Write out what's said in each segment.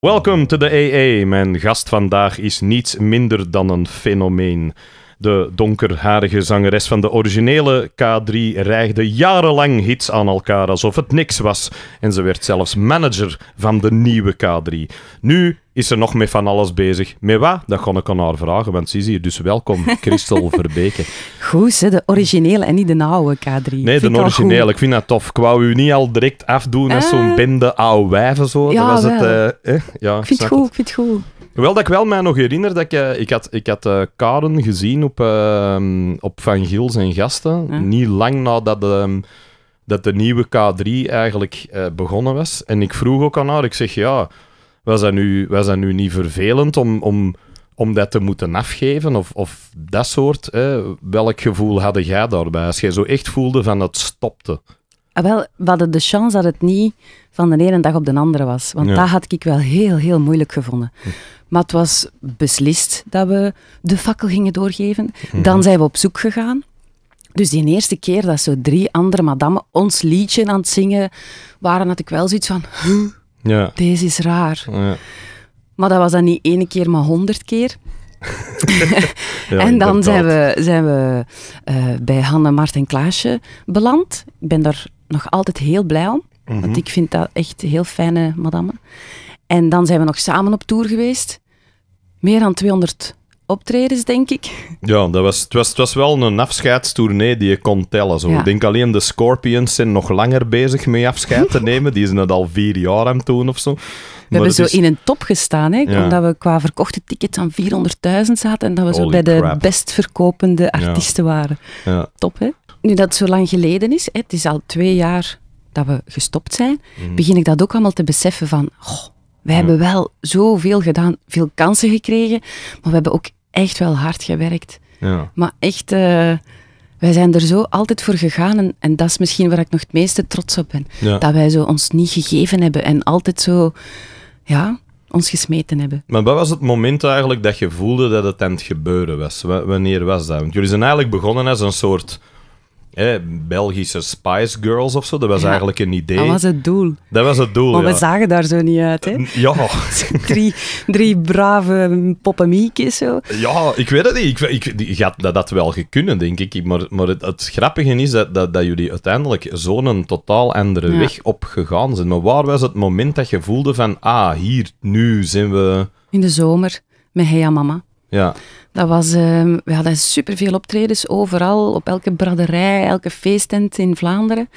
Welkom to the AA. Mijn gast vandaag is niets minder dan een fenomeen. De donkerharige zangeres van de originele K3 reigde jarenlang hits aan elkaar alsof het niks was. En ze werd zelfs manager van de nieuwe K3. Nu is ze nog met van alles bezig. Met wat? Dat ga ik aan haar vragen, want ze is hier. Dus welkom, Christel Verbeke. Goed, ze, de originele en niet de oude K3. Nee, de originele. Ik vind dat tof. Ik wou u niet al direct afdoen als eh? zo'n bende oude wijven. Zo. dat was het, eh, eh, ja, ik vind het goed, ik vind het goed. Wel dat ik wel mij nog herinner dat ik, eh, ik had, ik had uh, Karen gezien op, ehm, op Van Giel zijn gasten. Niet lang nadat de, ehm, dat de nieuwe K3 eigenlijk eh, begonnen was. En ik vroeg ook aan haar, ik zeg ja, was dat nu, was dat nu niet vervelend om, om, om dat te moeten afgeven? Of, of dat soort. Welk gevoel had jij daarbij? Als jij zo echt voelde van het stopte. Ah, wel, we hadden de chance dat het niet van de ene dag op de andere was. Want dat had ik wel heel, heel moeilijk gevonden. Hm. Maar het was beslist dat we de fakkel gingen doorgeven. Hm. Dan zijn we op zoek gegaan. Dus die eerste keer dat zo drie andere madammen ons liedje aan het zingen waren, had ik wel zoiets van... Ja. Deze is raar. Ja. Maar dat was dan niet ene keer, maar honderd keer. en dan zijn we, zijn we eh, bij Hanne, Mart en Klaasje beland. Ik ben daar nog altijd heel blij om. Want mhm. ik vind dat echt heel fijne madame. En dan zijn we nog samen op tour geweest. Meer dan 200 optredens, denk ik. Ja, dat was, het, was, het was wel een afscheidstournee die je kon tellen. Zo. Ik denk alleen de Scorpions zijn nog langer bezig mee afscheid te nemen. Die zijn het al vier jaar aan het doen of zo. We hebben zo in een top gestaan, hè, omdat we qua verkochte tickets aan 400.000 zaten en dat we zo bij de best verkopende artiesten ja. waren. Top, hè? Nu dat het zo lang geleden is, hè, het is al twee jaar dat we gestopt zijn, mhm. begin ik dat ook allemaal te beseffen van, oh, hebben wel zoveel gedaan, veel kansen gekregen, maar we hebben ook echt wel hard gewerkt. Ja. Maar echt, eh, wij zijn er zo altijd voor gegaan en, en, dat is misschien waar ik nog het meeste trots op ben. Dat wij zo ons niet gegeven hebben en altijd zo, ja, ons gesmeten hebben. Maar wat was het moment eigenlijk dat je voelde dat het aan het gebeuren was? wanneer was dat? Want jullie zijn eigenlijk begonnen als een soort eh, Belgische Spice Girls of zo. Dat was eigenlijk een idee. Dat was het doel. Dat was het doel. Maar we zagen daar zo niet uit, hè? Ja. drie, drie brave poppenmiekjes zo. Ja, ik weet het niet. Ik, ik, had dat, wel gekunnen, denk ik. Maar, maar het, grappige is dat, dat, jullie uiteindelijk zo'n totaal andere weg op gegaan zijn. Maar waar was het moment dat je voelde van, ah, hier, nu zijn we. In de zomer met Heya Mama. Ja. Dat, was, uh, hadden superveel optredens overal, op elke braderij, elke feesttent in Vlaanderen.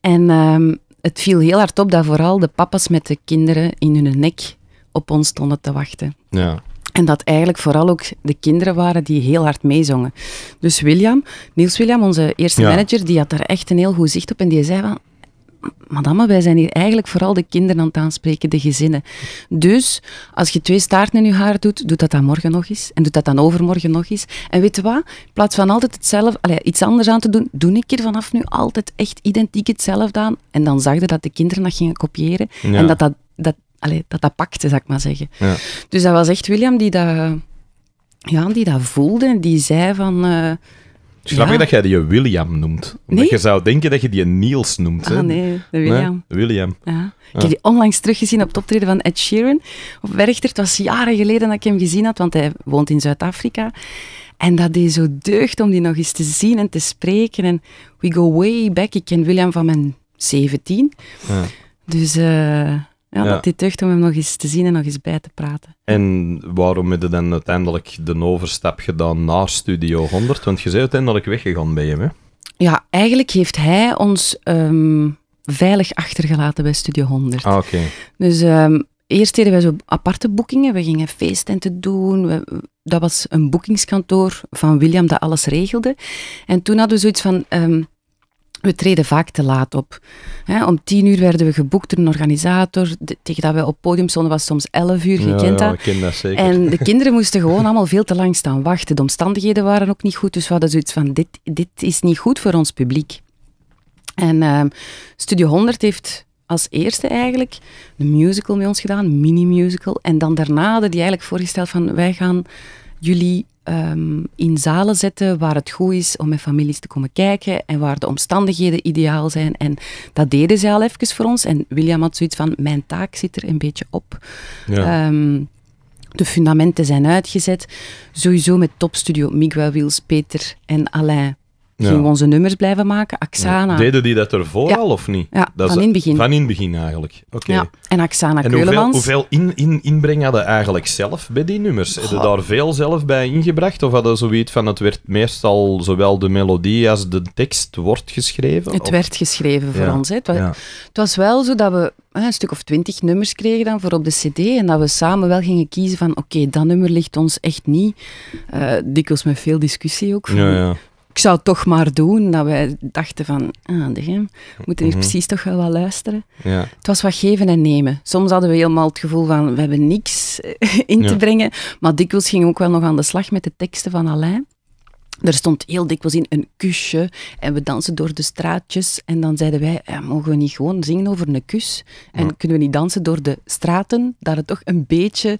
En ehm, het viel heel hard op dat vooral de papa's met de kinderen in hun nek op ons stonden te wachten. Ja. En dat eigenlijk vooral ook de kinderen waren die heel hard meezongen. Dus William, Niels William, onze eerste manager, die had daar echt een heel goed zicht op. En die zei van, madame, wij zijn hier eigenlijk vooral de kinderen aan het aanspreken, de gezinnen. Dus als je twee staarten in je haar doet, doe dat dan morgen nog eens. En doe dat dan overmorgen nog eens. En weet je wat? In plaats van altijd hetzelfde, iets anders aan te doen, doe ik er vanaf nu altijd echt identiek hetzelfde aan. En dan zag je dat de kinderen dat gingen kopiëren. En dat dat, dat, dat dat pakte, zou ik maar zeggen. Ja. Dus dat was echt William die dat, ja, die dat voelde. En die zei van... Eh, Snap ja. je dat jij die William noemt? Omdat je zou denken dat je die Niels noemt. Ah, hè? nee, de William. William. Ja. Ik ah. heb die onlangs teruggezien op het optreden van Ed Sheeran. Of Werchter, het was jaren geleden dat ik hem gezien had, want hij woont in Zuid-Afrika. En dat hij zo deugd om die nog eens te zien en te spreken. En we go way back. Ik ken William van mijn 17. Ja. Dus... Uh, ja, dat die terug om hem nog eens te zien en nog eens bij te praten. En waarom hebben we dan uiteindelijk de overstap gedaan naar Studio 100? Want je bent uiteindelijk weggegaan bij hem, hè? Ja, eigenlijk heeft hij ons ehm, veilig achtergelaten bij Studio 100. Ah, oké. Dus ehm, eerst deden wij zo aparte boekingen. We gingen feesttenten doen. dat was een boekingskantoor van William dat alles regelde. En toen hadden we zoiets van... Ehm, we treden vaak te laat op. om tien uur werden we geboekt door een organisator. tegen dat we op podium stonden was soms elf uur, je ja, kent ja, dat. Ken dat zeker. En de kinderen moesten gewoon allemaal veel te lang staan wachten. De omstandigheden waren ook niet goed, dus we hadden zoiets van, dit, dit is niet goed voor ons publiek. En ehm, Studio 100 heeft als eerste eigenlijk een musical met ons gedaan, een mini-musical. En dan daarna hadden die eigenlijk voorgesteld van, wij gaan jullie Ehm, in zalen zetten waar het goed is om met families te komen kijken en waar de omstandigheden ideaal zijn. En dat deden ze al even voor ons. En William had zoiets van, mijn taak zit er een beetje op. Ehm, de fundamenten zijn uitgezet. Sowieso met topstudio Miguel Wils, Peter en Alain Gingen we onze nummers blijven maken? Axana. Deden die dat ervoor al of niet? dat van in het begin. Van in begin eigenlijk. Oké. En Axana en hoeveel, hoeveel in, in, inbreng hadden eigenlijk zelf bij die nummers? Hadden daar veel zelf bij ingebracht? Of hadden zoiets van het werd meestal zowel de melodie als de tekst wordt geschreven? Het werd geschreven voor ons. Het was, wel zo dat we een stuk of twintig nummers kregen dan voor op de cd. En dat we samen wel gingen kiezen van oké, dat nummer ligt ons echt niet. Uh, dikwijls met veel discussie ook. Van, ja, ja ik zou het toch maar doen. Dat wij dachten van, ah, we moeten hier mhm. precies toch wel wat luisteren. Ja. Het was wat geven en nemen. Soms hadden we helemaal het gevoel van, we hebben niks eh, in te brengen. Maar dikwijls ging ook wel nog aan de slag met de teksten van Alain. Er stond heel dikwijls in een kusje en we dansen door de straatjes. En dan zeiden wij, ja, mogen we niet gewoon zingen over een kus? En kunnen we niet dansen door de straten? Dat het toch een beetje...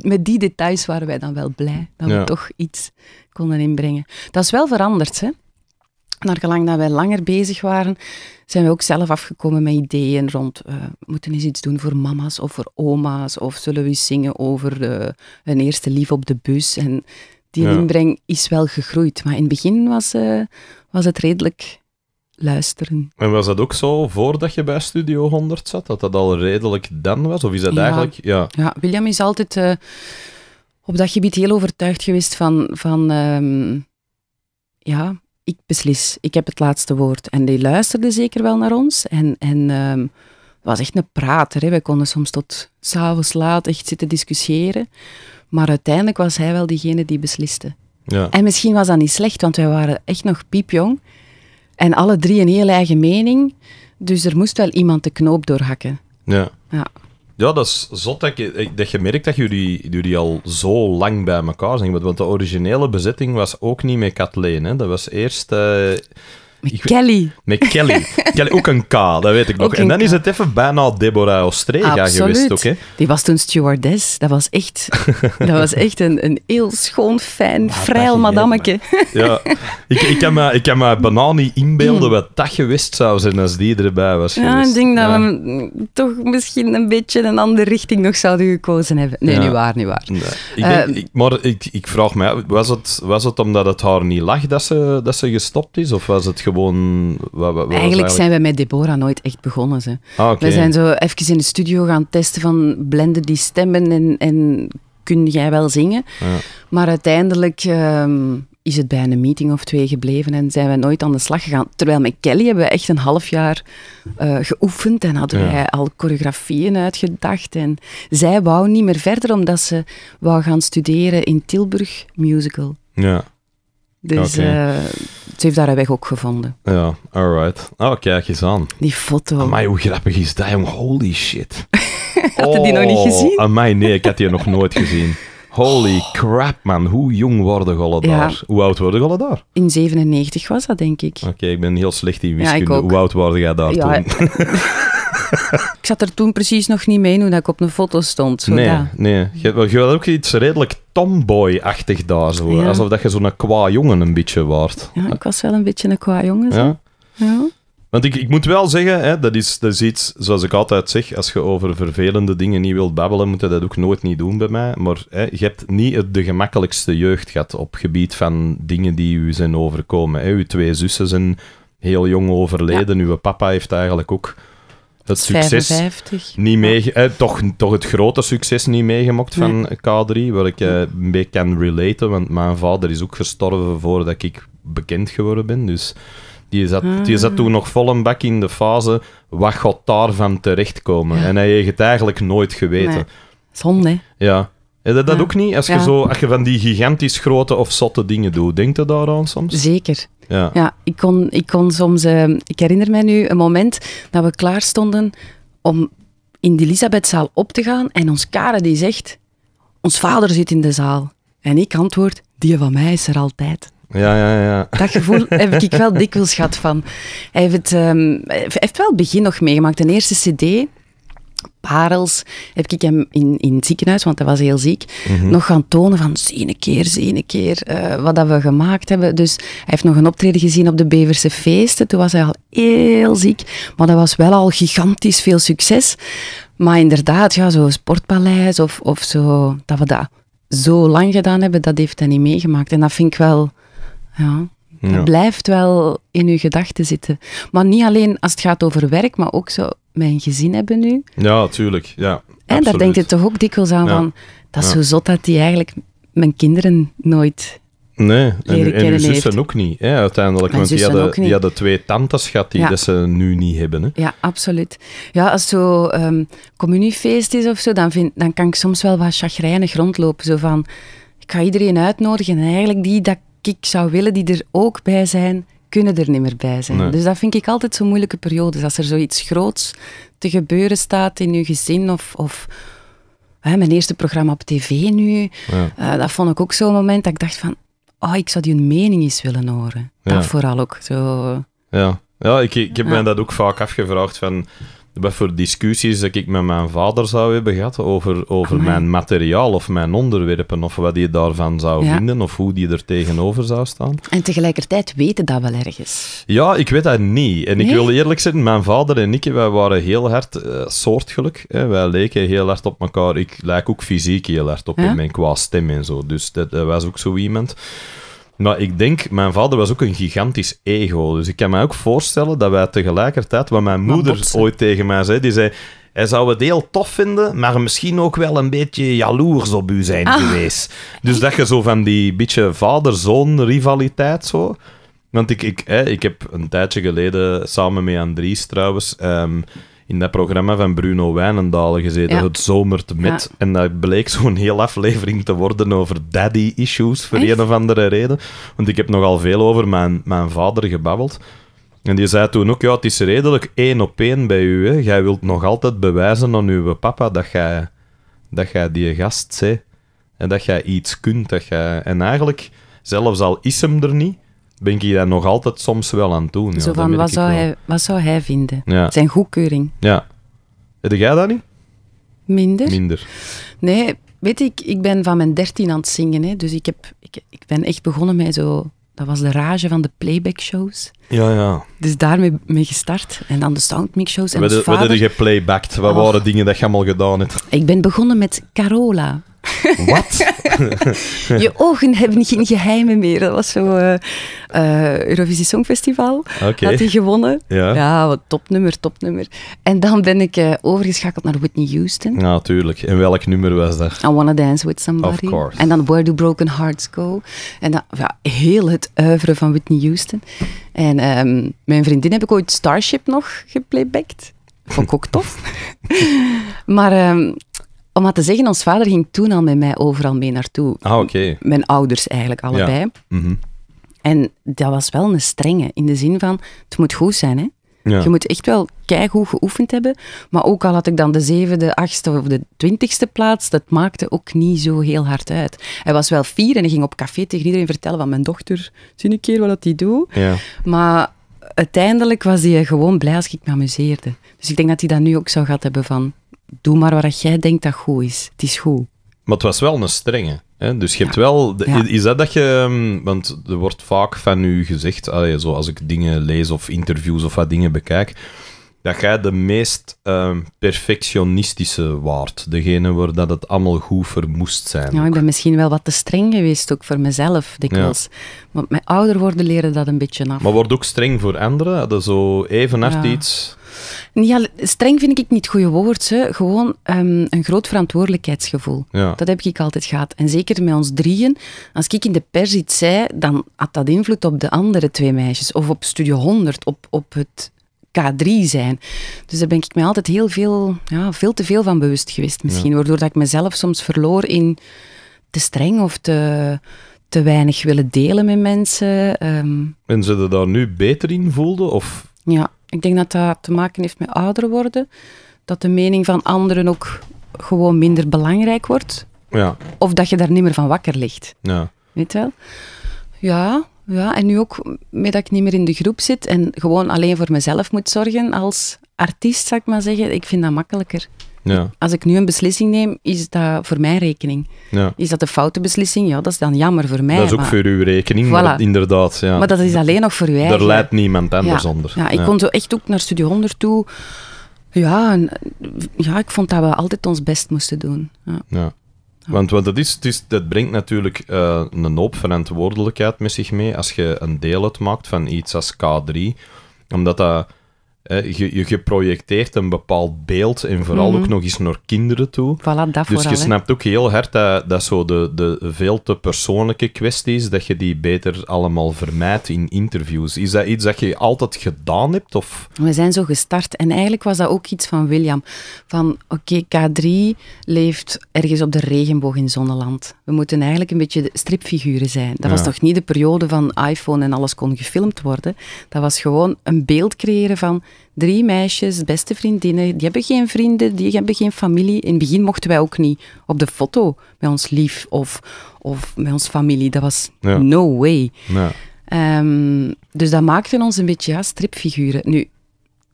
met die details waren wij dan wel blij, dat we toch iets konden inbrengen. Dat is wel veranderd, hè? Naar gelang dat wij langer bezig waren, zijn we ook zelf afgekomen met ideeën rond, eh, moeten we eens iets doen voor mama's of voor oma's? Of zullen we eens zingen over uh, een eerste lief op de bus? En die inbreng is wel gegroeid. Maar in het begin was, eh, was het redelijk luisteren. En was dat ook zo voordat je bij Studio 100 zat? Dat dat al redelijk dan was? Of is dat eigenlijk... Ja. ja, William is altijd eh, op dat gebied heel overtuigd geweest van... van ehm, ja, ik beslis. Ik heb het laatste woord. En die luisterde zeker wel naar ons. En... en ehm, was echt een prater. Hè. Wij konden soms tot s'avonds laat echt zitten discussiëren. Maar uiteindelijk was hij wel diegene die besliste. Ja. En misschien was dat niet slecht, want wij waren echt nog piepjong. En alle drie een heel eigen mening. Dus er moest wel iemand de knoop doorhakken. Ja. Ja, ja dat is zot dat je, dat je merkt dat jullie, jullie al zo lang bij elkaar zijn. Want de originele bezetting was ook niet met Kathleen. Hè? Dat was eerst... Eh, met Kelly. met Kelly. Kelly. Ook een K, dat weet ik nog. En dan is het even bijna Deborah Ostrega geweest ook. Die was toen stewardess. Dat was echt, dat was echt een, een heel schoon, fijn, vrijel madammetje. Ja, ik, ik, kan me, ik kan me bijna niet inbeelden hmm. wat dat geweest zou zijn als die erbij was geweest. Ja, ik denk dat we toch misschien een beetje een andere richting nog zouden gekozen hebben. Nee, niet waar, niet waar. Ik denk, ehm, ik, maar ik, ik vraag me, was het, was het omdat het haar niet lag dat ze, dat ze gestopt is? Of was het gewoon... Wat, wat eigenlijk, eigenlijk, zijn we met Deborah nooit echt begonnen. Ze. Ah, we zijn zo even in de studio gaan testen van blenden die stemmen en, en kun jij wel zingen. Ja. Maar uiteindelijk... Ehm, is het bij een meeting of twee gebleven en zijn we nooit aan de slag gegaan. Terwijl met Kelly hebben we echt een half jaar eh, geoefend en hadden wij al choreografieën uitgedacht. En zij wou niet meer verder omdat ze wou gaan studeren in Tilburg Musical. Ja. Dus ze heeft daar een weg ook gevonden. Ja, alright. Ah, oh, kijk eens aan. Die foto. Maar hoe grappig is dat, jong? Holy shit. had je die nog niet oh, gezien? mij nee, ik had die nog nooit gezien. Holy crap, man. Hoe jong worden gollen ja. daar? Hoe oud worden gollen daar? In 97 was dat, denk ik. Oké, ik ben heel slecht in wiskunde. Hoe oud worden jij daar ja, toen? Eh, ik zat er toen precies nog niet mee hoe ik op een foto stond. Zo nee, nee. Je, je had ook iets redelijk tomboy-achtig daar. Zo. Alsof dat je zo'n qua jongen een beetje waard. Ja, ik was wel een beetje een qua jongen. Zo. Ja. Want ik, ik moet wel zeggen, hè, dat, is, dat iets, zoals ik altijd zeg, als je over vervelende dingen niet wilt babbelen, moet je dat ook nooit niet doen bij mij. Maar hè, je hebt niet de gemakkelijkste jeugd gehad op gebied van dingen die u zijn overkomen. Hè. Uw twee zussen zijn heel jong overleden, uw papa heeft eigenlijk ook het succes 55. niet mee, eh, toch, toch het grote succes niet meegemaakt van nee. K3, wat ik eh, een beetje kan relaten, want mijn vader is ook gestorven voordat ik bekend geworden ben. Dus die zat, ah. die zat toen nog vol een bak in de fase, wat gaat daarvan terechtkomen? Ja. En hij heeft het eigenlijk nooit geweten. Nee. Zonde. Ja. Heb je dat ook niet? Als je, zo, als je van die gigantisch grote of zotte dingen doet, denk je daaraan soms? Zeker. Ja, ja ik, kon, ik kon soms... Eh, ik herinner mij nu een moment dat we klaar stonden om in de Elisabethzaal op te gaan en ons Kare die zegt, ons vader zit in de zaal. En ik antwoord, die van mij is er altijd. Ja, ja, ja. Dat gevoel heb ik wel dikwijls gehad van. Hij heeft, um, heeft wel het begin nog meegemaakt. de eerste cd parels heb ik hem in, in het ziekenhuis, want hij was heel ziek, mhm. nog gaan tonen van zie een keer, zie een keer eh, wat dat we gemaakt hebben. Dus hij heeft nog een optreden gezien op de Beverse feesten. Toen was hij al heel ziek, maar dat was wel al gigantisch veel succes. Maar inderdaad, ja, zo'n sportpaleis of, of zo, dat we dat zo lang gedaan hebben, dat heeft hij niet meegemaakt. En dat vind ik wel... Ja, ja. Dat blijft wel in uw gedachten zitten. Maar niet alleen als het gaat over werk, maar ook zo mijn gezin hebben nu. Ja, tuurlijk. Ja, en daar denk je toch ook dikwijls aan van, dat is zo zot dat die eigenlijk mijn kinderen nooit Nee, en, en zussen ook niet, hè, uiteindelijk. want die hadden, die hadden twee tantes gehad die ze nu niet hebben. Hè. Ja, absoluut. Ja, als zo um, communiefeest is of zo, dan, vind, dan kan ik soms wel wat chagrijnig rondlopen. Zo van, ik ga iedereen uitnodigen en eigenlijk die dat ik zou willen, die er ook bij zijn, kunnen er niet meer bij zijn. Dus dat vind ik altijd zo'n moeilijke periode. Dus als er zoiets groots te gebeuren staat in je gezin of, of hè, mijn eerste programma op tv nu, eh, dat vond ik ook zo'n moment dat ik dacht van, oh, ik zou die een mening eens willen horen. Dat vooral ook. Zo. Ja. ja, ik, ik heb mij dat ook vaak afgevraagd van wat voor discussies dat ik met mijn vader zou hebben gehad over, over mijn materiaal of mijn onderwerpen of wat hij daarvan zou vinden of hoe die er tegenover zou staan. En tegelijkertijd weten dat wel ergens. Ja, ik weet dat niet. En ik wil eerlijk zijn, mijn vader en ik, wij waren heel hard uh, eh, soortgelijk. Hè. Wij leken heel hard op elkaar. Ik lijk ook fysiek heel hard op ja? in mijn qua stem en zo. Dus dat was ook zo iemand. Nou, ik denk, mijn vader was ook een gigantisch ego. Dus ik kan me ook voorstellen dat wij tegelijkertijd, wat mijn moeder ooit tegen mij zei, die zei. Hij zou het heel tof vinden, maar misschien ook wel een beetje jaloers op u zijn ah. geweest. Dus dat je zo van die beetje vader-zoon rivaliteit zo. Want ik, ik, hè, ik heb een tijdje geleden samen met Andries trouwens. Ehm, in dat programma van Bruno Wijnendalen gezeten, Het Zomert Met. En dat bleek zo'n heel aflevering te worden over daddy issues, voor een of andere reden. Want ik heb nogal veel over mijn, mijn vader gebabbeld. En die zei toen ook, ja, het is redelijk één op één bij u. Hè. Jij wilt nog altijd bewijzen aan uw papa dat jij, dat jij die gast bent. En dat jij iets kunt. Dat jij... En eigenlijk, zelfs al is hem er niet, ben ik daar nog altijd soms wel aan toe. Zo van, wat zou, hij, wat zou hij vinden? Zijn goedkeuring. Ja. Heb jij dat niet? Minder. Minder. Nee, weet ik, ik ben van mijn dertien aan het zingen. Hè, dus ik, heb, ik, ik ben echt begonnen met zo... Dat was de rage van de playback-shows. Ja, ja. Dus daarmee mee gestart. En dan de soundmixshows shows En wat, wat je Wat waren dingen dat je allemaal gedaan hebt? Ik ben begonnen met Carola wat? je ogen hebben geen geheimen meer. Dat was zo eh, eh, Eurovisie Songfestival. Okay. Had hij gewonnen. Ja. wat topnummer, topnummer. En dan ben ik uh, overgeschakeld naar Whitney Houston. Natuurlijk. en welk nummer was dat? I Wanna Dance With Somebody. Of course. En dan Where Do Broken Hearts Go. En dan, ja, heel het uiveren van Whitney Houston. En ehm, mijn vriendin heb ik ooit Starship nog geplaybacked. Vond ik ook tof. maar ehm, om wat te zeggen, ons vader ging toen al met mij overal mee naartoe. Ah, oké. Mijn ouders eigenlijk, allebei. Ja. Mhm. En dat was wel een strenge, in de zin van, het moet goed zijn, hè. Ja. Je moet echt wel keigoed geoefend hebben. Maar ook al had ik dan de zevende, achtste of de twintigste plaats, dat maakte ook niet zo heel hard uit. Hij was wel fier en hij ging op café tegen iedereen vertellen van mijn dochter, zie een keer wat hij doet. Ja. Maar uiteindelijk was hij gewoon blij als ik me amuseerde. Dus ik denk dat hij dat nu ook zou gehad hebben van doe maar wat jij denkt dat goed is. Het is goed. Maar het was wel een strenge. Hè? Dus je hebt wel... Is dat dat je... Ehm, want er wordt vaak van u gezegd, zo als ik dingen lees of interviews of wat dingen bekijk, dat jij de meest ehm, perfectionistische waard. Degene waar dat het allemaal goed vermoest moest zijn. Ja, ik ben misschien wel wat te streng geweest, ook voor mezelf dikwijls. Ja. Want mijn ouder worden leren dat een beetje af. Maar wordt ook streng voor anderen? Dat zo even hard iets... Ja, streng vind ik niet het goede woord. Hè. Gewoon ehm, een groot verantwoordelijkheidsgevoel. Dat heb ik altijd gehad. En zeker met ons drieën. Als ik in de pers iets zei, dan had dat invloed op de andere twee meisjes. Of op Studio 100, op, op het K3 zijn. Dus daar ben ik mij altijd heel veel, ja, veel te veel van bewust geweest misschien. Waardoor dat ik mezelf soms verloor in te streng of te, te weinig willen delen met mensen. Ehm. En ze er daar nu beter in voelden? Of? Ja, ik denk dat dat te maken heeft met ouder worden. Dat de mening van anderen ook gewoon minder belangrijk wordt. Ja. Of dat je daar niet meer van wakker ligt. Ja. Weet wel? Ja, ja. En nu ook met dat ik niet meer in de groep zit en gewoon alleen voor mezelf moet zorgen als artiest, zou ik maar zeggen. Ik vind dat makkelijker. Ja. Als ik nu een beslissing neem, is dat voor mijn rekening. Ja. Is dat een foute beslissing? Ja, dat is dan jammer voor mij. Dat is ook voor uw rekening, inderdaad. Ja. Maar dat is alleen nog voor u eigen. Er leidt niemand anders onder. Ja, ik kon zo echt ook naar Studio 100 toe. Ja, ja, ik vond dat we altijd ons best moesten doen. Ja. Want, dat, is, het is, dat brengt natuurlijk eh, een hoop verantwoordelijkheid met zich mee als je een deel uitmaakt van iets als K3. Omdat dat eh, je, je, projecteert een bepaald beeld en vooral mhm. ook nog eens naar kinderen toe. Voilà, dus je snapt ook heel hard dat, dat zo de, de veel te persoonlijke kwesties, dat je die beter allemaal vermijdt in interviews. Is dat iets dat je altijd gedaan hebt? Of? We zijn zo gestart en eigenlijk was dat ook iets van William. Van oké, K3 leeft ergens op de regenboog in Zonneland. We moeten eigenlijk een beetje stripfiguren zijn. Dat was toch niet de periode van iPhone en alles kon gefilmd worden. Dat was gewoon een beeld creëren van drie meisjes, beste vriendinnen. Die hebben geen vrienden, die hebben geen familie. In het begin mochten wij ook niet op de foto met ons lief of, of met ons familie. Dat was no way. Ja. Ehm, dus dat maakte ons een beetje ja, stripfiguren. Nu,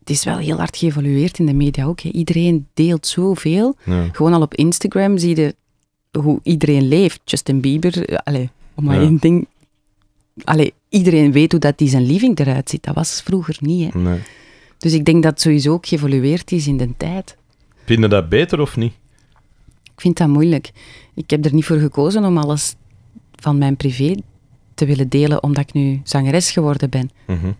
het is wel heel hard geëvolueerd in de media ook. Hè. Iedereen deelt zoveel. Gewoon al op Instagram zie je hoe iedereen leeft. Justin Bieber, eh, allez, om maar één ding. iedereen weet hoe dat die zijn living eruit ziet. Dat was vroeger niet. Hè. Nee. Dus ik denk dat het sowieso ook geëvolueerd is in de tijd. Vind je dat beter of niet? Ik vind dat moeilijk. Ik heb er niet voor gekozen om alles van mijn privé te willen delen, omdat ik nu zangeres geworden ben. Mm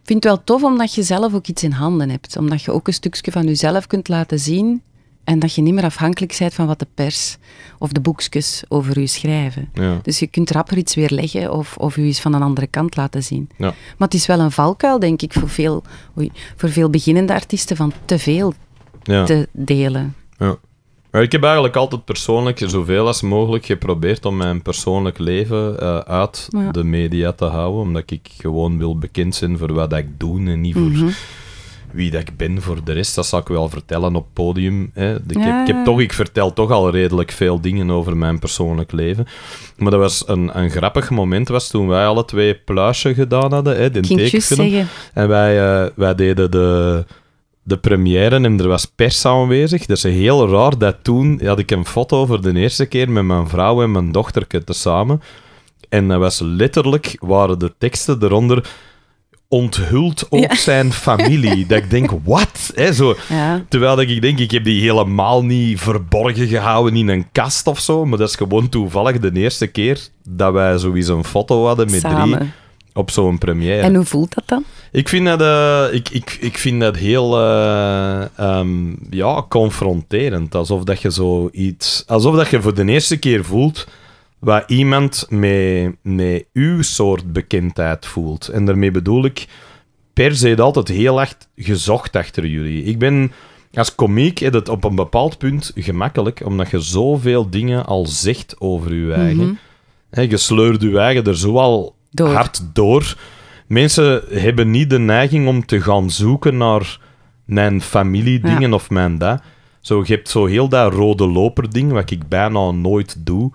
Ik vind het wel tof omdat je zelf ook iets in handen hebt. Omdat je ook een stukje van jezelf kunt laten zien en dat je niet meer afhankelijk bent van wat de pers of de boekjes over u schrijven. Ja. Dus je kunt rapper iets weerleggen of, of u iets van een andere kant laten zien. Ja. Maar het is wel een valkuil, denk ik, voor veel, oei, voor veel beginnende artiesten van te veel ja. te delen. Ja. ik heb eigenlijk altijd persoonlijk zoveel als mogelijk geprobeerd om mijn persoonlijk leven eh, uit de media te houden. Omdat ik gewoon wil bekend zijn voor wat ik doe en niet voor... Mhm wie dat ik ben voor de rest, dat zal ik wel vertellen op podium. Hè. Ik, heb, ik, heb, toch, ik vertel toch al redelijk veel dingen over mijn persoonlijk leven. Maar dat was een, een grappig moment was toen wij alle twee pluisje gedaan hadden, hè, de tekenfilm. En wij, eh, wij deden de, de première en er was pers aanwezig. Dat is heel raar dat toen had ik een foto voor de eerste keer met mijn vrouw en mijn dochterke tezamen. En dat was letterlijk, waren de teksten eronder onthult ook zijn familie. dat ik denk, wat? zo. Terwijl ik denk, ik heb die helemaal niet verborgen gehouden in een kast of zo. Maar dat is gewoon toevallig de eerste keer dat wij sowieso een foto hadden met drie op zo'n première. En hoe voelt dat dan? Ik vind dat, eh, ik, ik, ik vind dat heel eh, ehm, ja, confronterend. Alsof dat je iets Alsof dat je voor de eerste keer voelt waar iemand met, met uw soort bekendheid voelt. En daarmee bedoel ik per se altijd heel echt gezocht achter jullie. Ik ben als komiek het op een bepaald punt gemakkelijk, omdat je zoveel dingen al zegt over je eigen. Mm je sleurt je eigen er zo hard door. Mensen hebben niet de neiging om te gaan zoeken naar mijn familiedingen ja. of mijn dat. Zo, je hebt zo heel dat rode loper ding, wat ik bijna nooit doe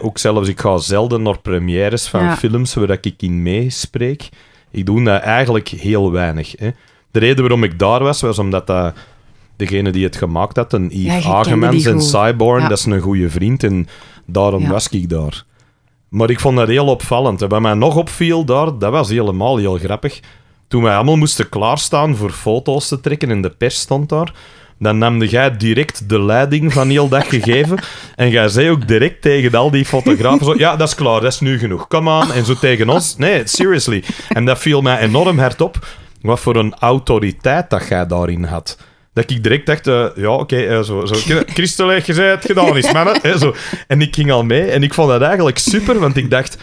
ook zelfs, ik ga zelden naar premières van films waar ik in meespreek. Ik doe dat eigenlijk heel weinig. Hè. De reden waarom ik daar was, was omdat dat degene die het gemaakt had, een Yves Agemans en cyborg, dat is een goede vriend en daarom was ik daar. Maar ik vond dat heel opvallend. En wat mij nog opviel daar, dat was helemaal heel grappig. Toen wij allemaal moesten klaarstaan voor foto's te trekken en de pers stond daar, dan namde jij direct de leiding van heel dat gegeven. en jij zei ook direct tegen al die fotografen: Ja, dat is klaar, dat is nu genoeg. Come aan En zo tegen ons. Nee, seriously. En dat viel mij enorm hard op. Wat voor een autoriteit dat jij daarin had. Dat ik direct dacht, eh, ja, oké, eh, zo, zo. Christel, gezegd, gedaan is, mannen. Hè, zo. En ik ging al mee en ik vond dat eigenlijk super, want ik dacht,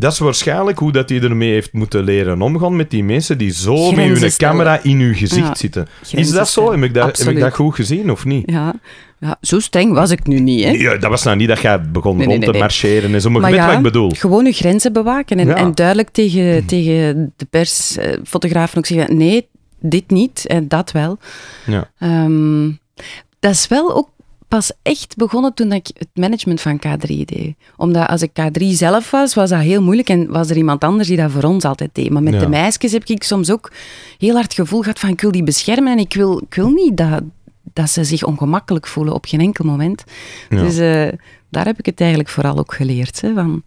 dat is waarschijnlijk hoe dat hij ermee heeft moeten leren omgaan met die mensen die zo met hun camera in uw gezicht zitten. Is dat zo? Heb ik dat, ik dat goed gezien of niet? Ja. ja, zo streng was ik nu niet, hè. Ja, dat was nou niet dat jij begon rond te marcheren en zo, maar, wat ik bedoel. gewoon je grenzen bewaken en, en duidelijk tegen, tegen de pers, eh, ook zeggen, nee, dit niet en dat wel. Ja. Ehm, dat is wel ook pas echt begonnen toen ik het management van K3 deed. Omdat als ik K3 zelf was, was dat heel moeilijk en was er iemand anders die dat voor ons altijd deed. Maar met de meisjes heb ik soms ook heel hard het gevoel gehad van ik wil die beschermen en ik wil, ik wil niet dat, dat ze zich ongemakkelijk voelen op geen enkel moment. Dus eh, daar heb ik het eigenlijk vooral ook geleerd. Hè, van,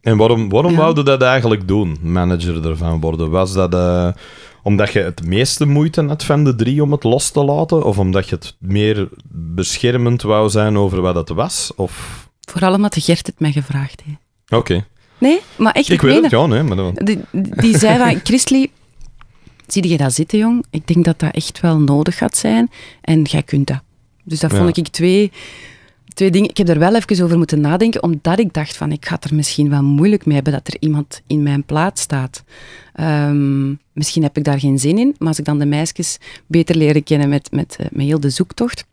en waarom, waarom wou je dat eigenlijk doen, manager ervan worden? Was dat... Eh, omdat je het meeste moeite had van de drie om het los te laten? Of omdat je het meer beschermend wou zijn over wat het was? Of... Vooral omdat Gert het mij gevraagd heeft. Oké. Nee, maar echt... Ik, ik weet het, ja, nee. Maar die, zei van, Christlie, zie je dat zitten, jong? Ik denk dat dat echt wel nodig gaat zijn. En jij kunt dat. Dus dat vond ik twee twee dingen. Ik heb er wel even over moeten nadenken, omdat ik dacht van ik ga er misschien wel moeilijk mee hebben dat er iemand in mijn plaats staat. Ehm, misschien heb ik daar geen zin in, maar als ik dan de meisjes beter leren kennen met, met, eh, met heel de zoektocht,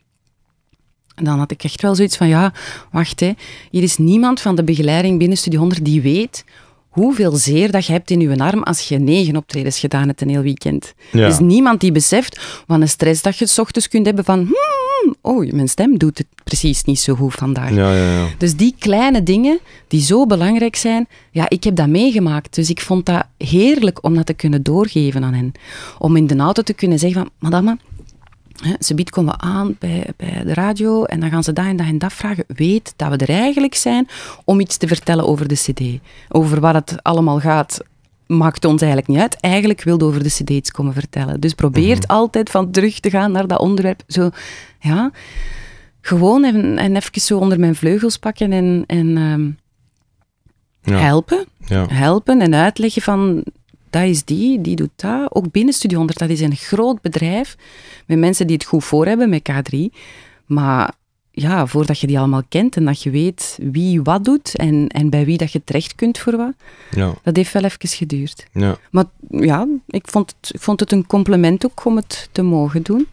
dan had ik echt wel zoiets van ja, wacht hè, hier is niemand van de begeleiding binnen Studie 100 die weet hoeveel zeer dat je hebt in je arm als je negen optredens gedaan hebt een heel weekend. Ja. Er is dus niemand die beseft wat een stress dat je s ochtends kunt hebben van... Hmm, hmm, hmm. oh, mijn stem doet het precies niet zo goed vandaag. Ja, ja, dus die kleine dingen die zo belangrijk zijn, ja, ik heb dat meegemaakt. Dus ik vond dat heerlijk om dat te kunnen doorgeven aan hen. Om in de auto te kunnen zeggen van, madame, ze biedt komen aan bij, bij de radio en dan gaan ze dat en dat en dat vragen. Weet dat we er eigenlijk zijn om iets te vertellen over de CD. Over wat het allemaal gaat, maakt ons eigenlijk niet uit. Eigenlijk wilde over de cd iets komen vertellen. Dus probeert mhm. altijd van terug te gaan naar dat onderwerp. Zo, ja, gewoon en, en even zo onder mijn vleugels pakken en, en ehm, helpen. Ja. Helpen en uitleggen van dat is die, die doet dat. Ook binnen Studio 100, dat is een groot bedrijf met mensen die het goed voor hebben met K3. Maar ja, voordat je die allemaal kent en dat je weet wie wat doet en, en bij wie dat je terecht kunt voor wat, ja. dat heeft wel even geduurd. Ja. Maar ja, ik vond, het, ik vond het een compliment ook om het te mogen doen.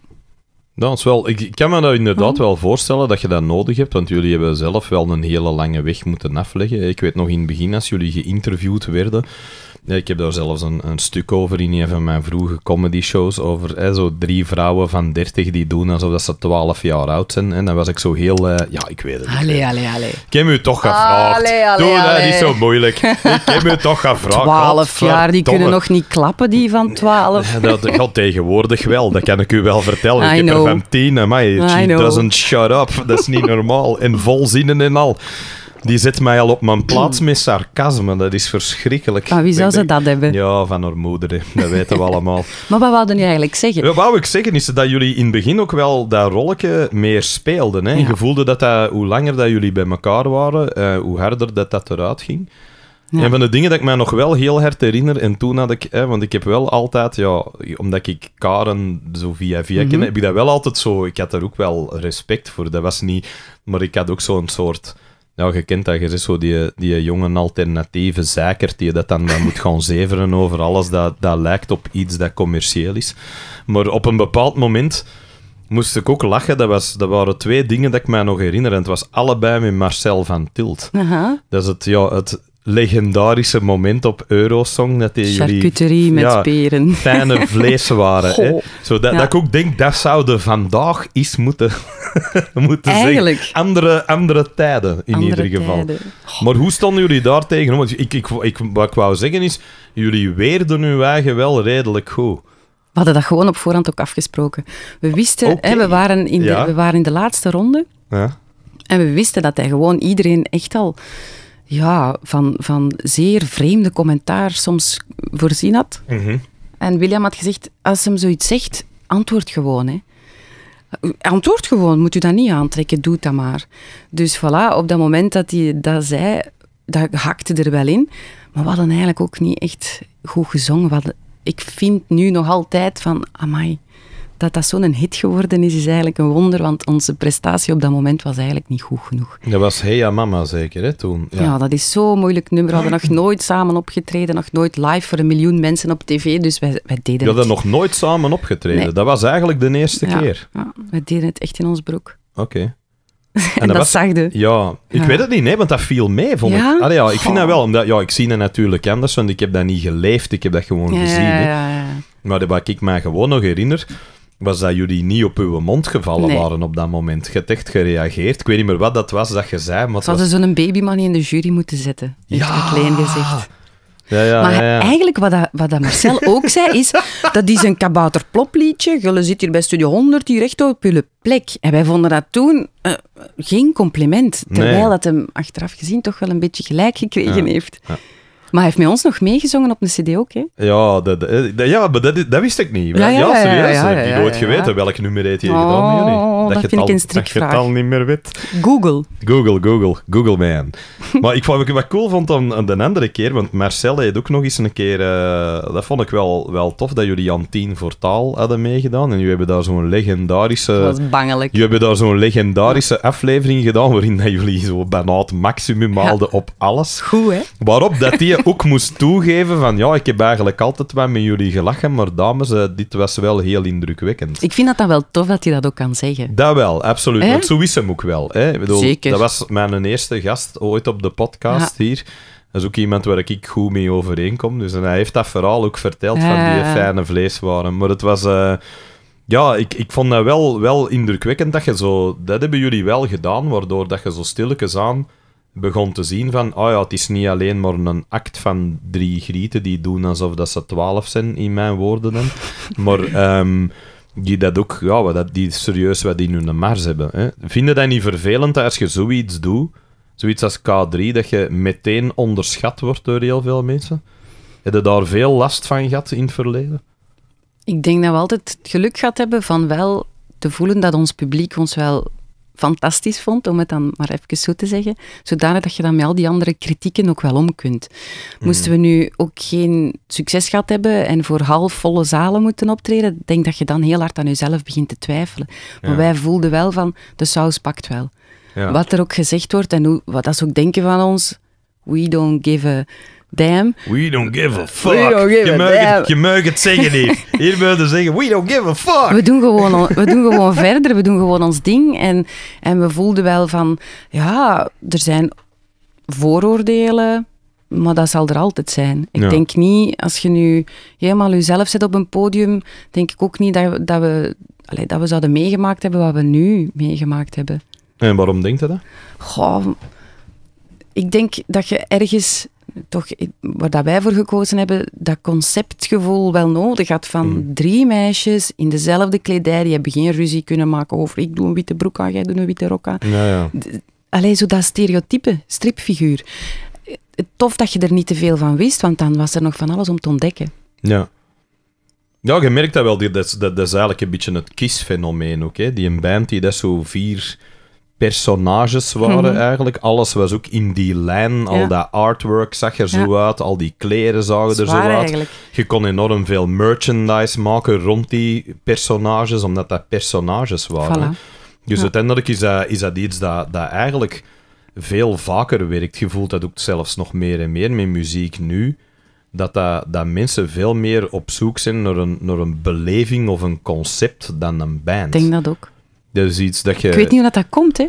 Dat is wel, ik, kan me dat inderdaad oh. wel voorstellen dat je dat nodig hebt, want jullie hebben zelf wel een hele lange weg moeten afleggen. Ik weet nog in het begin, als jullie geïnterviewd werden, ik heb daar zelfs een, een, stuk over in een van mijn vroege comedy shows. Over hè, zo drie vrouwen van 30 die doen alsof dat ze 12 jaar oud zijn. En dan was ik zo heel. Eh, ja, ik weet het. Niet. Allee, allee, allee. Ik heb u toch gevraagd. Allee, Doe dat niet zo moeilijk. ik heb u toch gevraagd. 12 jaar, die kunnen nog niet klappen, die van 12. Ja, dat gaat tegenwoordig wel, dat kan ik u wel vertellen. ik heb er van 10. Maar she doesn't shut up. Dat is niet normaal. En vol zinnen en al. Die zet mij al op mijn plaats met sarcasme. Dat is verschrikkelijk. Maar wie zou ze dat hebben? Ja, van haar moeder. Dat weten we allemaal. maar wat wouden jullie eigenlijk zeggen? wat wou ik zeggen is dat jullie in het begin ook wel dat rolletje meer speelden. Hè? Je voelde dat, dat hoe langer dat jullie bij elkaar waren, eh, hoe harder dat, dat eruit ging. En van de dingen dat ik mij nog wel heel hard herinner, en toen had ik, hè, want ik heb wel altijd, ja, omdat ik Karen zo via via mm ken, heb ik dat wel altijd zo, ik had er ook wel respect voor. Dat was niet, maar ik had ook zo'n soort nou, je kent dat, je is zo die, die jonge alternatieve zeikert die dat dan, moet gaan zeveren over alles dat, dat lijkt op iets dat commercieel is. Maar op een bepaald moment moest ik ook lachen. Dat, was, dat waren twee dingen dat ik mij nog herinner. En het was allebei met Marcel van Tilt. Dat is het, ja, het, legendarische moment op Eurosong. Dat die Charcuterie jullie, met peren. Fijne vlees waren. hè? Zo dat, ik ook denk, dat zouden vandaag iets moeten, moeten Eigenlijk. zeggen. Andere, andere tijden, in ieder geval. Maar hoe stonden jullie daar tegenover? ik, ik, wat ik wou zeggen is, jullie weerden uw eigen wel redelijk goed. We hadden dat gewoon op voorhand ook afgesproken. We wisten, hè, we, waren in de, we waren in de laatste ronde. En we wisten dat hij gewoon iedereen echt al ja, van, van zeer vreemde commentaar soms voorzien had. Mhm. En William had gezegd, als hem zoiets zegt, antwoord gewoon. Hè. Eh, antwoord gewoon, moet u dat niet aantrekken, doe dat maar. Dus voilà, op dat moment dat hij dat zei, dat hakte er wel in. Maar we hadden eigenlijk ook niet echt goed gezongen. Hadden, ik vind nu nog altijd van, amai, dat dat zo'n hit geworden is, is eigenlijk een wonder, want onze prestatie op dat moment was eigenlijk niet goed genoeg. Dat was Heya Mama zeker, hè, toen? Ja. dat is zo'n moeilijk nummer. We hadden nog nooit samen opgetreden, nog nooit live voor een miljoen mensen op tv, dus wij, wij deden We hadden nog nooit samen opgetreden, dat was eigenlijk de eerste keer. Ja, we deden het echt in ons broek. Oké. En, dat, zag je. Ja, ik weet het niet, nee, want dat viel mee, vond ik. ja, ah, ik vind dat wel, omdat ja, ik zie het natuurlijk anders, want ik heb dat niet geleefd, ik heb dat gewoon ja, gezien. ja. Maar wat ik me gewoon nog herinner, was dat jullie niet op uw mond gevallen waren op dat moment. Je hebt echt gereageerd. Ik weet niet meer wat dat was dat je zei. Maar Ze hadden zo'n babyman in de jury moeten zetten. Ja! klein gezicht. Ja, ja, maar ja, eigenlijk wat, dat, wat dat Marcel ook zei, is dat is een kabouterplopliedje. Je zit hier bij Studio 100, hier recht op je plek. En wij vonden dat toen eh, geen compliment. Terwijl dat hem achteraf gezien toch wel een beetje gelijk gekregen heeft. Maar hij heeft met ons nog meegezongen op de CD ook, Ja, eh, dat, ja maar dat, dat wist ik niet. Ja, ja, ja, Ja, heb nooit geweten. Welk nummer heeft gedaan? Oh, dat, vind je ik al, een strikvraag. Dat al niet meer weet. Google. Google, Google. Google man. maar ik, vond, wat ik cool vond dan de andere keer, want Marcel heeft ook nog eens een keer... Eh, dat vond ik wel, wel tof, dat jullie aan 10 voor taal hadden meegedaan. En jullie hebben daar zo'n legendarische... Dat was bangelijk. Jullie hebben daar zo'n legendarische aflevering gedaan, waarin dat jullie zo bijna het maximum haalden op alles. Goed, hè? Waarop dat die... ook moest toegeven van ja, ik heb eigenlijk altijd wel met jullie gelachen, maar dames, eh, dit was wel heel indrukwekkend. Ik vind dat dan wel tof dat je dat ook kan zeggen. Dat wel, absoluut. zo is hem ook wel. Hè? Ik bedoel, Zeker. Dat was mijn eerste gast ooit op de podcast hier. Dat is ook iemand waar ik goed mee overeenkom. Dus en hij heeft dat verhaal ook verteld van die fijne vleeswaren. Maar het was... Eh, ja, ik, ik vond dat wel, wel indrukwekkend dat je zo... Dat hebben jullie wel gedaan, waardoor dat je zo stilletjes aan begon te zien van, oh ja, het is niet alleen maar een act van drie grieten die doen alsof dat ze twaalf zijn, in mijn woorden dan. Maar ehm, die dat ook, ja, wat, die serieus wat in hun mars hebben. Hè. Vind je dat niet vervelend als je zoiets doet, zoiets als K3, dat je meteen onderschat wordt door heel veel mensen? Heb je daar veel last van gehad in het verleden? Ik denk dat we altijd het geluk gehad hebben van wel te voelen dat ons publiek ons wel fantastisch vond, om het dan maar even zo te zeggen, zodanig dat je dan met al die andere kritieken ook wel om kunt. Moesten we mm. nu ook geen succes gehad hebben en voor half volle zalen moeten optreden, denk dat je dan heel hard aan jezelf begint te twijfelen. Maar wij voelden wel van, de saus pakt wel. Wat er ook gezegd wordt en hoe, wat dat ze ook denken van ons, we don't give a damn. We don't give a fuck. We je, mag Het, zeggen niet. Hier moeten zeggen, we don't give a fuck. We doen gewoon, we doen gewoon verder, we doen gewoon ons ding. En, en we voelden wel van, ja, er zijn vooroordelen, maar dat zal er altijd zijn. Ik denk niet, als je nu helemaal jezelf zet op een podium, denk ik ook niet dat, dat, we, dat we zouden meegemaakt hebben wat we nu meegemaakt hebben. En waarom denkt je dat? Goh, ik denk dat je ergens toch waar dat wij voor gekozen hebben, dat conceptgevoel wel nodig had van mm. drie meisjes in dezelfde kledij, die hebben geen ruzie kunnen maken over ik doe een witte broek aan, jij doet een witte rok aan. Ja, ja. Alleen zo dat stereotype, stripfiguur. Tof dat je er niet te veel van wist, want dan was er nog van alles om te ontdekken. Ja. Ja, je merkt dat wel. Dat is, dat is eigenlijk een beetje het kiesfenomeen, ook. Hè? Die een band die dat zo vier personages waren mhm. eigenlijk. Alles was ook in die lijn. Al dat artwork zag er zo uit. Al die kleren zagen er zo uit. Je kon enorm veel merchandise maken rond die personages, omdat dat personages waren. Dus ja. uiteindelijk is dat, is dat iets dat, eigenlijk veel vaker werkt. Je voelt dat ook zelfs nog meer en meer met muziek nu. Dat, dat, dat mensen veel meer op zoek zijn naar een, naar een beleving of een concept dan een band. Ik denk dat ook. Dus je... Ik weet niet hoe dat, dat komt, hè.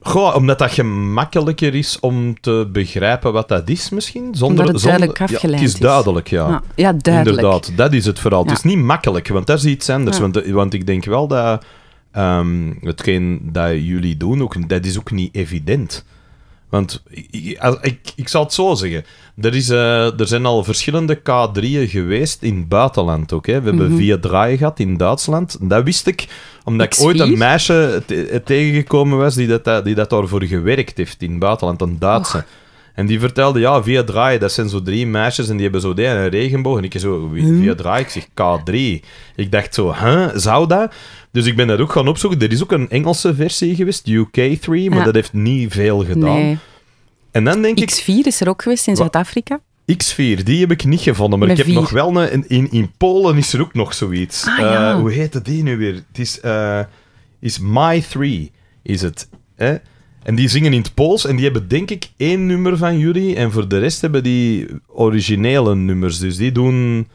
Goh, omdat dat gemakkelijker is om te begrijpen wat dat is, misschien. Zonder, omdat duidelijk zonder, afgeleid Het is duidelijk, ja. ja. duidelijk. Inderdaad, dat is het vooral. Het is niet makkelijk, want dat is iets anders. Want, want ik denk wel dat ehm, hetgeen dat jullie doen, ook, dat is ook niet evident want ik, ik, ik zal het zo zeggen. Er, is, eh, er zijn al verschillende K3'en geweest in het buitenland oké? We hebben mhm. via draaien gehad in Duitsland. Dat wist ik, omdat ik ooit een meisje tegengekomen was die dat, die dat daarvoor gewerkt heeft in het buitenland. Een Duitse. En die vertelde, ja, via draai, dat zijn zo drie meisjes en die hebben zo die een regenboog. En ik zo, hm. via draai, ik zeg K3. Ik dacht zo, huh, zou dat? Dus ik ben dat ook gaan opzoeken. Er is ook een Engelse versie geweest, UK3, maar dat heeft niet veel gedaan. En dan denk ik... X4 is er ook geweest in Zuid-Afrika. X4, die heb ik niet gevonden, maar ik heb nog wel een... In, in Polen is er ook nog zoiets. Ah, eh, ja. uh, hoe heette die nu weer? Het is... Eh, is My3, is het. Eh? En die zingen in het Pools en die hebben denk ik één nummer van jullie. En voor de rest hebben die originele nummers. Dus die doen...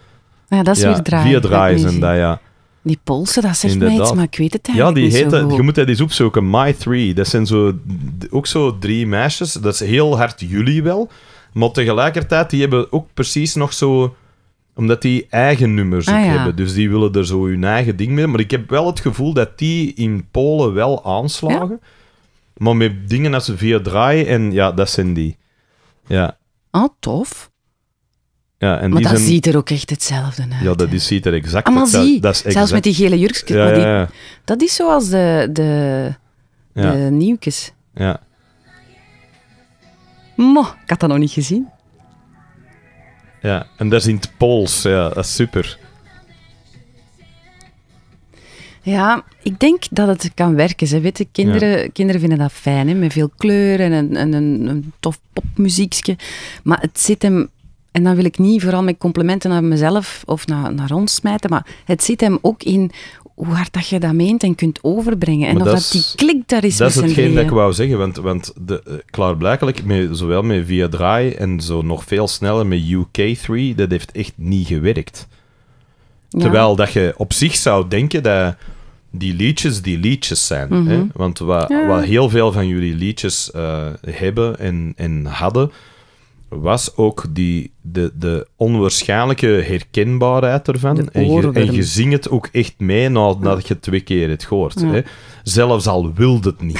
Ja, dat is weer draaien. Vier zijn dat, ja. Die Poolse, dat zegt Inderdaad. mij iets, maar ik weet het eigenlijk ja, die niet heet, Je moet dat eens opzoeken. My Three. Dat zijn zo, ook zo drie meisjes. Dat is heel hard jullie wel. Maar tegelijkertijd, die hebben ook precies nog zo... Omdat die eigen nummers ah, hebben. Dus die willen er zo hun eigen ding mee. Maar ik heb wel het gevoel dat die in Polen wel aanslagen. Maar met dingen als vier draai en ja, dat zijn die. Ja. Ah, tof. Ja, en maar dat ziet er ook echt hetzelfde uit. Ja, dat is, ziet er exact hetzelfde uit. Exact... Zelfs met die gele jurkjes. Ja, ja, dat is zoals de, de, de nieuwkes. Ja. Mo, ik had dat nog niet gezien. Ja, en dat is in het Pools. Ja, dat is super. Ja, ik denk dat het kan werken. Ze weten, kinderen, kinderen vinden dat fijn, hè, met veel kleuren en, een, een tof popmuziekje. Maar het zit hem en dan wil ik niet vooral met complimenten naar mezelf of naar, naar ons smijten, maar het zit hem ook in hoe hard dat je dat meent en kunt overbrengen. En of dat, die klik daar is Dat is hetgeen dat ik wou zeggen, want, want de, eh, klaarblijkelijk, met, zowel met Via Draai en zo nog veel sneller met UK3, dat heeft echt niet gewerkt. Terwijl dat je op zich zou denken dat die liedjes die liedjes zijn. hè? Mhm. Want wat, wat, heel veel van jullie liedjes eh, hebben en, en hadden, was ook die de, de onwaarschijnlijke herkenbaarheid ervan. En je, zing zingt het ook echt mee nadat je twee keer het hoort. Hè? Zelfs al wilde het niet.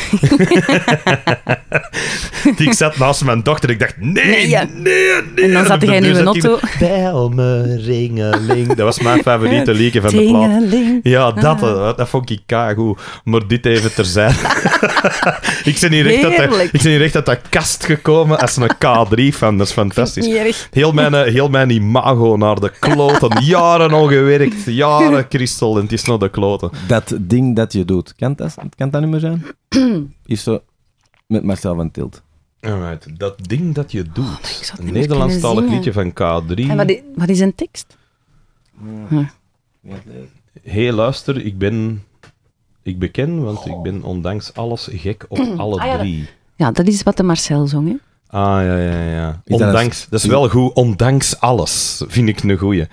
ik zat naast mijn dochter en ik dacht, nee, nee, nee, En dan zat hij in een auto. Bel ringeling. Dat was mijn favoriete liedje van de plaat. Ja, ah. dat, eh, dat vond ik kago. Maar dit even terzijde. ik, ben hier echt uit ik ben niet echt uit de kast gekomen als een K3-fan. Dat is fantastisch. Heel heel mijn, eh, heel mijn imago naar de kloten. Jaren al gewerkt, jaren Christel, en het is nog de kloten. Dat ding dat je doet, kan dat, kan dat niet meer zijn? is zo met Marcel van Tilt. Alright, dat ding dat je doet. Oh, een Nederlandstalig liedje van K3. En wat, is, wat is een tekst? Hé, hey, luister, ik ben... Ik beken, want ik ben ondanks alles gek op alle ah drie. Ja, dat is wat de Marcel zong, hè? Ah, ja, ja, ja. Ondanks, dat is wel goed, ondanks alles, vind ik een goeie.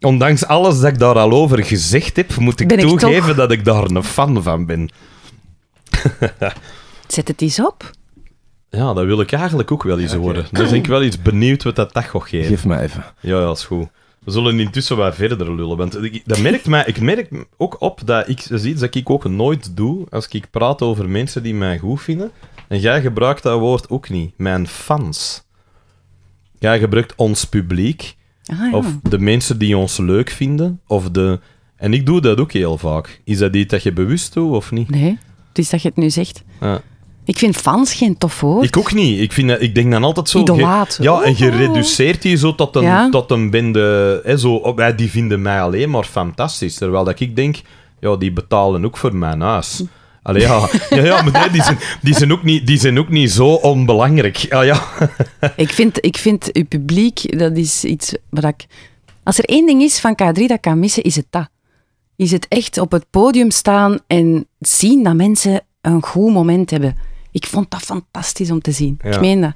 Ondanks alles dat ik daar al over gezegd heb, moet ik, toegeven dat ik daar een fan van ben. Zet het eens op. Ja, dat wil ik eigenlijk ook wel eens horen. Dus ben ik wel iets benieuwd wat dat dag gaat geven. Geef me even. Ja, ja, is goed. We zullen intussen wat verder lullen. Want ik, dat merkt mij, ik merk ook op dat ik, dat is iets dat ik ook nooit doe als ik praat over mensen die mij goed vinden. En jij gebruikt dat woord ook niet. Mijn fans. Jij gebruikt ons publiek. Ah, of de mensen die ons leuk vinden. Of de... En ik doe dat ook heel vaak. Is dat iets dat je bewust doet of niet? Nee, het is dat je het nu zegt. Ja. Ik vind fans geen tof woord. Ik ook niet. Ik, vind dat, ik denk dan altijd zo... Idolaat. ja, en je oh. reduceert die zo tot een, tot een bende... Hè, zo, oh, wij, die vinden mij alleen maar fantastisch. Terwijl dat ik denk, ja, die betalen ook voor mijn huis. Hm. Allee, ja. ja, ja maar die, zijn, die, zijn ook niet, die zijn ook niet zo onbelangrijk. Ah, ja. ik, vind, ik vind uw publiek, dat is iets wat ik... Als er één ding is van K3 dat ik kan missen, is het dat. Is het echt op het podium staan en zien dat mensen een goed moment hebben. Ik vond dat fantastisch om te zien. Ik meen dat.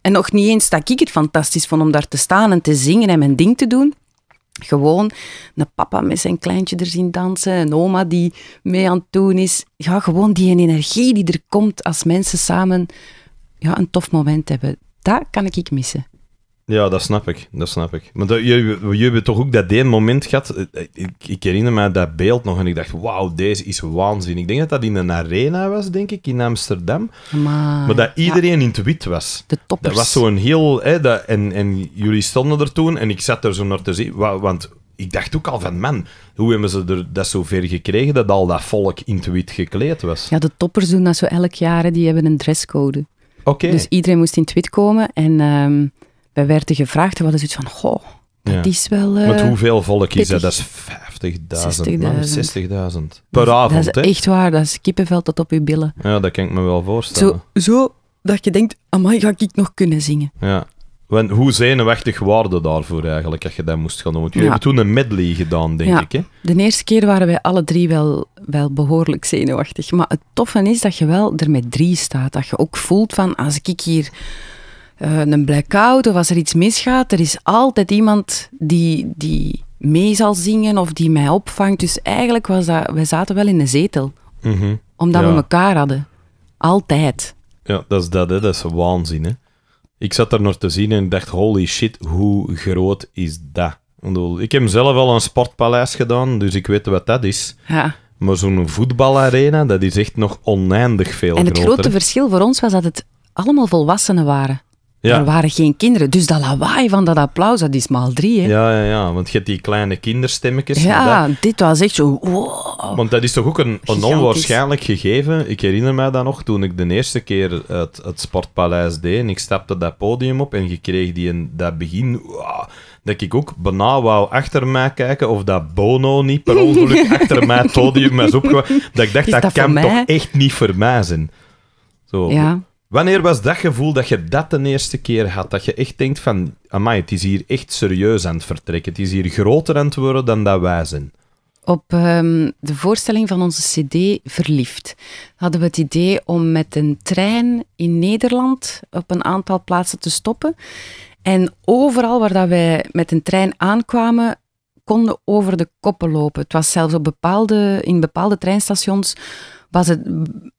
En nog niet eens dat ik het fantastisch vond om daar te staan en te zingen en mijn ding te doen. Gewoon een papa met zijn kleintje er zien dansen, een oma die mee aan het doen is. Ja, gewoon die energie die er komt als mensen samen ja, een tof moment hebben. Dat kan ik missen. Ja, dat snap ik. Dat snap ik. Maar dat, jullie je toch ook dat één moment gehad. Eh, eh, ik, ik, herinner me dat beeld nog en ik dacht: wauw, deze is waanzin. Ik denk dat dat in een arena was, denk ik, in Amsterdam. Maar dat iedereen in het wit was. De toppers. Dat was zo'n heel. Hè, dat, en, en jullie stonden er toen en ik zat er zo naar te zien. Want ik dacht ook al van, man, hoe hebben ze er dat zover gekregen dat al dat volk in het wit gekleed was? Ja, de toppers doen dat zo elk jaar, die hebben een dresscode. Oké. Dus iedereen moest in het wit komen en ehm, we werden gevraagd we hadden zoiets van, goh, dat is wel... Met eh, hoeveel volk is dat? Dat is 50.000 60.000 per avond, Dat is hè? echt waar, dat is kippenveld dat op je billen. Ja, dat kan ik me wel voorstellen. Zo, zo dat je denkt, amai, ga ik nog kunnen zingen? Ja. Want hoe zenuwachtig waren daarvoor eigenlijk, dat je dat moest gaan doen? Want hebben toen een medley gedaan, denk ik. Hè? De eerste keer waren wij alle drie wel, wel behoorlijk zenuwachtig. Maar het toffe is dat je wel er met drie staat. Dat je ook voelt van, als ik hier eh, een blackout of als er iets misgaat, er is altijd iemand die, die mee zal zingen of die mij opvangt. Dus eigenlijk was dat, wij zaten wel in een zetel, mhm. omdat we elkaar hadden. Altijd. Ja, dat is dat, hè. dat is waanzin. Hè? Ik zat daar nog te zien en dacht: holy shit, hoe groot is dat? Ik heb zelf al een sportpaleis gedaan, dus ik weet wat dat is. Ja. Maar zo'n voetbalarena, dat is echt nog oneindig veel En het grote verschil voor ons was dat het allemaal volwassenen waren. Er waren geen kinderen. Dus dat lawaai van dat applaus, dat is maal drie. Hè? Ja, ja, ja, want je hebt die kleine kinderstemmetjes. Ja, dit was echt zo... Wow. Want dat is toch ook een, onwaarschijnlijk gegeven. Ik herinner mij dat nog, toen ik de eerste keer het, het Sportpaleis deed en ik stapte dat podium op en je kreeg die in dat begin... dat ik ook bijna wou achter mij kijken of dat Bono niet per ongeluk achter mij het podium was opgewacht. Dat ik dacht, dat, dat kan toch echt niet voor mij zijn. Zo. Ja. Wanneer was dat gevoel dat je dat de eerste keer had? Dat je echt denkt van, amai, het is hier echt serieus aan het vertrekken. Het is hier groter aan het worden dan dat wij zijn. Op ehm, de voorstelling van onze cd Verliefd hadden we het idee om met een trein in Nederland op een aantal plaatsen te stoppen. En overal waar dat wij met een trein aankwamen, konden over de koppen lopen. Het was zelfs op bepaalde, in bepaalde treinstations was het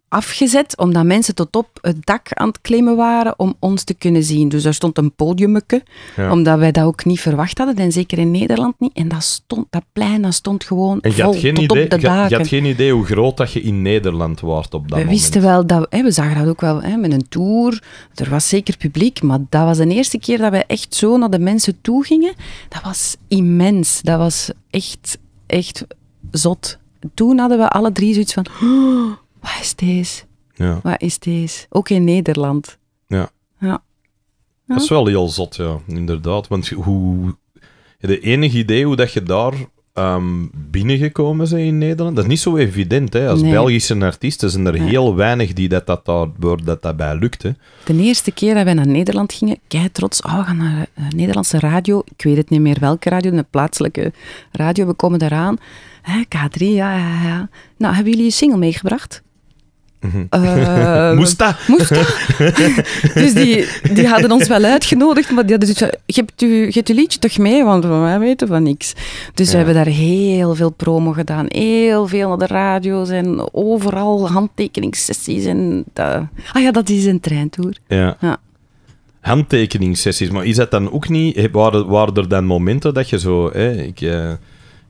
afgezet, omdat mensen tot op het dak aan het klimmen waren om ons te kunnen zien. Dus daar stond een podiummeke, omdat wij dat ook niet verwacht hadden, en zeker in Nederland niet. En dat, stond, dat plein dat stond gewoon je vol, had geen tot idee, op de daken. Je, je, had geen idee hoe groot dat je in Nederland was op dat moment. We wisten wel, dat, hè, we zagen dat ook wel hè, met een tour. Er was zeker publiek, maar dat was de eerste keer dat wij echt zo naar de mensen toe gingen. Dat was immens. Dat was echt, echt zot. Toen hadden we alle drie zoiets van... Oh, wat is deze? Ja. Wat is deze? Ook in Nederland. Ja. ja. Dat is wel heel zot, ja, inderdaad. Want hoe, de enige idee hoe dat je daar ehm, binnengekomen bent in Nederland, dat is niet zo evident. Hè? Als Belgische artiesten zijn er heel weinig die dat, dat, daar, dat, dat lukt. Hè? De eerste keer dat wij naar Nederland gingen, kei trots, oh, we gaan naar eh, Nederlandse radio, ik weet het niet meer welke radio, de plaatselijke radio, we komen eraan. K3, ja, ja, ja. Nou, hebben jullie een single meegebracht? Uh, Moesta. dus die, die hadden ons wel uitgenodigd, maar die hadden je geeft u, liedje toch mee, want wij weten van niks. Dus we hebben daar heel veel promo gedaan, heel veel naar de radio's en overal handtekeningssessies. En, ah ja, dat is een treintour. ja. ja handtekeningssessies. Maar is dat dan ook niet... Waren, er dan momenten dat je zo... Hè, ik, eh,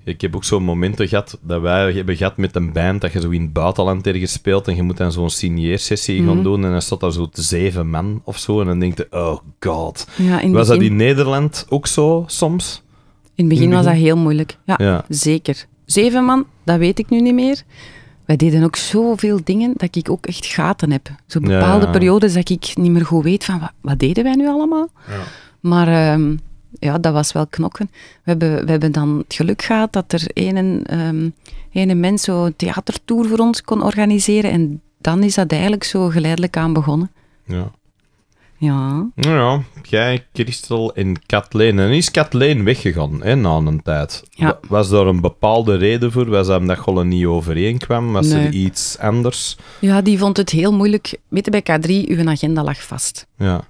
ik heb ook zo'n momenten gehad dat wij hebben gehad met een band, dat je zo in het buitenland ergens speelt en je moet dan zo'n signeersessie gaan mhm. doen en dan staat daar zo zeven man of zo en dan denk je, oh god. was dat in Nederland ook zo soms? In het begin, was dat heel moeilijk, ja, zeker. Zeven man, dat weet ik nu niet meer. Wij deden ook zoveel dingen dat ik ook echt gaten heb. Zo bepaalde periodes dat ik niet meer goed weet van, wat, deden wij nu allemaal? Maar... Ehm, ja, dat was wel knokken. We hebben, we hebben dan het geluk gehad dat er een, um, ehm, ene mens zo'n theatertour voor ons kon organiseren. En dan is dat eigenlijk zo geleidelijk aan begonnen. Ja. Ja. Nou ja, jij, Christel en Kathleen. En is Kathleen weggegaan hè, na een tijd. Was daar een bepaalde reden voor? Was dat omdat golle niet overeenkwam? Was er iets anders? Ja, die vond het heel moeilijk. Weet bij K3, uw agenda lag vast. Ja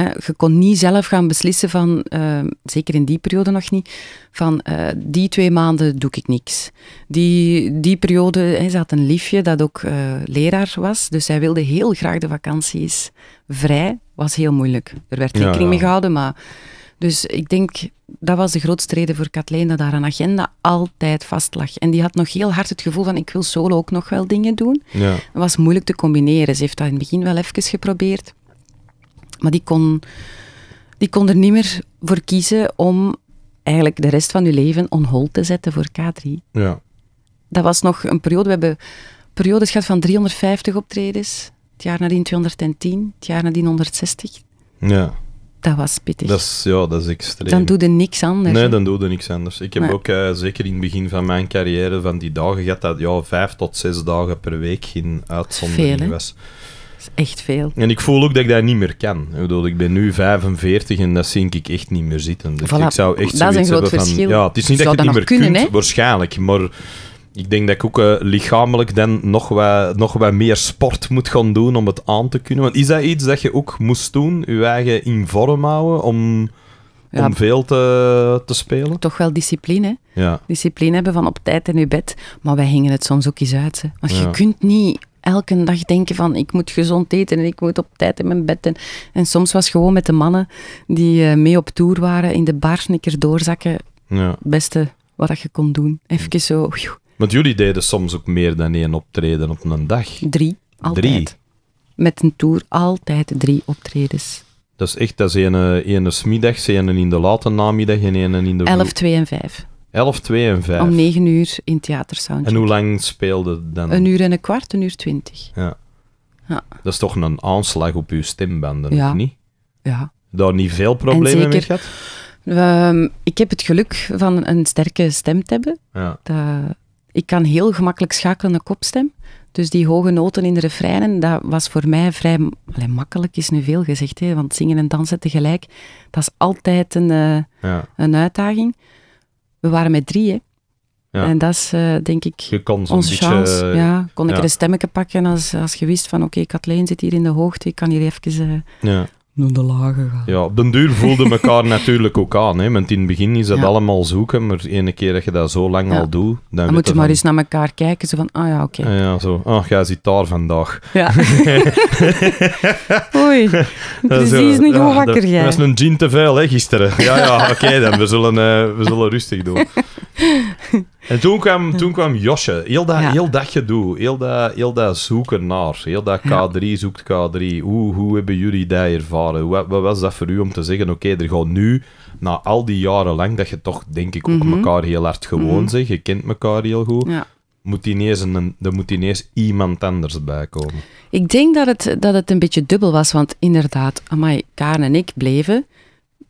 je kon niet zelf gaan beslissen van, ehm, zeker in die periode nog niet, van eh, die twee maanden doe ik niks. Die, die periode, hij zat een liefje dat ook eh, leraar was, dus hij wilde heel graag de vakanties vrij. Was heel moeilijk. Er werd rekening ja, mee gehouden, maar... Dus ik denk, dat was de grootste reden voor Kathleen dat haar agenda altijd vast lag. En die had nog heel hard het gevoel van, ik wil solo ook nog wel dingen doen. Ja. Dat was moeilijk te combineren. Ze heeft dat in het begin wel even geprobeerd. Maar die kon, die kon er niet meer voor kiezen om eigenlijk de rest van je leven on hold te zetten voor K3. Ja. Dat was nog een periode. We hebben periodes gehad van 350 optredens. Het jaar nadien 210. Het jaar nadien 160. Ja. Dat was pittig. Dat is, ja, dat is extreem. Dan doe je niks anders. Nee, dan doe je niks anders. Ik heb ook, eh, zeker in het begin van mijn carrière, van die dagen gehad dat ja, vijf tot zes dagen per week geen uitzondering Veel, was echt veel. En ik voel ook dat ik dat niet meer kan. Ik, bedoel, ik ben nu 45 en dat zie ik echt niet meer zitten. Dus ik zou echt dat is een groot verschil. Van, ja, het is niet dat je het niet meer kunt, waarschijnlijk. Maar ik denk dat ik ook eh, lichamelijk dan nog wat, nog wat meer sport moet gaan doen om het aan te kunnen. Want is dat iets dat je ook moest doen? Je eigen in vorm houden om... om veel te, te spelen. Toch wel discipline. Ja. Discipline hebben van op tijd in je bed. Maar wij hingen het soms ook eens uit. Want je kunt niet elke dag denken van ik moet gezond eten en ik moet op tijd in mijn bed. En, en soms was gewoon met de mannen die eh, mee op tour waren in de bar doorzakken. Ja. Het beste wat je kon doen. Even zo. Want jullie deden soms ook meer dan één optreden op een dag. Drie, altijd. Met een tour altijd drie optredens. Dat is echt, dat is ene, ene smiddags, een in de late namiddag en één in de... elf 2 en 5. 11, Om 9 uur in theater soundcheck. En hoe lang speelde dan? Een uur en een kwart, een uur twintig. Ja. ja. Dat is toch een aanslag op uw stembanden, ja. niet? Ja. Daar niet veel problemen mee gehad? Ehm, ik heb het geluk van een sterke stem te hebben. Ja. Dat, ik kan heel gemakkelijk schakelen naar kopstem. Dus die hoge noten in de refreinen, dat was voor mij vrij allee, makkelijk, is nu veel gezegd. Hè, want zingen en dansen tegelijk, dat is altijd een, uh, ja. een uitdaging we waren met drieën. Ja. En dat is, eh, denk ik, onze chance. Eh, ja, kon ik er een stemmetje pakken als, als je wist van, oké, Kathleen zit hier in de hoogte, ik kan hier even eh, ja de lage Ja, op den duur voelden elkaar natuurlijk ook aan. Hè? Want in het begin is dat allemaal zoeken, maar ene keer dat je dat zo lang al doet... Dan, dan moet je maar eens naar elkaar kijken, zo van, ah oh ja, oké. Ah, ja, zo, ah, oh, jij zit daar vandaag. Ja. Oei, precies niet hoe wakker jij. Dat is een gin te veel, hè, gisteren. Ja, ja, oké dan, we zullen, eh, we zullen rustig doen. En toen kwam, toen kwam Josje. Heel dat, heel dat gedoe, heel dat, heel dat zoeken naar, heel dat K3 zoekt K3. Hoe, hoe hebben jullie dat ervaren? Wat, wat was dat voor u om te zeggen, oké, er gaat nu, na al die jaren lang, dat je toch, denk ik, ook mhm. elkaar heel hard gewoon mm zegt, je kent elkaar heel goed, moet ineens, een, er moet ineens iemand anders bij komen. Ik denk dat het, dat het een beetje dubbel was, want inderdaad, Amai, Kaan en ik bleven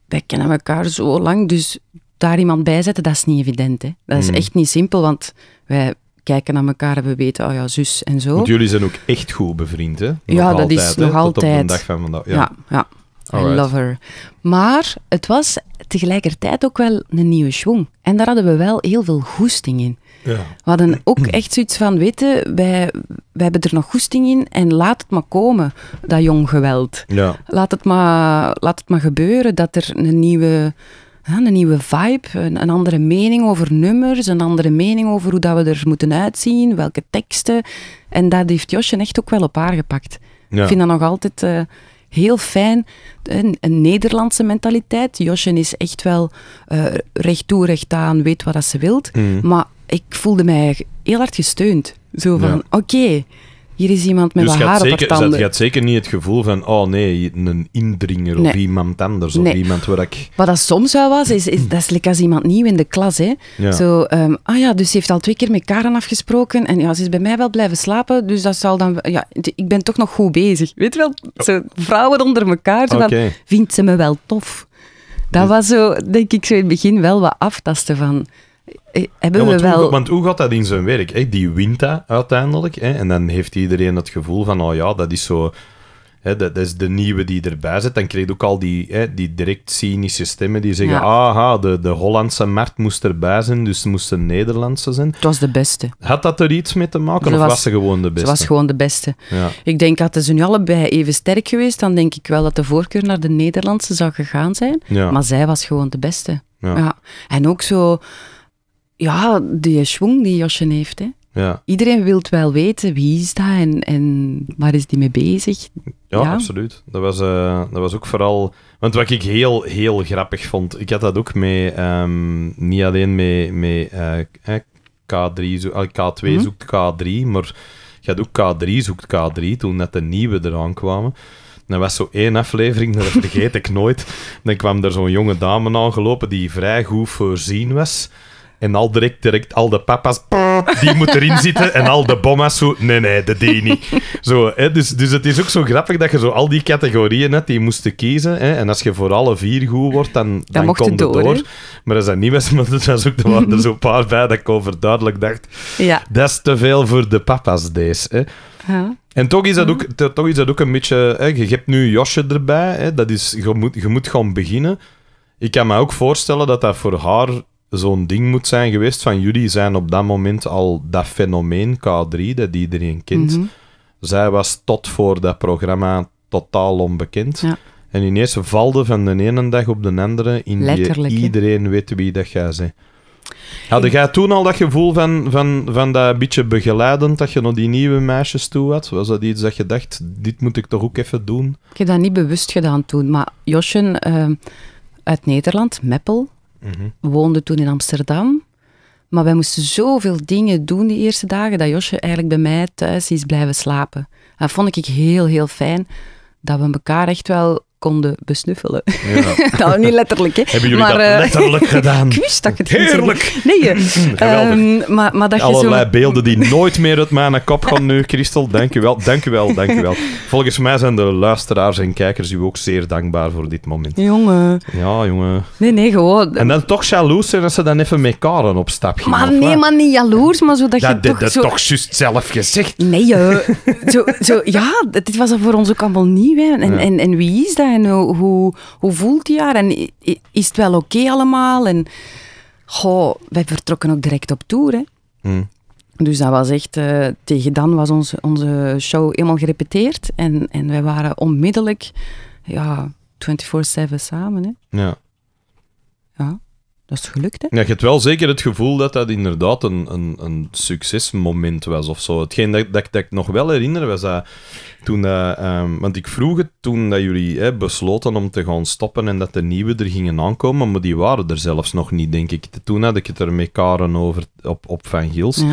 wij kennen elkaar zo lang, dus daar iemand bij zetten, dat is niet evident. Hè. Dat is hmm. echt niet simpel, want wij kijken naar elkaar en we weten, oh ja, zus en zo. Want jullie zijn ook echt goed bevriend, hè? ja, dat is nog altijd. Tot op de dag van vandaag. Ja, ja. I love her. Maar het was tegelijkertijd ook wel een nieuwe schwung. En daar hadden we wel heel veel goesting in. Ja. We hadden ook echt zoiets van, weten, wij, wij hebben er nog goesting in en laat het maar komen, dat jong geweld. Ja. Laat, het maar, laat het maar gebeuren dat er een nieuwe een nieuwe vibe, een, een, andere mening over nummers, een andere mening over hoe dat we er moeten uitzien, welke teksten. En dat heeft Josje echt ook wel op haar gepakt. Ik vind dat nog altijd eh, heel fijn. Een, Nederlandse mentaliteit. Josje is echt wel uh, recht toe, recht aan, weet wat dat ze wilt. Mm. Maar ik voelde mij heel hard gesteund. Zo van, oké, hier is iemand met dus wat haar zeker, Je hebt zeker niet het gevoel van, oh nee, een indringer of iemand anders of iemand waar ik... Wat dat soms wel was, is, is dat is als iemand nieuw in de klas. Hè. Zo, ehm, ah ja, dus ze heeft al twee keer met Karen afgesproken en ja, ze is bij mij wel blijven slapen, dus dat zal dan... Ja, ik ben toch nog goed bezig. Weet je wel, zo, vrouwen onder elkaar, zo vindt ze me wel tof? Dat dus was zo, denk ik, zo in het begin wel wat aftasten van... Eh, eh, hebben we wel... want hoe gaat dat in zijn werk? Hè? Die wint dat uiteindelijk. Hè? En dan heeft iedereen het gevoel van, oh ja, dat is zo... Hè, dat, is de nieuwe die erbij zit. Dan krijg je ook al die, hè, die direct cynische stemmen die zeggen, ja. aha, de, de Hollandse markt moest erbij zijn, dus moest een Nederlandse zijn. Het was de beste. Had dat er iets mee te maken, of was, ze gewoon de beste? Ze was gewoon de beste. Ja. Ik denk, hadden ze nu allebei even sterk geweest, dan denk ik wel dat de voorkeur naar de Nederlandse zou gegaan zijn. Maar zij was gewoon de beste. ja. En ook zo ja, die schwung die Josje heeft. Hè. Ja. Iedereen wil wel weten wie is dat en, en waar is die mee bezig. Ja, ja. absoluut. Dat was, eh, dat was ook vooral. Want wat ik heel, heel grappig vond, ik had dat ook mee, ehm, niet alleen met mee eh, eh, K3, zo, K2 mhm. zoekt K3, maar je had ook K3 zoekt K3 toen net de nieuwe eraan kwamen. En was zo één aflevering, dat vergeet ik nooit. Dan kwam er zo'n jonge dame aangelopen die vrij goed voorzien was. En al direct, direct al de papa's, die moeten erin zitten. En al de bomma's zo, nee, nee, de deed niet. Zo, hè, dus, dus het is ook zo grappig dat je zo al die categorieën net die moesten kiezen. Hè, en als je voor alle vier goed wordt, dan, dan, het door. Maar als dat niet was, maar dat was ook, er waren er zo'n paar bij dat ik overduidelijk dacht, ja. dat is te veel voor de papa's deze. Hè. Ja. En toch is, dat ook, toch is dat ook een beetje... Hè, je hebt nu Josje erbij, hè, dat is, je, moet, je moet gewoon beginnen. Ik kan me ook voorstellen dat dat voor haar zo'n ding moet zijn geweest van jullie zijn op dat moment al dat fenomeen K3 dat iedereen kent. Mhm. Zij was tot voor dat programma totaal onbekend. En ineens valde van de ene dag op de andere in iedereen weet wie dat jij bent. Had jij toen al dat gevoel van, van, van dat beetje begeleidend dat je nog die nieuwe meisjes toe had? Was dat iets dat je dacht, dit moet ik toch ook even doen? Ik heb dat niet bewust gedaan toen, maar Josje, eh, uit Nederland, Meppel, we mhm. woonden toen in Amsterdam. Maar wij moesten zoveel dingen doen die eerste dagen dat Josje eigenlijk bij mij thuis is blijven slapen. En dat vond ik heel, heel fijn dat we elkaar echt wel konden besnuffelen. Ja. nou, niet letterlijk, hè. Hebben jullie maar, dat eh, letterlijk gedaan? ik dat ik het Heerlijk! Nee, um, maar, maar dat je Allerlei zo... beelden die nooit meer uit mijn kop gaan nu, Christel. Dank je wel, Volgens mij zijn de luisteraars en kijkers u ook zeer dankbaar voor dit moment. Jongen. Ja, jongen. Nee, nee, gewoon... En dan toch jaloers zijn als ze dan even met karen op stap gingen. Maar nee, maar niet jaloers, maar zodat dat je toch... Dat zo... toch juist zelf gezegd. Nee, je zo, zo, ja, dit was er voor ons ook allemaal nieuw, hè. En, en, en wie is dat en hoe, hoe, voelt hij haar? En is het wel oké allemaal? En goh, wij vertrokken ook direct op tour. Hè? Hmm. Dus dat was echt, uh, tegen dan was onze, onze show eenmaal gerepeteerd. En, en wij waren onmiddellijk ja, 24-7 samen. Hè? Ja. Ja. Dat is gelukt, hè? Ja, je hebt wel zeker het gevoel dat dat inderdaad een, een, een succesmoment was of zo. Hetgeen dat, dat, ik nog wel herinner was dat toen dat, ehm, want ik vroeg het toen dat jullie hè, besloten om te gaan stoppen en dat de nieuwe er gingen aankomen, maar die waren er zelfs nog niet, denk ik. Toen had ik het er met Karen over op, op Van Gils.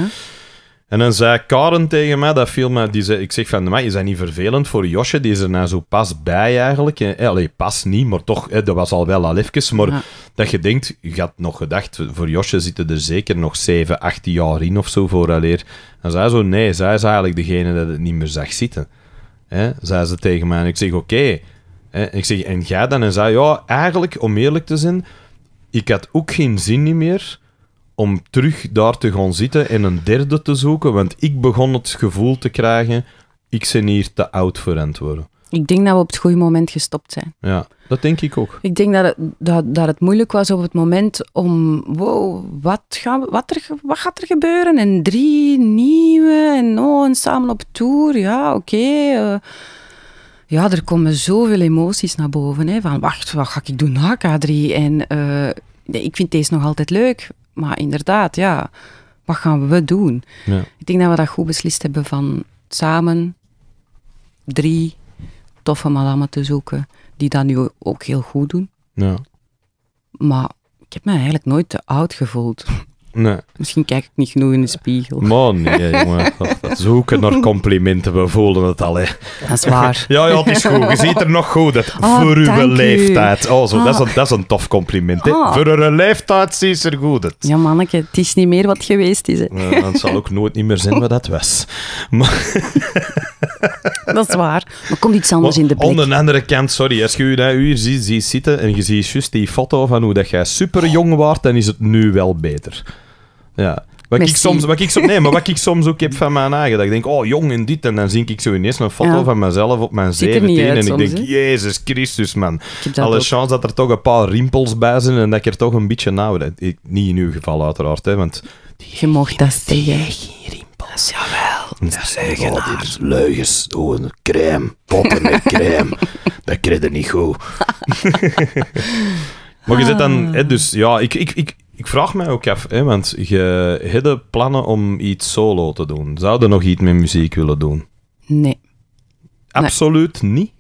En dan zei Karen tegen mij, dat viel me, die zei, ik zeg van, maar is dat niet vervelend voor Josje? Die is er nou zo pas bij eigenlijk. Eh, pas niet, maar toch, dat was al wel al even. Maar dat je denkt, je had nog gedacht, voor Josje zitten er zeker nog 7, 8 jaar in of zo vooraleer. En zei zo, nee, zij is eigenlijk degene dat het niet meer zag zitten. Eh, zei ze tegen mij. En ik zeg, oké. Okay. ik zeg, en jij dan? En zei ja, eigenlijk, om eerlijk te zijn, ik had ook geen zin niet meer om terug daar te gaan zitten en een derde te zoeken, want ik begon het gevoel te krijgen, ik ben hier te oud voor worden. Ik denk dat we op het goede moment gestopt zijn. Ja, dat denk ik ook. Ik denk dat het, dat, dat het moeilijk was op het moment om, wow, wat, gaan, wat, er, wat gaat er gebeuren? En drie nieuwe, en oh, en samen op tour, ja, oké. Eh. ja, er komen zoveel emoties naar boven. Hè, van, wacht, wat ga ik doen na K3? En eh, ik vind deze nog altijd leuk. Maar inderdaad, ja, wat gaan we doen? Ja. Ik denk dat we dat goed beslist hebben van samen drie toffe madammen te zoeken, die dat nu ook heel goed doen. Ja. Maar ik heb me eigenlijk nooit te oud gevoeld. Nee. Misschien kijk ik niet genoeg in de spiegel. Man, nee, jongen. Zoeken naar complimenten, we voelen het al, hè. Dat is waar. Ja, ja, het is goed. Je ziet er nog goed uit. Oh, voor uw leeftijd. Oh, zo, dat, is een, ah. dat is een tof compliment, hè. Ah. Voor uw leeftijd ziet je er goed uit. Ja, manneke, het is niet meer wat geweest is, Ja, het zal ook nooit niet meer zijn wat dat was. Dat is waar. Maar komt iets anders oh, in de blik. Aan de andere kant, sorry, als je je hier ziet, ziet zitten en je ziet juist die foto van hoe dat jij super jong was, dan is het nu wel beter. Ja. Wat ik, soms, wat, ik nee, maar wat ik soms ook heb van mijn eigen. Dat ik denk, oh jong en dit. En dan zie ik zo ineens een foto van mezelf op mijn 17. en ik denk, Jezus Christus, man. Alle chance dat er toch een paar rimpels bij zijn. En dat ik er toch een beetje nauw Ik, niet in uw geval, uiteraard. Hè, want je dat zeggen. Geen rimpels, jawel. Dat zeggen oh, leugens. Oh, een crème. Poppen met crème. dat kreeg je niet goed. maar je zit dan... dus ja, ik, ik, ik, ik vraag mij ook af, hè, want je hadden plannen om iets solo te doen. Zouden nog iets met muziek willen doen? Nee. Absoluut niet?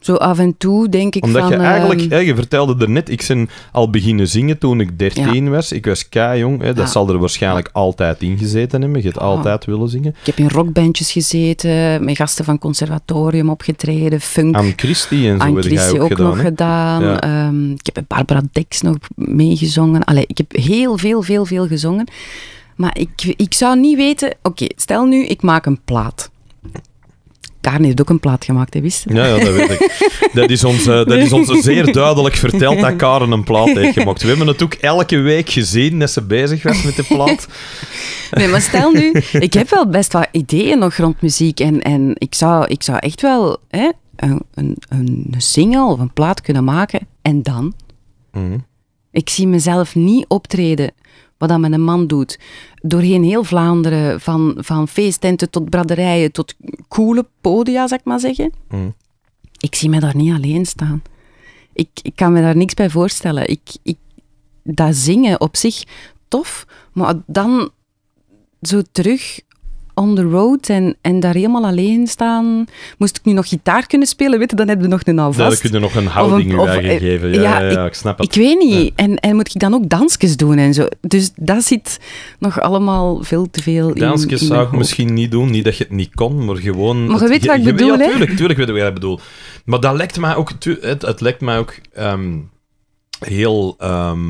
Zo af en toe denk ik Omdat van... Omdat je eigenlijk... Ehm, hè, je vertelde er net, ik ben al beginnen zingen toen ik 13 was. Ik was kei-jong. Dat zal er waarschijnlijk altijd in gezeten hebben. Je hebt altijd willen zingen. Ik heb in rockbandjes gezeten, met gasten van conservatorium opgetreden, funk. Aan Christie en zo Aan heb Christie ook, gedaan, nog gedaan. Ehm, ik heb met Barbara Dex nog meegezongen. Allee, ik heb heel veel, veel, veel gezongen. Maar ik, ik zou niet weten... Oké, stel nu, ik maak een plaat. Karen heeft ook een plaat gemaakt, hè, wist je? Ja, ja, dat weet ik. Dat is, ons, eh, dat is ons zeer duidelijk verteld dat Karen een plaat heeft gemaakt. We hebben het ook elke week gezien dat ze bezig was met de plaat. Nee, maar stel nu, ik heb wel best wat ideeën nog rond muziek. En, en ik, zou, ik zou echt wel hè, een, een, single of een plaat kunnen maken. En dan? Mhm. Ik zie mezelf niet optreden wat dat met een man doet. Doorheen heel Vlaanderen, van, van feesttenten tot braderijen, tot coole podia, zeg ik maar zeggen. Mm. Ik zie me daar niet alleen staan. Ik, ik kan me daar niks bij voorstellen. Ik, ik, dat zingen op zich, tof, maar dan zo terug on the road en, en daar helemaal alleen staan. Moest ik nu nog gitaar kunnen spelen, weten? dan hebben we nog een alvast. Ja, dan kun je nog een houding een, eh, geven. Ja, ja, ja, ik, snap het. Ik weet niet. En, en moet ik dan ook dansjes doen en zo? Dus dat zit nog allemaal veel te veel in Dansjes zou ik misschien niet doen. Niet dat je het niet kon, maar gewoon... Maar je weet wat ik bedoel, hè? tuurlijk, tuurlijk weet ik wat ik bedoel. Maar dat lijkt mij ook... Het, het lijkt mij ook ehm, heel... Ehm,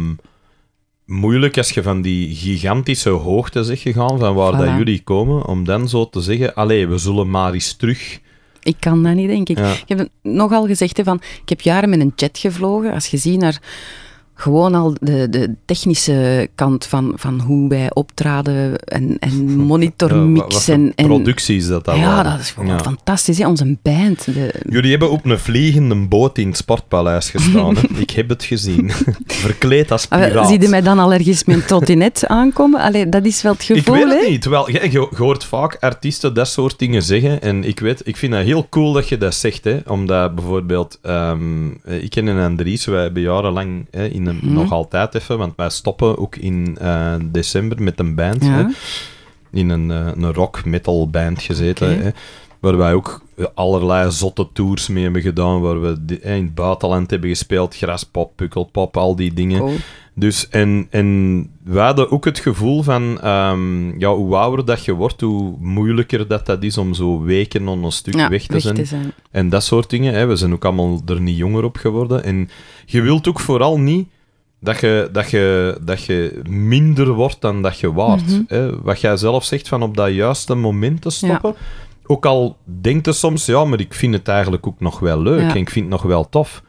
moeilijk als je van die gigantische hoogte zegt gegaan, van waar dat jullie komen, om dan zo te zeggen, allee, we zullen maar eens terug... Ik kan dat niet, denk ik. Ik heb nogal gezegd, hè, van, ik heb jaren met een jet gevlogen. Als je ziet naar gewoon al de, de technische kant van, van hoe wij optraden en, en monitormix. en, en productie is dat allemaal Ja, dat is gewoon fantastisch. Hè? Onze band. Jullie hebben op een vliegende boot in het Sportpaleis gestaan. Ik heb het gezien. Verkleed als ah, piraat. zie je mij dan al ergens mijn totinet aankomen? Allee, dat is wel het gevoel, Ik weet het niet. je, hoort vaak artiesten dat soort dingen zeggen. En ik, weet, ik vind dat heel cool dat je dat zegt. Hè? Omdat bijvoorbeeld... Ehm, eh, ik ken een Andries, wij hebben jarenlang hè, in Mhm. nog altijd even, want wij stoppen ook in eh, december met een band. Hè? In een, eh, een rock metal band gezeten. Hè? Waar wij ook allerlei zotte tours mee hebben gedaan. Waar we in het buitenland hebben gespeeld. Graspop, pukkelpop, al die dingen. Dus en, en wij hadden ook het gevoel van, ehm, ja, hoe ouder dat je wordt, hoe moeilijker dat, dat is om zo weken on een stuk weg, te, zijn. te, zijn. En dat soort dingen. Hè. We zijn ook allemaal er niet jonger op geworden. En je wilt ook vooral niet dat je, dat, je, dat je minder wordt dan dat je waard. Mhm. hè? Wat jij zelf zegt, van op dat juiste moment te stoppen. Ook al denkt je soms, ja, maar ik vind het eigenlijk ook nog wel leuk en ik vind het nog wel tof.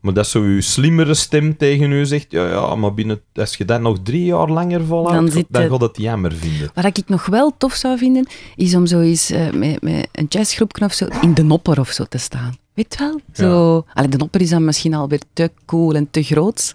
Maar dat zo je slimmere stem tegen u zegt, ja, ja, maar binnen, als je dat nog drie jaar langer volhoudt, dan, dan gaat het jammer vinden. Wat ik nog wel tof zou vinden, is om zo eens eh, met, met een jazzgroepje of zo in de nopper of zo te staan. Weet wel? Zo, ja. de nopper is dan misschien alweer te cool en te groot.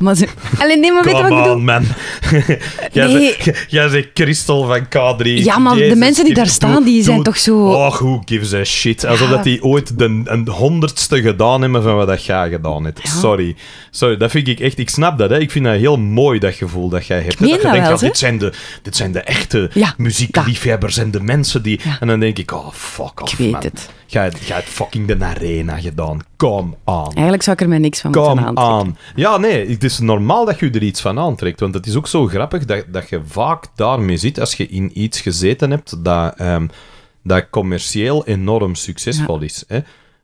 Maar ze... nee, maar weet je wat ik bedoel? man. jij, nee. zegt, Christel van K3. Ja, maar de mensen die daar staan, die zijn toch zo... Oh, who gives a shit? Alsof dat die ooit de, een honderdste gedaan hebben van wat dat jij gedaan hebt. Sorry. Sorry, dat vind ik echt... Ik snap dat, hè. Ik vind dat heel mooi, dat gevoel dat jij hebt. Dat, je denkt, wel, dit, zijn de, dit zijn de echte muziekliefhebbers en de mensen die... En dan denk ik, oh, fuck off, Ik weet man. het. Jij, jij hebt fucking de arena gedaan. Kom aan. Eigenlijk zou ik er mij niks van Come aan. Ja, nee is normaal dat je er iets van aantrekt. Want het is ook zo grappig dat, dat je vaak daarmee zit als je in iets gezeten hebt dat, ehm, dat commercieel enorm succesvol is. Hè?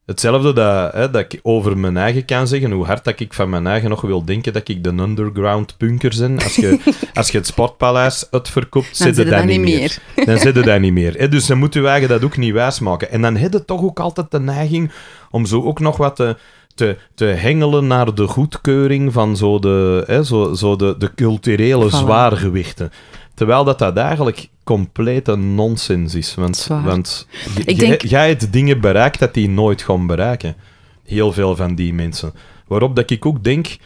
Hetzelfde dat, hè, dat ik over mijn eigen kan zeggen, hoe hard dat ik van mijn eigen nog wil denken dat ik de underground punker ben. Als je, als je het sportpaleis uitverkoopt, zit het dat niet meer. Dan zit je dat niet meer. Hè? Dus dan moet je eigen dat ook niet wijsmaken. En dan heb je toch ook altijd de neiging om zo ook nog wat te te, te hengelen naar de goedkeuring van zo de, hè, zo, zo de, de culturele zwaargewichten. Terwijl dat, dat eigenlijk complete nonsens is. Want, want jij hebt dingen bereikt dat die nooit gaan bereiken. Heel veel van die mensen. Waarop dat ik ook denk...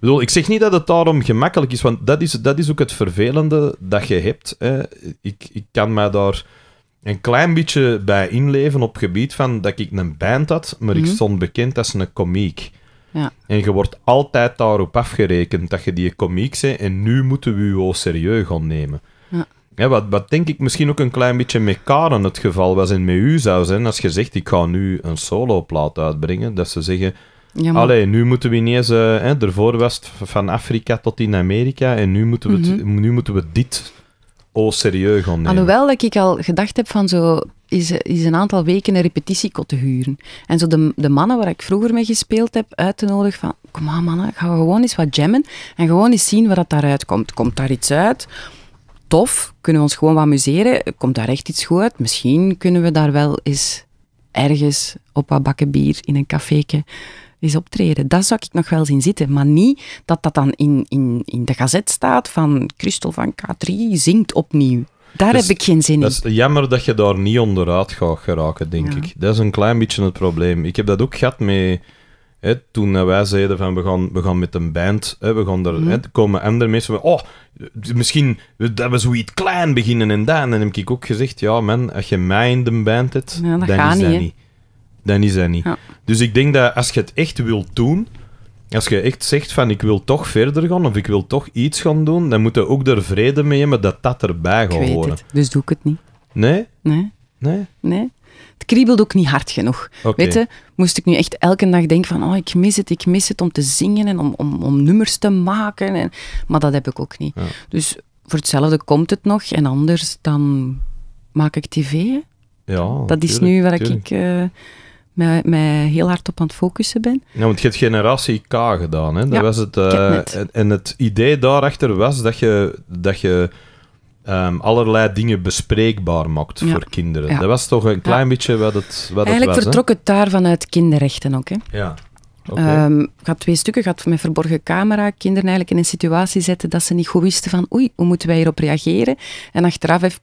Bedoel, ik zeg niet dat het daarom gemakkelijk is, want dat is, dat is ook het vervelende dat je hebt. Hè. Ik, ik kan mij daar een klein beetje bij inleven op gebied van dat ik een band had, maar ik mhm. stond bekend als een komiek. Ja. En je wordt altijd daarop afgerekend dat je die komiek bent en nu moeten we je serieus gaan nemen. Ja. wat, denk ik misschien ook een klein beetje met Karen het geval was en met u zou zijn, als je zegt ik ga nu een soloplaat uitbrengen, dat ze zeggen... Ja, Allee, nu moeten we ineens... Eh, hè, ervoor was het van Afrika tot in Amerika en nu moeten we, mhm. nu moeten we dit oh serieus gaan nemen. Alhoewel dat ik al gedacht heb van zo, is, is een aantal weken een repetitiekot te huren. En zo de, de mannen waar ik vroeger mee gespeeld heb, uit te nodigen van, kom aan mannen, gaan we gewoon eens wat jammen en gewoon eens zien wat dat daaruit komt. Komt daar iets uit? Tof, kunnen we ons gewoon wat amuseren? Komt daar echt iets goed uit? Misschien kunnen we daar wel eens ergens op wat bakken bier in een cafeetje is optreden. Dat zou ik nog wel zien zitten. Maar niet dat dat dan in, in, in de gazet staat van Christel van K3 zingt opnieuw. Daar dus heb ik geen zin in. Dat is jammer dat je daar niet onderuit gaat geraken, denk ik. Dat is een klein beetje het probleem. Ik heb dat ook gehad met... toen wij zeiden van we gaan, we gaan met een band, he, we gaan er, mm. he, komen andere mensen van, oh, misschien dat we zoiets klein beginnen en dan. En dan heb ik ook gezegd, ja man, als je mij in de band hebt, ja, dan is dat niet dan is dat niet. Dus ik denk dat als je het echt wilt doen, als je echt zegt van ik wil toch verder gaan of ik wil toch iets gaan doen, dan moet je ook er vrede mee hebben dat dat erbij gaat horen. dus doe ik het niet. Nee? Nee. Nee? Nee. Het kriebelt ook niet hard genoeg. Weet je, moest ik nu echt elke dag denken van oh, ik mis het, ik mis het om te zingen en om, om, om nummers te maken. En, maar dat heb ik ook niet. Dus voor hetzelfde komt het nog en anders dan maak ik tv. Ja, dat is nu waar ik mij, heel hard op aan het focussen ben. Ja, want je hebt generatie K gedaan, hè? Dat was het, uh, En, en, het idee daarachter was dat je, dat je ehm, allerlei dingen bespreekbaar maakt voor kinderen. Ja. Dat was toch een klein beetje wat het, wat Eigenlijk vertrok het daar vanuit kinderrechten ook, hè? Ja. Okay. Um, gaat twee stukken, gaat met verborgen camera kinderen eigenlijk in een situatie zetten dat ze niet goed wisten van oei, hoe moeten wij hierop reageren? En achteraf even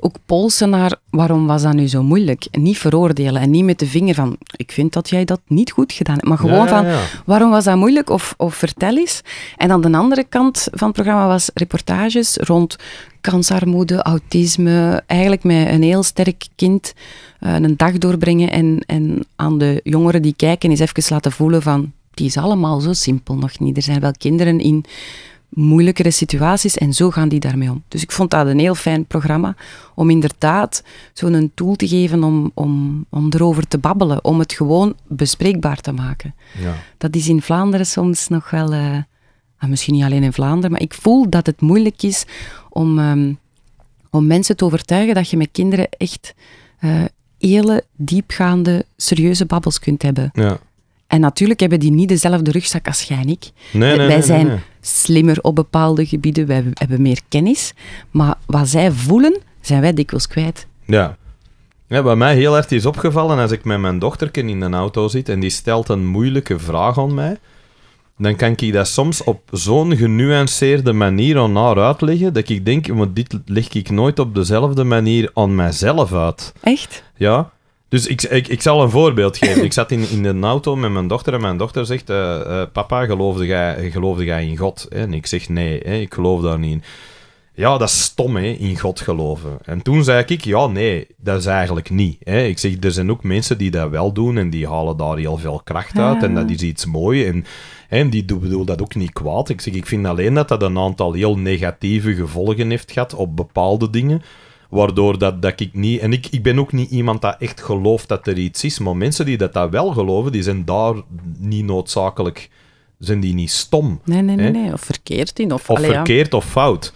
ook polsen naar waarom was dat nu zo moeilijk. Niet veroordelen en niet met de vinger van ik vind dat jij dat niet goed gedaan hebt. Maar gewoon van waarom was dat moeilijk of, of vertel eens. En aan de andere kant van het programma was reportages rond kansarmoede, autisme. Eigenlijk met een heel sterk kind eh, een dag doorbrengen en, en aan de jongeren die kijken eens even laten voelen van die is allemaal zo simpel nog niet. Er zijn wel kinderen in moeilijkere situaties en zo gaan die daarmee om. Dus ik vond dat een heel fijn programma om inderdaad zo'n tool te geven om, om, om erover te babbelen, om het gewoon bespreekbaar te maken. Ja. Dat is in Vlaanderen soms nog wel, eh, ah, misschien niet alleen in Vlaanderen, maar ik voel dat het moeilijk is om, ehm, om mensen te overtuigen dat je met kinderen echt uh, hele diepgaande, serieuze babbels kunt hebben. Ja. En natuurlijk hebben die niet dezelfde rugzak als jij en ik. wij zijn slimmer op bepaalde gebieden, wij hebben meer kennis. Maar wat zij voelen, zijn wij dikwijls kwijt. Ja. ja wat mij heel erg is opgevallen, als ik met mijn dochterken in een auto zit en die stelt een moeilijke vraag aan mij, dan kan ik dat soms op zo'n genuanceerde manier aan haar uitleggen, dat ik denk, want dit leg ik nooit op dezelfde manier aan mijzelf uit. Echt? Ja. Dus ik, ik, ik zal een voorbeeld geven. Ik zat in, in de auto met mijn dochter en mijn dochter zegt... Eh, eh, papa, geloofde jij, geloofde jij in God? En ik zeg nee, hè, ik geloof daar niet in. Ja, dat is stom, hè, in God geloven. En toen zei ik, ja, nee, dat is eigenlijk niet. Hè. Ik zeg, er zijn ook mensen die dat wel doen en die halen daar heel veel kracht uit. En dat ah. is iets moois. En, en die bedoel dat ook niet kwaad. Ik zeg, ik vind alleen dat dat een aantal heel negatieve gevolgen heeft gehad op bepaalde dingen. Waardoor dat, dat ik niet... En ik, ik ben ook niet iemand dat echt gelooft dat er iets is. Maar mensen die dat, dat wel geloven, die zijn daar niet noodzakelijk... Zijn die niet stom? Nee, nee, nee. nee. Of verkeerd in. Of, of verkeerd of fout.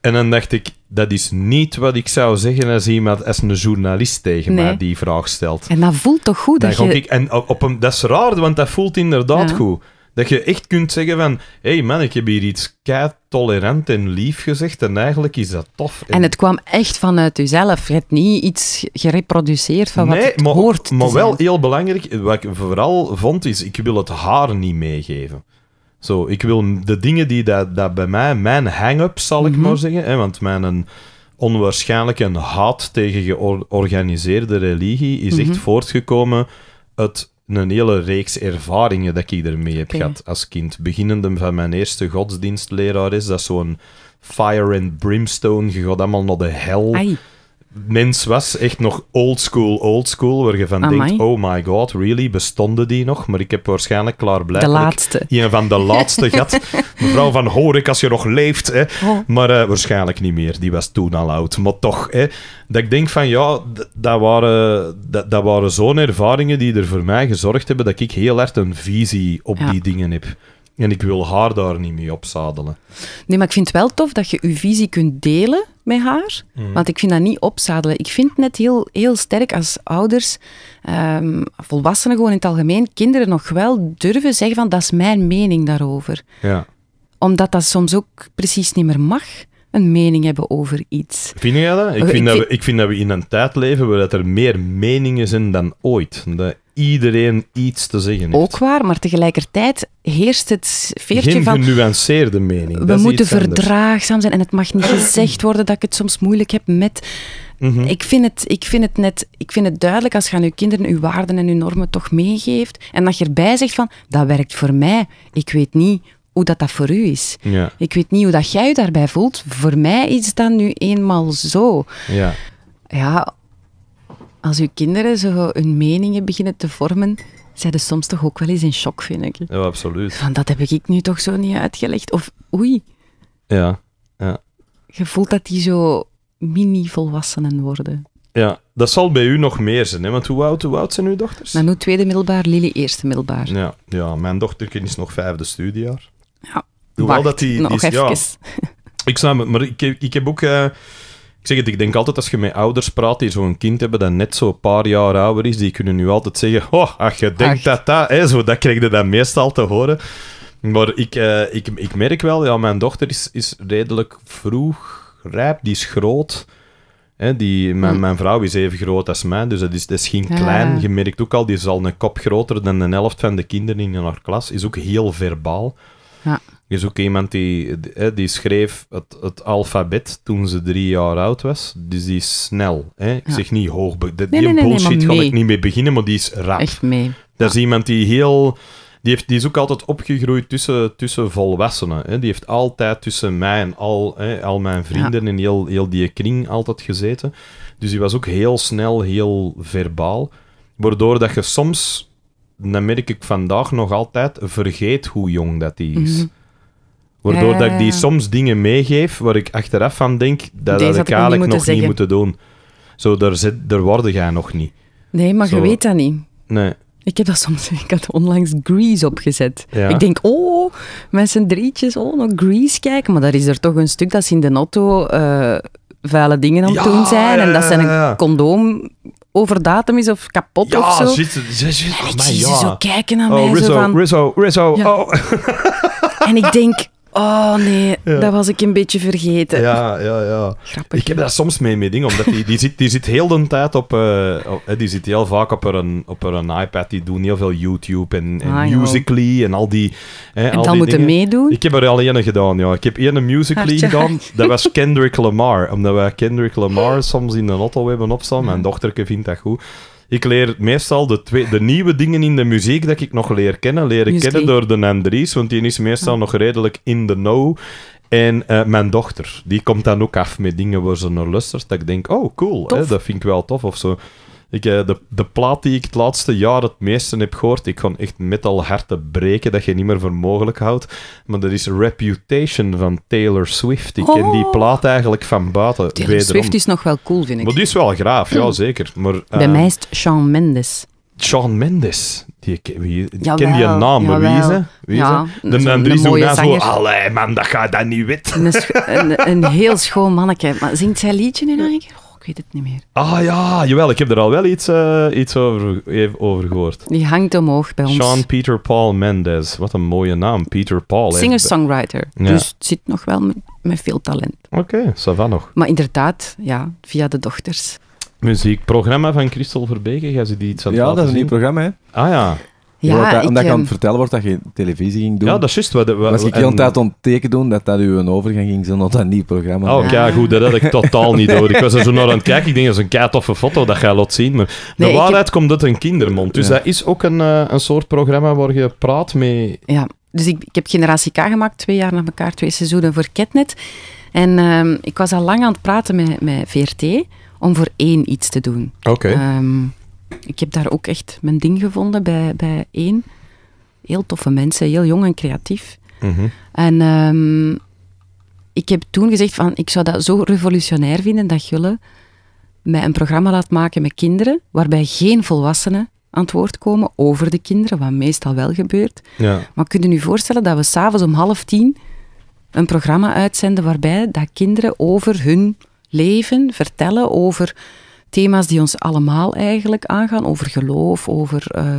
En dan dacht ik, dat is niet wat ik zou zeggen als iemand, als een journalist tegen mij die vraag stelt. En dat voelt toch goed? Dat je... ik, en op een, dat is raar, want dat voelt inderdaad goed. Dat je echt kunt zeggen van... Hé hey man, ik heb hier iets kei tolerant en lief gezegd en eigenlijk is dat tof. En, en het kwam echt vanuit jezelf Je hebt niet iets gereproduceerd van wat je hoort. hoort maar wel heel belangrijk, wat ik vooral vond, is ik wil het haar niet meegeven. Zo, ik wil de dingen die dat, dat bij mij, mijn hang-up zal ik mhm. maar zeggen, hè, want mijn onwaarschijnlijke haat tegen georganiseerde religie is echt mhm. voortgekomen uit een hele reeks ervaringen dat ik ermee heb gehad als kind. Beginnende van mijn eerste godsdienstleraar is, dat zo'n fire and brimstone, je gaat allemaal naar de hel mens was, echt nog old school, old school, waar je van denkt, oh my god, really, bestonden die nog? Maar ik heb waarschijnlijk klaarblijkelijk een van de laatste gat. Mevrouw van Horek, als je nog leeft, hè. Oh. maar eh, waarschijnlijk niet meer, die was toen al oud. Maar toch, hè, dat ik denk van, ja, dat waren, dat, waren zo'n ervaringen die er voor mij gezorgd hebben dat ik heel erg een visie op die dingen heb. En ik wil haar daar niet mee opzadelen. Nee, maar ik vind het wel tof dat je je visie kunt delen met haar. Hmm. Want ik vind dat niet opzadelen. Ik vind net heel, heel sterk als ouders, ehm, volwassenen gewoon in het algemeen, kinderen nog wel durven zeggen van dat is mijn mening daarover. Ja. Omdat dat soms ook precies niet meer mag een mening hebben over iets. Vind jij dat? Ik eh, vind, dat, we, ik vind dat we in een tijd leven waar er meer meningen zijn dan ooit iedereen iets te zeggen heeft. Ook waar, maar tegelijkertijd heerst het veertje Geen genuanceerde mening. We moeten verdraagzaam zijn en het mag niet gezegd worden dat ik het soms moeilijk heb met... Mhm. ik, vind het, ik, vind het net, ik vind het duidelijk als je aan je kinderen uw waarden en uw normen toch meegeeft en dat je erbij zegt van, dat werkt voor mij, ik weet niet hoe dat, dat voor u is. Ja. Ik weet niet hoe dat jij je daarbij voelt. Voor mij is dat nu eenmaal zo. Ja. Ja, als uw kinderen zo hun meningen beginnen te vormen, zijn ze soms toch ook wel eens in shock, vind ik. Ja, absoluut. Van dat heb ik nu toch zo niet uitgelegd. Of oei. Ja, ja. Je voelt dat die zo mini-volwassenen worden. Ja, dat zal bij u nog meer zijn, hè? want hoe oud, hoe oud zijn uw dochters? nu tweede middelbaar, Lily eerste middelbaar. Ja, ja mijn dochterkin is nog vijfde studiejaar. Ja, Hoewel dat die, is, Ja, ik snap het, maar ik, ik heb ook... Eh, zeg het, ik denk altijd als je met ouders praat die zo'n kind hebben dat net zo'n paar jaar ouder is, die kunnen nu altijd zeggen, oh, ach, je denkt dat dat, zo, dat krijg je dan meestal te horen. Maar ik, eh, ik, ik merk wel, ja, mijn dochter is, is redelijk vroeg rijp, die is groot. Hè, die, mijn, mm. mijn vrouw is even groot als mij, dus dat is, dat is geen klein. Je merkt ook al, die is al een kop groter dan de helft van de kinderen in haar klas. Is ook heel verbaal. Ja. Je is ook iemand die, die, schreef het, het, alfabet toen ze drie jaar oud was. Dus die is snel. Hè? Ik zeg niet hoog. Die, nee, die nee, bullshit ga ik niet mee beginnen, maar die is rap. Echt mee. Dat is iemand die heel... Die, heeft, die is ook altijd opgegroeid tussen, tussen volwassenen. Hè? Die heeft altijd tussen mij en al, hè, al mijn vrienden ja. en heel, heel die kring altijd gezeten. Dus die was ook heel snel, heel verbaal. Waardoor dat je soms, dan merk ik vandaag nog altijd, vergeet hoe jong dat die is. Mhm. Waardoor dat ik die eh. soms dingen meegeef waar ik achteraf van denk, dat dat had ik eigenlijk nog niet moeten doen. Zo, daar, zit, daar jij nog niet. Nee, maar je weet dat niet. Nee. Ik heb dat soms, ik had onlangs Grease opgezet. Ik denk, oh, met z'n drietjes, oh, nog Grease kijken. Maar daar is er toch een stuk dat ze in de auto uh, vuile dingen aan het doen zijn. En dat zijn een condoom overdatum is of kapot ja, of zo. Zit, zit, zit, ja. ze zo kijken naar oh, mij. zo van, Rizzo, Rizzo, oh. en ik denk, Oh nee, dat was ik een beetje vergeten. Ja, ja, ja. Grappig. Ik heb daar soms mee mee dingen, omdat die, die, zit, die zit heel de tijd op, uh, die zit heel vaak op een, op een iPad. Die doen heel veel YouTube en, en ah, Musically en al die. Hè, en al dan die moeten dingen. meedoen? Ik heb er al ene gedaan, ja. Ik heb één Musically gedaan. Dat was Kendrick Lamar, omdat wij Kendrick Lamar soms in de auto hebben opstaan. Mijn dochterke vindt dat goed. Ik leer meestal de, twee, de nieuwe dingen in de muziek dat ik nog leer kennen, leren kennen door de Andries, want die is meestal ah. nog redelijk in the know. En eh, mijn dochter, die komt dan ook af met dingen waar ze naar luistert. Dat ik denk, oh cool, hè, dat vind ik wel tof of zo. Ik, eh, de, de plaat die ik het laatste jaar het meeste heb gehoord, ik kon echt metal harten breken dat je niet meer voor mogelijk houdt. Maar dat is Reputation van Taylor Swift. Ik ken die oh. plaat eigenlijk van buiten. Taylor Swift is nog wel cool, vind ik. Maar die is wel graaf, ja hmm. zeker. Maar, uh, Bij eh, mij is het Shawn Mendes. Sean Mendes. Die, ken die een naam, wezen wie is hè? zo, allee man, dat je dat niet wit. Een, een, een, heel schoon manneke. Maar zingt zij liedje nu eigenlijk? ik weet het niet meer. Ah ja, jawel, ik heb er al wel iets, eh, iets over, even over gehoord. Die hangt omhoog bij ons. Sean Peter Paul Mendez. Wat een mooie naam, Peter Paul. Singer-songwriter. Dus zit nog wel met, met veel talent. Oké, okay, nog. Maar inderdaad, ja, via de dochters. Muziekprogramma van Christel Verbeke, ga ze die iets aan Ja, dat is een nieuw programma, hè. Ah ja. Ja, omdat ik, je aan het ehm, vertellen wordt dat je televisie ging doen. Ja, dat is juist. Wat, ik heel tijd onteken doen dat dat een overgang ging zijn op dat nieuw programma. Oh, ja, goed, dat had ik totaal niet door. Ik was er zo naar aan het kijken. Ik denk, dat is een kei foto, dat ga je laat zien. Maar nee, de waarheid komt uit een kindermond. Dus dat is ook een, eh, een soort programma waar je praat mee. Ja, dus ik, ik heb Generatie K gemaakt, twee jaar na elkaar, twee seizoenen voor Ketnet. En ehm, ik was al lang aan het praten met, met VRT om voor één iets te doen. Oké. Ehm, ik heb daar ook echt mijn ding gevonden bij, bij één. Heel toffe mensen, heel jong en creatief. Mhm. En ehm, ik heb toen gezegd van, ik zou dat zo revolutionair vinden dat jullie mij een programma laat maken met kinderen, waarbij geen volwassenen aan het woord komen over de kinderen, wat meestal wel gebeurt. Ja. Maar kun je nu voorstellen dat we s'avonds om half tien een programma uitzenden waarbij dat kinderen over hun leven vertellen, over thema's die ons allemaal eigenlijk aangaan, over geloof, over eh,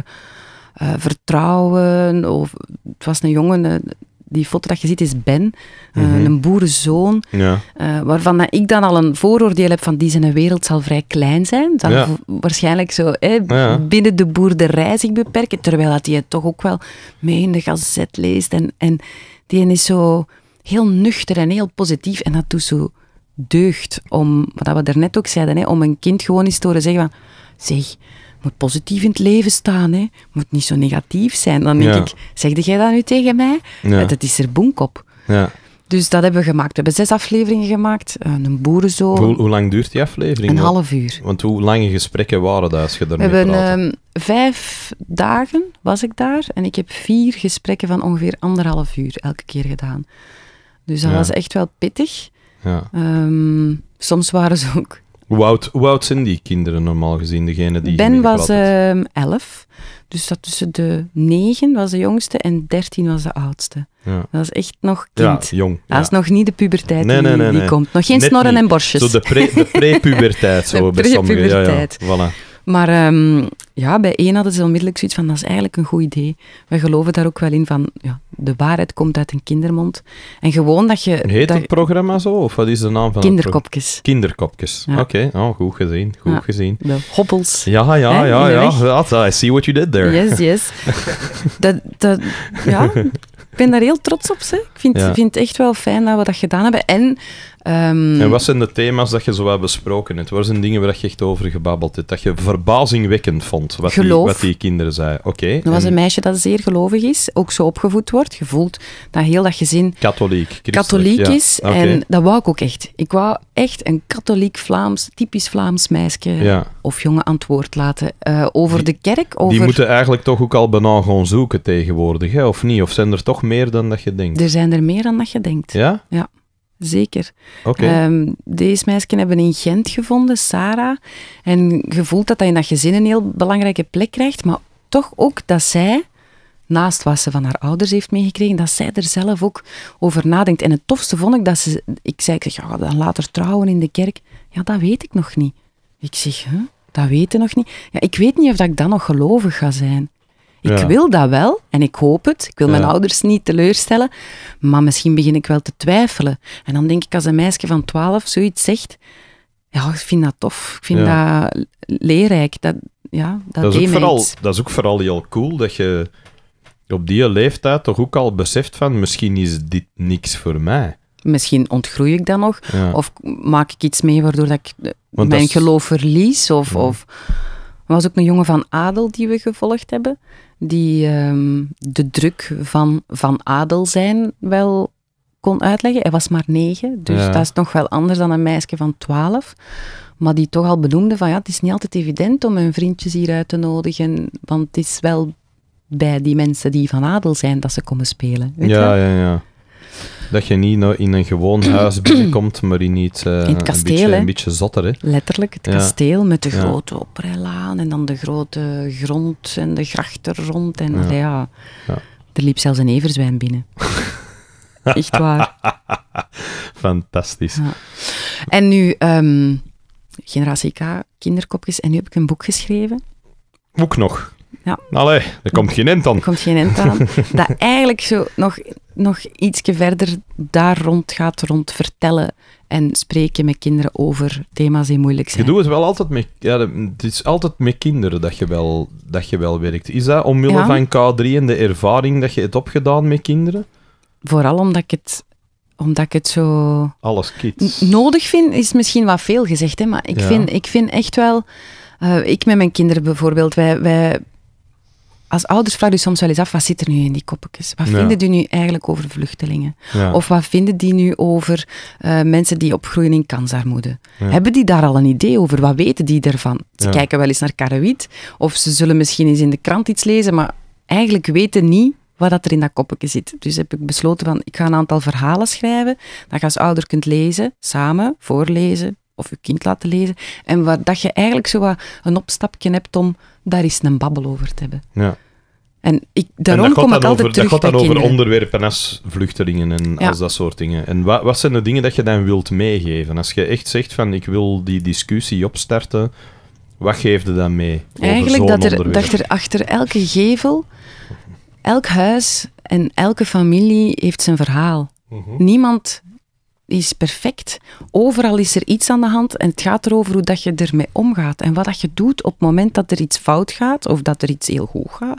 eh, vertrouwen. Of, het was een jongen, eh, die foto dat je ziet is Ben, mhm. een boerenzoon, waarvan ik dan al een vooroordeel heb van die zijn wereld zal vrij klein zijn. Zal waarschijnlijk zo eh, ja. binnen de boerderij zich beperken, terwijl hij het toch ook wel mee in de gazet leest. En, en die is zo heel nuchter en heel positief en dat doet zo deugd om, wat we daarnet ook zeiden, hè, om een kind gewoon eens te horen zeggen van, zeg, moet positief in het leven staan, hè. moet niet zo negatief zijn. Dan denk ja. ik, zegde jij dat nu tegen mij? Ja. Dat is er bonk op. Ja. Dus dat hebben we gemaakt. We hebben zes afleveringen gemaakt, eh, een boerenzoon. Hoe, lang duurt die aflevering? Een half uur. Want hoe lange gesprekken waren dat als je daarmee We hebben ehm, vijf dagen was ik daar en ik heb vier gesprekken van ongeveer anderhalf uur elke keer gedaan. Dus dat was echt wel pittig. Ja. Um, soms waren ze ook. Hoe oud, hoe oud, zijn die kinderen normaal gezien? Degene die ben was um, elf. Dus dat tussen de negen was de jongste en dertien was de oudste. Ja. Dat is echt nog kind. Ja, jong. is nog niet de puberteit nee, nee, nee, die, komt. Nog geen Net snorren en borstjes. Zo de pre-puberteit, pre zo bij sommigen. Ja, ja. Voilà. Maar um, ja, bij één hadden ze onmiddellijk zoiets van, dat is eigenlijk een goed idee. We geloven daar ook wel in van, ja, de waarheid komt uit een kindermond. En gewoon dat je... Heet dat het programma zo? Of wat is de naam van Kinderkopjes. Kinderkopjes. Oké, oh, goed gezien, goed gezien. De hoppels. Ja, ja, ja, ja. That, I see what you did there. Yes, yes. dat, ja, ik ben daar heel trots op. Ze. Ik vind, vind het echt wel fijn dat we dat gedaan hebben. En Ehm, en wat zijn de thema's dat je zo hebt besproken hebt? waren zijn dingen waar je echt over gebabbeld hebt? Dat je verbazingwekkend vond, wat, die, wat die, kinderen zeiden. Oké. er was een meisje dat zeer gelovig is, ook zo opgevoed wordt. Je voelt dat heel dat gezin... Katholiek. is. En dat wou ik ook echt. Ik wou echt een katholiek Vlaams, typisch Vlaams meisje of jongen antwoord laten. Eh, over de kerk, over... Die moeten eigenlijk toch ook al bijna gewoon zoeken tegenwoordig, hè? of niet? Of zijn er toch meer dan dat je denkt? Er zijn er meer dan dat je denkt. Ja? Ja zeker. Ehm, deze meisjes hebben in Gent gevonden, Sarah. En gevoeld dat dat in dat gezin een heel belangrijke plek krijgt. Maar toch ook dat zij, naast wat ze van haar ouders heeft meegekregen, dat zij er zelf ook over nadenkt. En het tofste vond ik dat ze... Ik zei, ik zeg, ja, dan later trouwen in de kerk. Ja, dat weet ik nog niet. Ik zeg, huh? dat je nog niet. Ja, ik weet niet of dat ik dan nog gelovig ga zijn. Ik wil dat wel en ik hoop het. Ik wil mijn ouders niet teleurstellen, maar misschien begin ik wel te twijfelen. En dan denk ik, als een meisje van 12 zoiets zegt, ja, ik vind dat tof. Ik vind dat leerrijk. Dat, ja, dat, dat, is ook vooral, dat is ook vooral heel cool dat je op die leeftijd toch ook al beseft van misschien is dit niks voor mij. Misschien ontgroei ik dat nog, of maak ik iets mee waardoor ik eh, mijn geloof verlies. Of, of... Er was ook een jongen van adel die we gevolgd hebben die ehm, de druk van, van adel zijn wel kon uitleggen. Hij was maar negen, dus dat is nog wel anders dan een meisje van twaalf. Maar die toch al benoemde van ja, het is niet altijd evident om hun vriendjes hier uit te nodigen, want het is wel bij die mensen die van adel zijn dat ze komen spelen. Weet ja, ja, ja. Dat je niet nou in een gewoon huis binnenkomt, maar in iets uh, kasteel, een, beetje, een, beetje, zotter. Hè? Letterlijk, het kasteel met de grote oprijlaan en dan de grote grond en de grachten rond. En, ja. Er liep zelfs een everzwijn binnen. Echt waar. Fantastisch. Ja. En nu, ehm, Generatie K, kinderkopjes. En nu heb ik een boek geschreven. Boek nog? ja. Allee, er komt geen end aan. Er komt geen end aan. dat eigenlijk zo nog, nog ietsje verder daar rond gaat, rond vertellen en spreken met kinderen over thema's die moeilijk zijn. Je doet het wel altijd met, ja, het is altijd met kinderen dat je wel, dat je wel werkt. Is dat omwille van K3 en de ervaring dat je het opgedaan met kinderen? Vooral omdat ik het omdat het zo... Alles kids. Nodig vind, is misschien wat veel gezegd, hè, maar ik, vind, ik vind echt wel... Eh, ik met mijn kinderen bijvoorbeeld, wij, wij als ouders vragen je soms wel eens af, wat zit er nu in die koppetjes? Wat vinden die nu eigenlijk over vluchtelingen? Of wat vinden die nu over eh, mensen die opgroeien in kansarmoede? Hebben die daar al een idee over? Wat weten die ervan? Ze kijken wel eens naar Karawiet, of ze zullen misschien eens in de krant iets lezen, maar eigenlijk weten niet wat dat er in dat koppetje zit. Dus heb ik besloten van, ik ga een aantal verhalen schrijven, dat je als ouder kunt lezen, samen, voorlezen, of je kind laten lezen, en waar, dat je eigenlijk zo wat een opstapje hebt om daar is een babbel over te hebben. Ja. En ik, daarom kom ik altijd terug Dat gaat dan over onderwerpen als vluchtelingen en ja. als dat soort dingen. En wat, wat zijn de dingen dat je dan wilt meegeven? Als je echt zegt van ik wil die discussie opstarten, wat geef je dan mee? Eigenlijk dat er, achter elke gevel, elk huis en elke familie heeft zijn verhaal. Mhm. Niemand is perfect. Overal is er iets aan de hand en het gaat erover hoe dat je ermee omgaat en wat dat je doet op het moment dat er iets fout gaat of dat er iets heel goed gaat.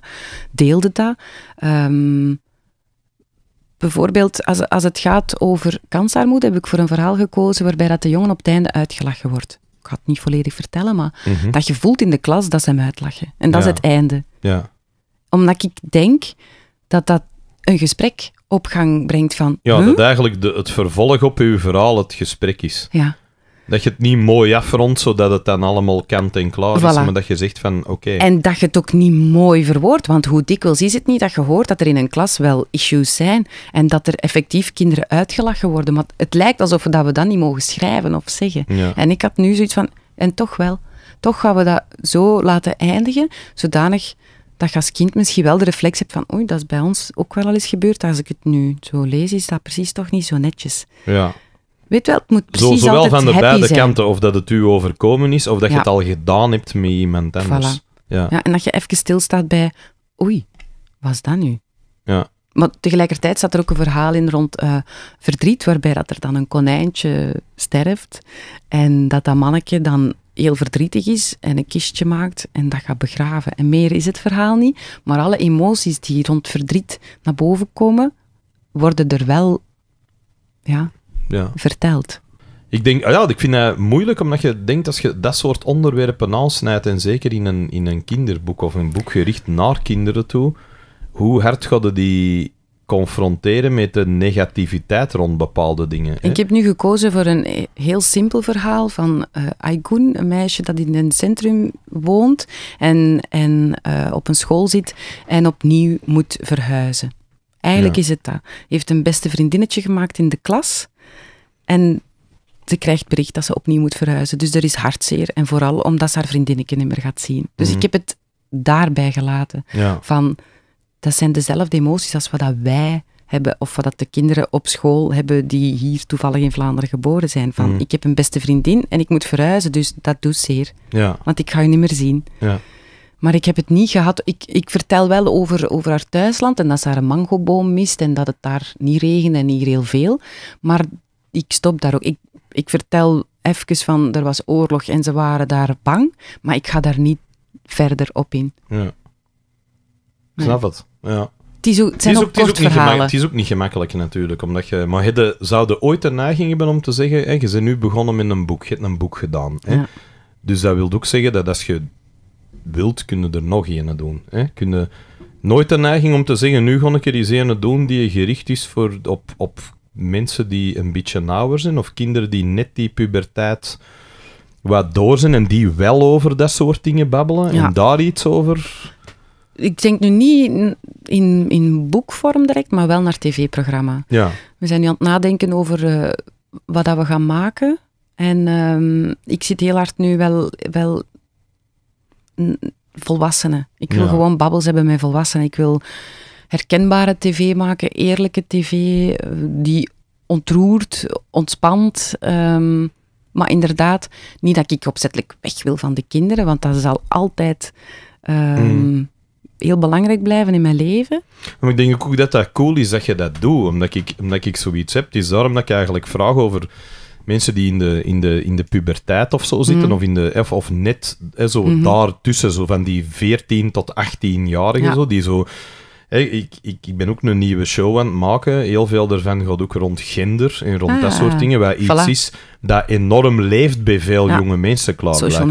Deelde dat. Ehm, bijvoorbeeld, als, als het gaat over kansarmoede, heb ik voor een verhaal gekozen waarbij dat de jongen op het einde uitgelachen wordt. Ik ga het niet volledig vertellen, maar mhm. dat je voelt in de klas dat ze hem uitlachen. En dat is het einde. Ja. Omdat ik denk dat dat een gesprek opgang brengt van... Ja, dat eigenlijk de, het vervolg op uw verhaal het gesprek is. Ja. Dat je het niet mooi afrondt, zodat het dan allemaal kant en klaar is, maar dat je zegt van oké. En dat je het ook niet mooi verwoordt, want hoe dikwijls is het niet dat je hoort dat er in een klas wel issues zijn en dat er effectief kinderen uitgelachen worden, maar het lijkt alsof we dat, we dat niet mogen schrijven of zeggen. Ja. En ik had nu zoiets van, en toch wel, toch gaan we dat zo laten eindigen, zodanig dat je als kind misschien wel de reflex hebt van oei, dat is bij ons ook wel al eens gebeurd. Als ik het nu zo lees, is dat precies toch niet zo netjes. Ja. Weet wel, het moet precies zo, Zowel van de beide kanten, of dat het u overkomen is, of dat je het al gedaan hebt met iemand anders. Ja. ja. en dat je even stilstaat bij oei, wat is dat nu? Ja. Maar tegelijkertijd zat er ook een verhaal in rond eh, verdriet, waarbij dat er dan een konijntje sterft en dat dat manneke dan heel verdrietig is en een kistje maakt en dat gaat begraven. En meer is het verhaal niet, maar alle emoties die rond verdriet naar boven komen, worden er wel ja, ja. verteld. Ik, denk, ah ja, ik vind het moeilijk, omdat je denkt als je dat soort onderwerpen aansnijdt, en zeker in een, in een kinderboek of een boek gericht naar kinderen toe, hoe hard die confronteren met de negativiteit rond bepaalde dingen. Ik heb nu gekozen voor een heel simpel verhaal van uh, eh, Aigun, een meisje dat in een centrum woont en, en eh, op een school zit en opnieuw moet verhuizen. Eigenlijk is het dat. heeft een beste vriendinnetje gemaakt in de klas en ze krijgt bericht dat ze opnieuw moet verhuizen. Dus er is hartzeer en vooral omdat ze haar vriendinnetje niet meer gaat zien. Dus mhm. ik heb het daarbij gelaten. Van dat zijn dezelfde emoties als wat wij hebben of wat de kinderen op school hebben die hier toevallig in Vlaanderen geboren zijn. Van, mm. ik heb een beste vriendin en ik moet verhuizen, dus dat doet zeer. Ja. Want ik ga je niet meer zien. Ja. Maar ik heb het niet gehad. Ik, ik vertel wel over, over haar thuisland en dat ze haar mangoboom mist en dat het daar niet regent en niet heel veel. Maar ik stop daar ook. Ik, ik vertel even van er was oorlog en ze waren daar bang, maar ik ga daar niet verder op in. Ja snap het. Ja. Het, is ook, zijn ook, niet gemakkelijk natuurlijk. Omdat je, maar je zouden ooit een neiging hebben om te zeggen: hè, je bent nu begonnen met een boek, je hebt een boek gedaan. Hè? Ja. Dus dat wil ook zeggen dat als je wilt, kunnen er nog een doen. Hè? Kun nooit een neiging om te zeggen: nu ga ik er die een doen die gericht is voor, op, op mensen die een beetje nauwer zijn of kinderen die net die puberteit wat door zijn en die wel over dat soort dingen babbelen en daar iets over ik denk nu niet in, in, boekvorm direct, maar wel naar tv-programma. Ja. We zijn nu aan het nadenken over eh, wat dat we gaan maken. En ehm, ik zit heel hard nu wel, wel volwassenen. Ik wil gewoon babbels hebben met volwassenen. Ik wil herkenbare tv maken, eerlijke tv, eh, die ontroert, ontspant. Ehm, maar inderdaad, niet dat ik opzettelijk weg wil van de kinderen, want dat zal altijd... Ehm, mm heel belangrijk blijven in mijn leven. Maar ik denk ook dat dat cool is dat je dat doet, omdat ik, omdat ik zoiets heb. Het is daarom dat ik eigenlijk vraag over mensen die in de, in de, in de puberteit of zo zitten, mhm. of, in de, of, of net zo mhm. daartussen, zo van die 14 tot 18-jarigen, zo, die zo... ik, ik, ik, ben ook een nieuwe show aan het maken. Heel veel daarvan gaat ook rond gender en rond dat ah, soort dingen. waar iets is dat enorm leeft bij veel jonge mensen, klaar. Social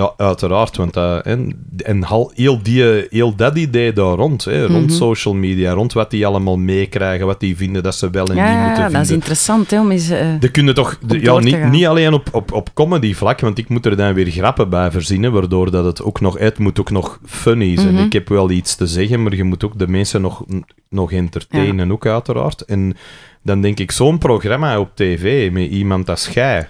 ja, uiteraard, want dat, eh, en, en heel, die, heel dat idee daar rond, hè, rond mhm. social media, rond wat die allemaal meekrijgen, wat die vinden dat ze wel en niet moeten vinden. Ja, dat is interessant, hè, om eens... Eh, de kunnen toch, ja, niet, niet alleen op, op, op comedy vlak, want ik moet er dan weer grappen bij verzinnen, waardoor dat het ook nog, het moet ook nog funny zijn. Mhm. Ik heb wel iets te zeggen, maar je moet ook de mensen nog, nog entertainen, ook uiteraard. En dan denk ik, zo'n programma op tv met iemand als jij,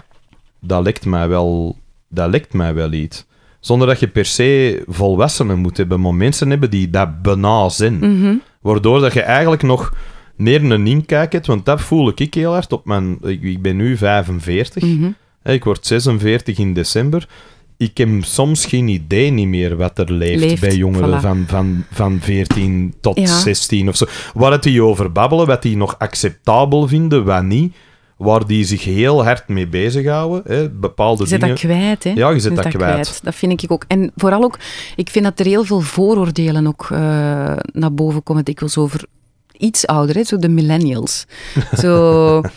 dat lijkt mij wel dat lijkt mij wel iets. Zonder dat je per se volwassenen moet hebben, maar mensen hebben die dat bijna mhm. Waardoor dat je eigenlijk nog meer een inkijk hebt, want dat voel ik heel hard op mijn... Ik, ben nu 45, mm ik word 46 in december. Ik heb soms geen idee niet meer wat er leeft, bij jongeren van, van, van 14 tot 16 of zo. Waar het die over babbelen, wat die nog acceptabel vinden, wat niet waar die zich heel hard mee bezighouden. Hè, bepaalde je zit dat kwijt, hè? Ja, je zit dat, kwijt. Dat vind ik ook. En vooral ook, ik vind dat er heel veel vooroordelen ook eh, naar boven komen ik dikwijls over iets ouder, hè? zo de millennials. Zo... de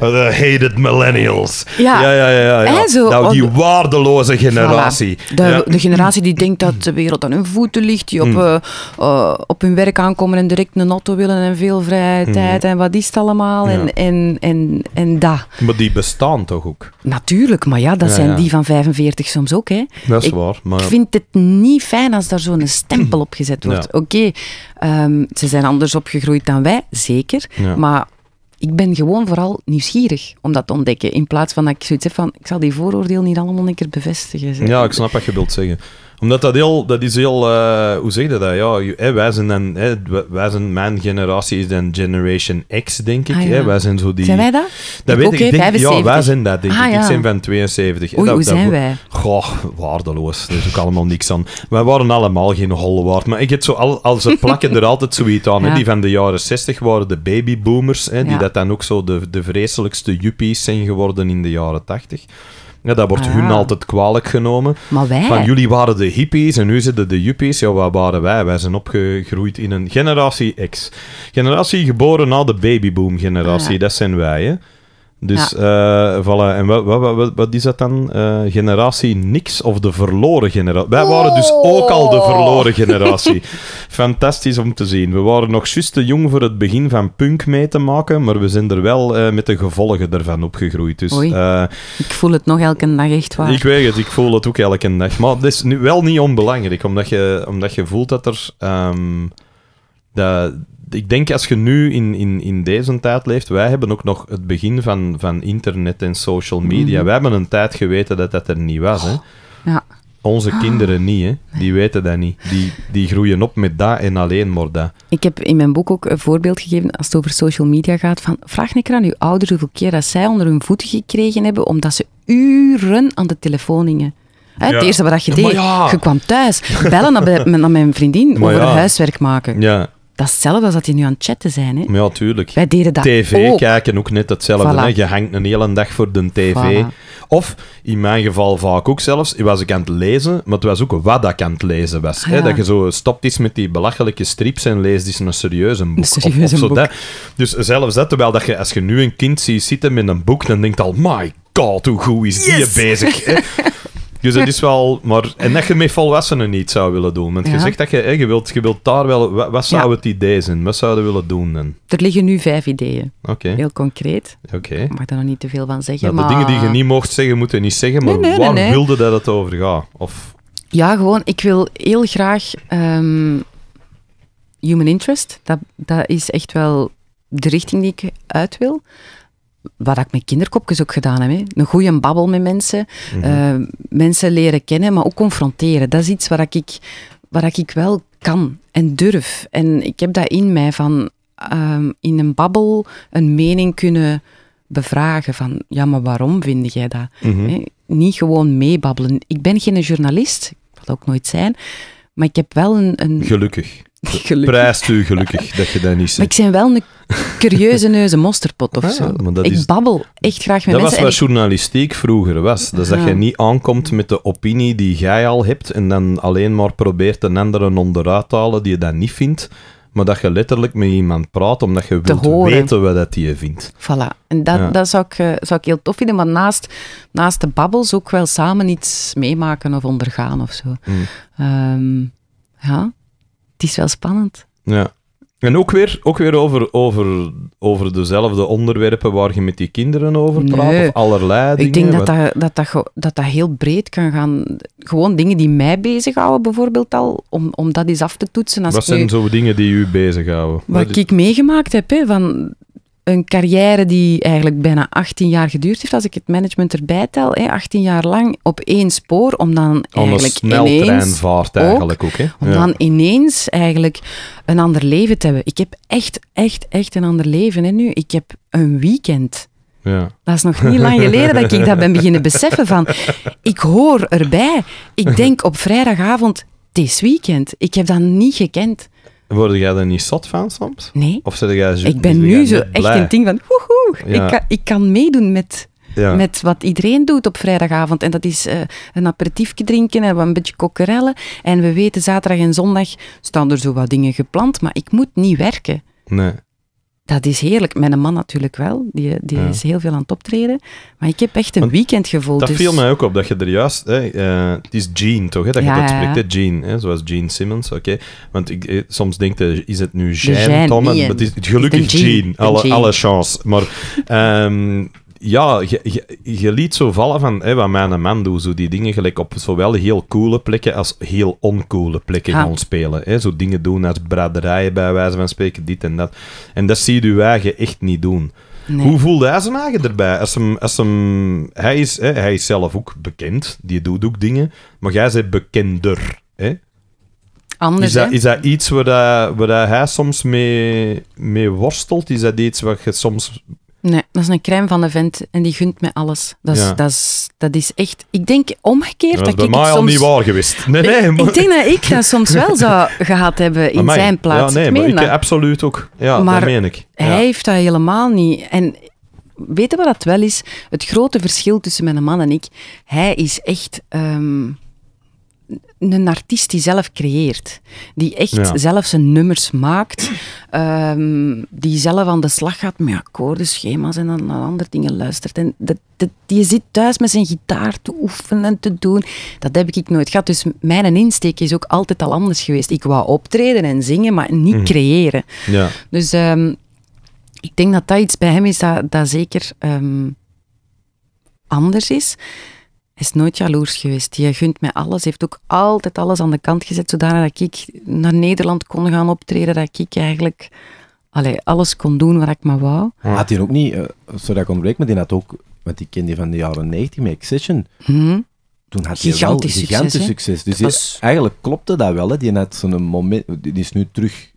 eh, hated millennials. Ja, ja, ja. ja, ja. zo, nou, die waardeloze generatie. De, de, generatie die denkt dat de wereld aan hun voeten ligt, die op, mm. eh, eh, op hun werk aankomen en direct een auto willen en veel vrije mm. tijd en wat is het allemaal en, en, en, en dat. Maar die bestaan toch ook? Natuurlijk, maar ja, dat zijn die van 45 soms ook. Hè. Dat is ik, waar. Maar... Ik vind het niet fijn als daar zo'n stempel op gezet wordt. Oké, ehm, ze zijn anders opgegroeid dan wij, zeker. Maar ik ben gewoon vooral nieuwsgierig om dat te ontdekken. In plaats van dat ik zoiets heb van, ik zal die vooroordeel niet allemaal een keer bevestigen. Zeg. Ja, ik snap wat je wilt zeggen omdat dat heel, dat is heel, eh, hoe zeg je dat? Ja, wij, zijn dan, hè, wij zijn, mijn generatie is dan Generation X, denk ik. Ah, hè? Wij zijn zo die... Zijn wij dat? Dat weet ik, denk, 75. Ja, wij zijn dat, denk ah, ik. Ik ben van 72. dat, hoe zijn dat, wij? Goh, waardeloos. Er is ook allemaal niks aan. Wij waren allemaal geen hollewaard. Maar ik heb zo, al, al ze plakken er altijd zoiets aan. Hè? Die van de jaren 60 waren de babyboomers, hè? die dat dan ook zo de, de vreselijkste juppies zijn geworden in de jaren 80. Ja, dat wordt hun ah. altijd kwalijk genomen. Maar wij... Van jullie waren de hippies en nu zitten de yuppies Ja, waar waren wij? Wij zijn opgegroeid in een generatie X. Generatie geboren na de babyboom-generatie, ah. dat zijn wij, hè. Dus ja. Eh, voilà. En wat, wat, wat, wat, is dat dan? Eh, generatie niks of de verloren generatie? Wij waren dus oh. ook al de verloren generatie. Fantastisch om te zien. We waren nog juist te jong voor het begin van punk mee te maken, maar we zijn er wel eh, met de gevolgen ervan opgegroeid. Dus, ik voel het nog elke dag echt waar. Ik weet het, ik voel het ook elke dag. Maar het is nu wel niet onbelangrijk, omdat je, omdat je voelt dat er... Ehm, dat, ik denk als je nu in, in, in deze tijd leeft, wij hebben ook nog het begin van, van internet en social media. Mhm. Wij hebben een tijd geweten dat dat er niet was. Hè? Ja. Onze kinderen niet, hè? die weten dat niet. Die, die groeien op met dat en alleen maar dat. Ik heb in mijn boek ook een voorbeeld gegeven als het over social media gaat. Van, vraag een keer aan uw ouders hoeveel keer dat zij onder hun voeten gekregen hebben omdat ze uren aan de telefoon ja. Het eerste wat je deed, je kwam thuis, bellen naar, mijn vriendin maar over huiswerk maken. Ja. Dat is hetzelfde als dat je nu aan het chatten zijn. Hè? Ja, tuurlijk. TV kijken ook net hetzelfde. Hè? Je hangt een hele dag voor de tv. Of, in mijn geval vaak ook zelfs, was ik aan het lezen, maar het was ook wat ik aan het lezen was. hè? Dat je zo stopt is met die belachelijke strips en leest is een serieuze boek. Een serieuze of, zo boek. Dat. Dus zelfs dat, terwijl dat je, als je nu een kind ziet zitten met een boek, dan denkt al, my god, hoe goed is die bezig? Dus dat is wel... Maar, en dat je met volwassenen niet zou willen doen. Want je zegt dat je, je, wilt, je wilt daar wel... Wat, zouden zou het idee zijn? Wat zouden we willen doen dan? Er liggen nu vijf ideeën. Oké. Heel concreet. Oké. Ik mag daar nog niet te veel van zeggen, nou, maar... De dingen die je niet mocht zeggen, moeten niet zeggen. Maar nee, waar wilde dat het over gaat? Of... Ja, gewoon, ik wil heel graag... Ehm, human interest, dat, dat is echt wel de richting die ik uit wil wat ik met kinderkopjes ook gedaan heb. Hè. Een goede babbel met mensen, mhm. eh, mensen leren kennen, maar ook confronteren. Dat is iets waar ik, waar ik wel kan en durf. En ik heb dat in mij van ehm, in een babbel een mening kunnen bevragen van, ja, maar waarom vind jij dat? Mhm. Niet gewoon meebabbelen. Ik ben geen journalist, ik wil ook nooit zijn, maar ik heb wel een... een... Gelukkig. Prijst u gelukkig dat je dat niet ziet. Maar ik zijn wel een curieuze neuze mosterpot of ah, zo. ik babbel echt graag met dat mensen. Dat was wat journalistiek vroeger was. Dus dat je ah. niet aankomt met de opinie die jij al hebt en dan alleen maar probeert een andere onderuit te halen die je dat niet vindt. Maar dat je letterlijk met iemand praat omdat je wilt weten wat dat die je vindt. Voilà. En dat, dat zou, ik, eh, zou ik heel tof vinden. Maar naast, naast de babbels ook wel samen iets meemaken of ondergaan of zo. Mm. Ehm, ja het is wel spannend. Ja. En ook weer, ook weer over, over, over dezelfde onderwerpen waar je met die kinderen over praat, of allerlei dingen. Ik denk dat dat, dat, dat, dat, dat heel breed kan gaan. Gewoon dingen die mij bezighouden bijvoorbeeld al, om, om dat eens af te toetsen. Als Wat zijn nu, dingen die u bezighouden? Wat ik meegemaakt heb, hè, van een carrière die eigenlijk bijna 18 jaar geduurd heeft, als ik het management erbij tel, hè, 18 jaar lang op één spoor, om dan eigenlijk ineens... vaart eigenlijk ook, hè? Om dan ineens eigenlijk een ander leven te hebben. Ik heb echt, echt, echt een ander leven hè, nu. Ik heb een weekend. Ja. Dat is nog niet lang geleden dat ik dat ben beginnen beseffen van, ik hoor erbij. Ik denk op vrijdagavond, is weekend. Ik heb dat niet gekend. Word jij er niet zot van soms? Nee. Of zit jij zo, ik ben nu zo echt een ding van, woehoe, ja. ik, kan, ik kan meedoen met, met wat iedereen doet op vrijdagavond. En dat is eh, een aperitiefje drinken en een beetje kokkerellen. En we weten, zaterdag en zondag staan er zo wat dingen gepland, maar ik moet niet werken. Nee dat is heerlijk. met een man natuurlijk wel, die, die is heel veel aan het optreden. Maar ik heb echt een Want weekendgevoel. Dat dus- viel mij ook op, dat je er juist... Hè, eh, het is Gene, toch? dat je dat spreekt, hè? Gene. Hè, zoals Gene Simmons, oké. Want ik, eh, soms denk je, is het nu Jean, Tom? Maar het is gelukkig Gene, Alle, alle chance. Maar... Ehm, ja, je, liet zo vallen van hè, wat mijn man doet. Zo die dingen gelijk op zowel heel coole plekken als heel oncoole plekken ah. gaan spelen. Hè. Zo dingen doen als braderijen bij wijze van spreken, dit en dat. En dat zie je uw eigen echt niet doen. Hoe voelde hij zijn eigen erbij? Als hem, als hem, hij, is, hè, hij is zelf ook bekend, die doet ook dingen, maar jij bent bekender. Hè? Anders, is, dat, is iets waar, hij soms mee worstelt? Is dat iets wat je soms Nee, dat is een crème van de vent en die gunt mij alles. Dat is, dat is, dat is echt... Ik denk omgekeerd dat, dat ik mij soms... al niet waar geweest. Nee, nee. Maar... Ik denk dat ik dat soms wel zou gehad hebben in zijn plaats. Ja, nee, maar absoluut ook. Ja, dat meen ik. hij heeft dat helemaal niet. En weten we wat dat wel is? Het grote verschil tussen mijn man en ik. Hij is echt... Ehm, een artiest die zelf creëert. Die echt zelf zijn nummers maakt. Ehm, die zelf aan de slag gaat met akkoorden, schema's en dan andere dingen luistert. En die zit thuis met zijn gitaar te oefenen en te doen. Dat heb ik nooit gehad. Dus mijn insteek is ook altijd al anders geweest. Ik wou optreden en zingen, maar niet mhm. creëren. Ja. Dus ehm, ik denk dat dat iets bij hem is dat, dat zeker ehm, anders is. Hij is nooit jaloers geweest. Hij gunt mij alles. Hij heeft ook altijd alles aan de kant gezet, zodat ik naar Nederland kon gaan optreden. Dat ik eigenlijk alles kon doen wat ik maar wou. Had hij ook niet, uh, dat ik ontbreek, maar die had ook, want ik ken van de jaren 90 met Excision. Hmm. Toen had hij gigantisch wel gigantisch succes. Dus eigenlijk klopte dat wel. Hè. Die, had zo'n moment, die is nu terug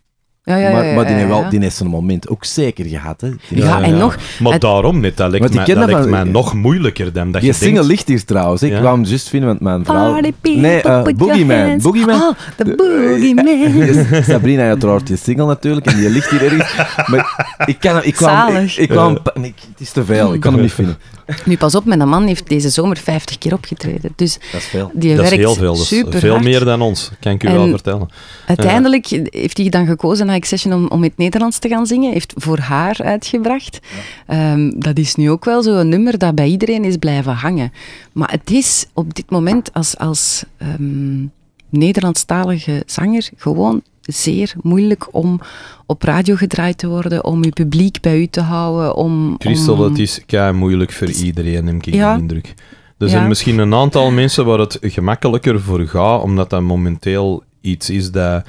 ja, ja, ja, maar, die, heeft wel, die heeft zo'n moment ook zeker gehad. Hè. Ja, en nog... Maar daarom niet, dat lijkt, mij, dat van... nog moeilijker dan dat je Je single ligt hier trouwens. Ik kwam hem juist vinden, want mijn vrouw... Nee, uh, Boogeyman. Boogeyman. Oh, de eh, Boogeyman. Sabrina je trouwt je single natuurlijk, en je ligt hier ergens. Maar ik, kan, ik kwam... Ik, ik kwam ik, het is te veel, ik kan hem niet vinden. Nu pas op, mijn man heeft deze zomer 50 keer opgetreden. Dus dat is veel. Die dat werkt is heel veel. super veel meer dan ons, kan ik u wel vertellen. Uiteindelijk heeft hij dan gekozen na Accession om, om in het Nederlands te gaan zingen. Heeft voor haar uitgebracht. Ehm, dat is nu ook wel zo'n nummer dat bij iedereen is blijven hangen. Maar het is op dit moment als, als ehm, Nederlandstalige zanger gewoon zeer moeilijk om op radio gedraaid te worden, om je publiek bij u te houden. Om, Christel, het is kei moeilijk voor iedereen, neem ik ja. de indruk. Er zijn misschien een aantal mensen waar het gemakkelijker voor gaat, omdat dat momenteel iets is dat,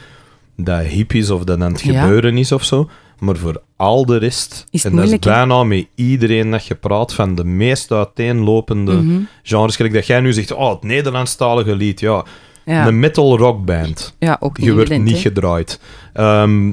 dat hip is of dat aan het gebeuren is of zo. Maar voor al de rest, en moeilijk, dat is bijna met iedereen dat je praat, van de meest uiteenlopende mm genres. Kijk, dat jij nu zegt, oh, het Nederlandstalige lied, ja. Een metal rock band. Ja, ook Je wordt niet gedraaid. Ehm,